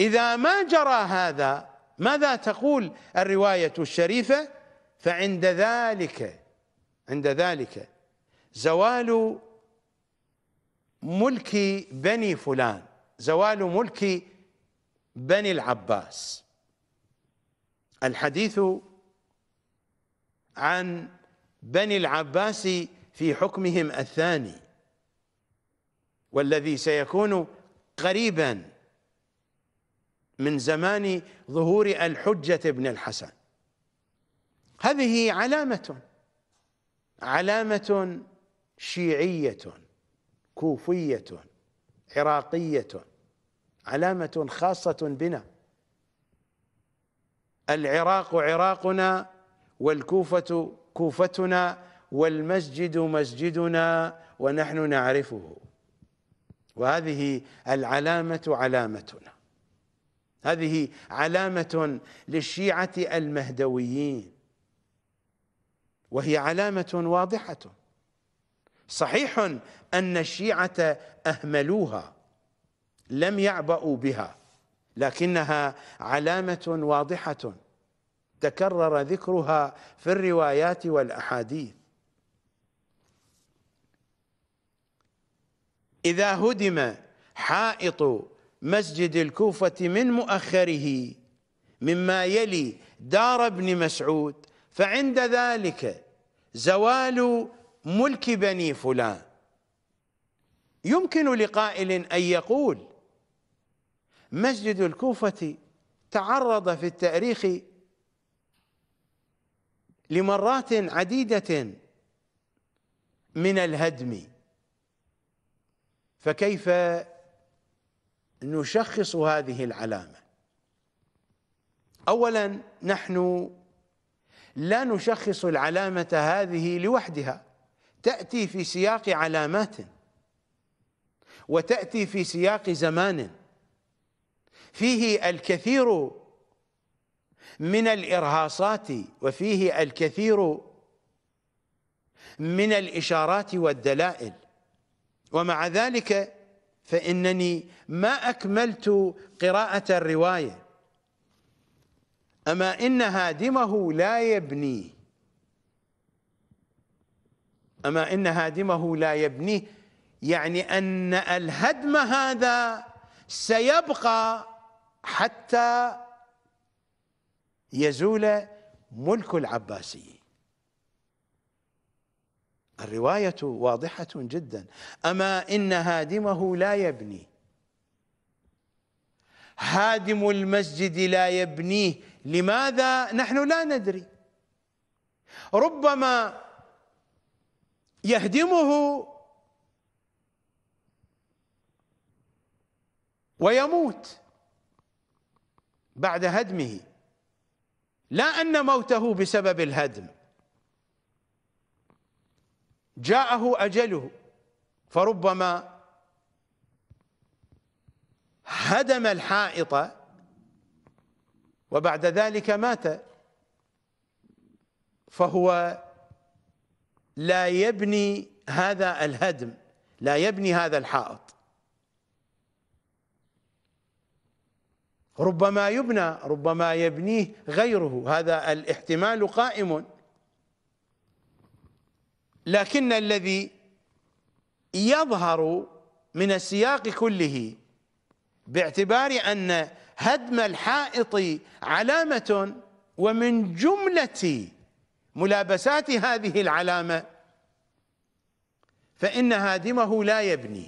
إذا ما جرى هذا ماذا تقول الرواية الشريفة فعند ذلك عند ذلك زوال ملك بني فلان زوال ملك بني العباس الحديث عن بني العباس في حكمهم الثاني والذي سيكون قريبا من زمان ظهور الحجة بن الحسن هذه علامة علامة شيعية كوفية عراقية علامة خاصة بنا العراق عراقنا والكوفة كوفتنا والمسجد مسجدنا ونحن نعرفه وهذه العلامة علامتنا هذه علامة للشيعة المهدويين وهي علامة واضحة صحيح أن الشيعة أهملوها لم يعبأوا بها لكنها علامة واضحة تكرر ذكرها في الروايات والاحاديث اذا هدم حائط مسجد الكوفه من مؤخره مما يلي دار ابن مسعود فعند ذلك زوال ملك بني فلان يمكن لقائل ان يقول مسجد الكوفه تعرض في التاريخ لمرات عديده من الهدم فكيف نشخص هذه العلامه اولا نحن لا نشخص العلامه هذه لوحدها تاتي في سياق علامات وتاتي في سياق زمان فيه الكثير من الإرهاصات وفيه الكثير من الإشارات والدلائل ومع ذلك فإنني ما أكملت قراءة الرواية أما إن هادمه لا يبنيه أما إن هادمه لا يبنيه يعني أن الهدم هذا سيبقى حتى يزول ملك العباسي الرواية واضحة جدا أما إن هادمه لا يبني هادم المسجد لا يبنيه لماذا نحن لا ندري ربما يهدمه ويموت بعد هدمه لا ان موته بسبب الهدم جاءه اجله فربما هدم الحائط وبعد ذلك مات فهو لا يبني هذا الهدم لا يبني هذا الحائط ربما يبنى ربما يبنيه غيره هذا الاحتمال قائم لكن الذي يظهر من السياق كله باعتبار ان هدم الحائط علامه ومن جمله ملابسات هذه العلامه فان هادمه لا يبني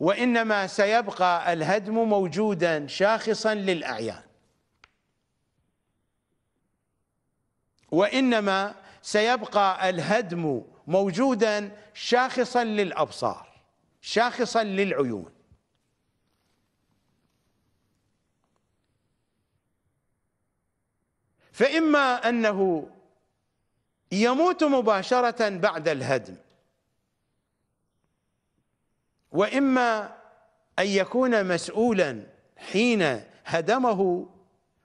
وانما سيبقى الهدم موجودا شاخصا للاعيان وانما سيبقى الهدم موجودا شاخصا للابصار شاخصا للعيون فاما انه يموت مباشره بعد الهدم وإما أن يكون مسؤولا حين هدمه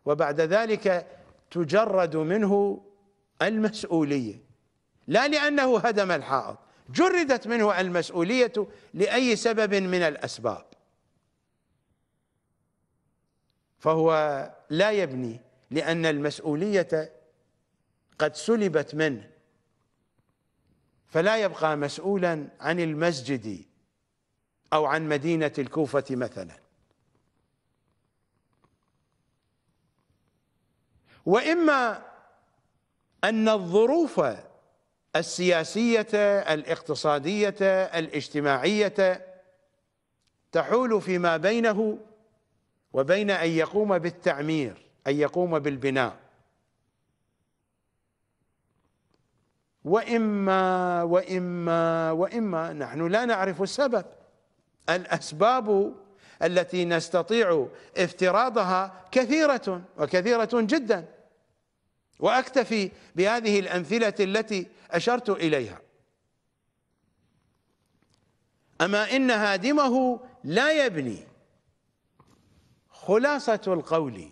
وبعد ذلك تجرد منه المسؤولية لا لأنه هدم الحائط جردت منه المسؤولية لأي سبب من الأسباب فهو لا يبني لأن المسؤولية قد سلبت منه فلا يبقى مسؤولا عن المسجد أو عن مدينة الكوفة مثلا وإما أن الظروف السياسية الاقتصادية الاجتماعية تحول فيما بينه وبين أن يقوم بالتعمير أن يقوم بالبناء وإما وإما وإما نحن لا نعرف السبب الأسباب التي نستطيع افتراضها كثيرة وكثيرة جدا وأكتفي بهذه الأمثلة التي أشرت إليها أما إن هادمه لا يبني خلاصة القول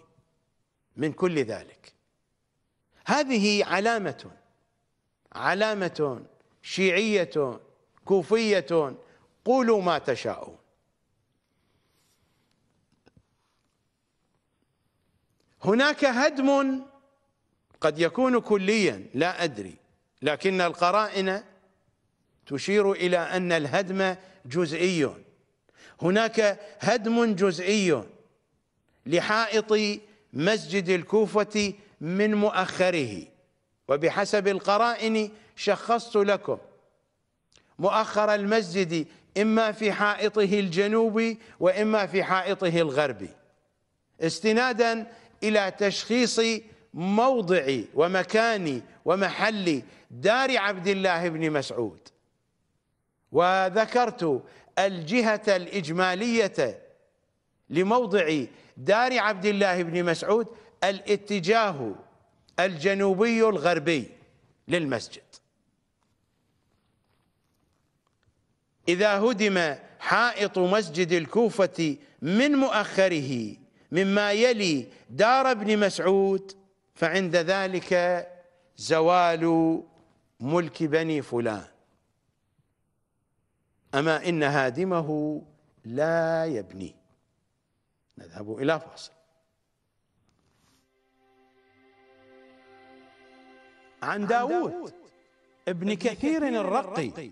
من كل ذلك هذه علامة علامة شيعية كوفية قولوا ما تشاءون هناك هدم قد يكون كليا لا أدري لكن القرائن تشير إلى أن الهدم جزئي هناك هدم جزئي لحائط مسجد الكوفة من مؤخره وبحسب القرائن شخصت لكم مؤخر المسجد إما في حائطه الجنوبي وإما في حائطه الغربي استنادا إلى تشخيص موضع ومكان ومحل دار عبد الله بن مسعود وذكرت الجهة الإجمالية لموضع دار عبد الله بن مسعود الاتجاه الجنوبي الغربي للمسجد إذا هدم حائط مسجد الكوفة من مؤخره مما يلي دار ابن مسعود فعند ذلك زوال ملك بني فلان أما إن هادمه لا يبني نذهب إلى فاصل عن داود ابن كثير الرقي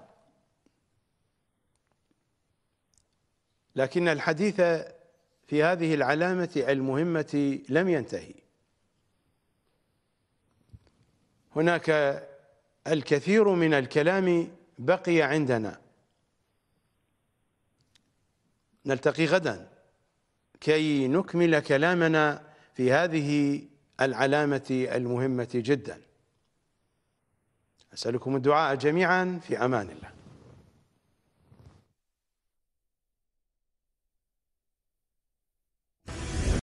لكن الحديث في هذه العلامة المهمة لم ينتهي هناك الكثير من الكلام بقي عندنا نلتقي غدا كي نكمل كلامنا في هذه العلامة المهمة جدا أسألكم الدعاء جميعا في أمان الله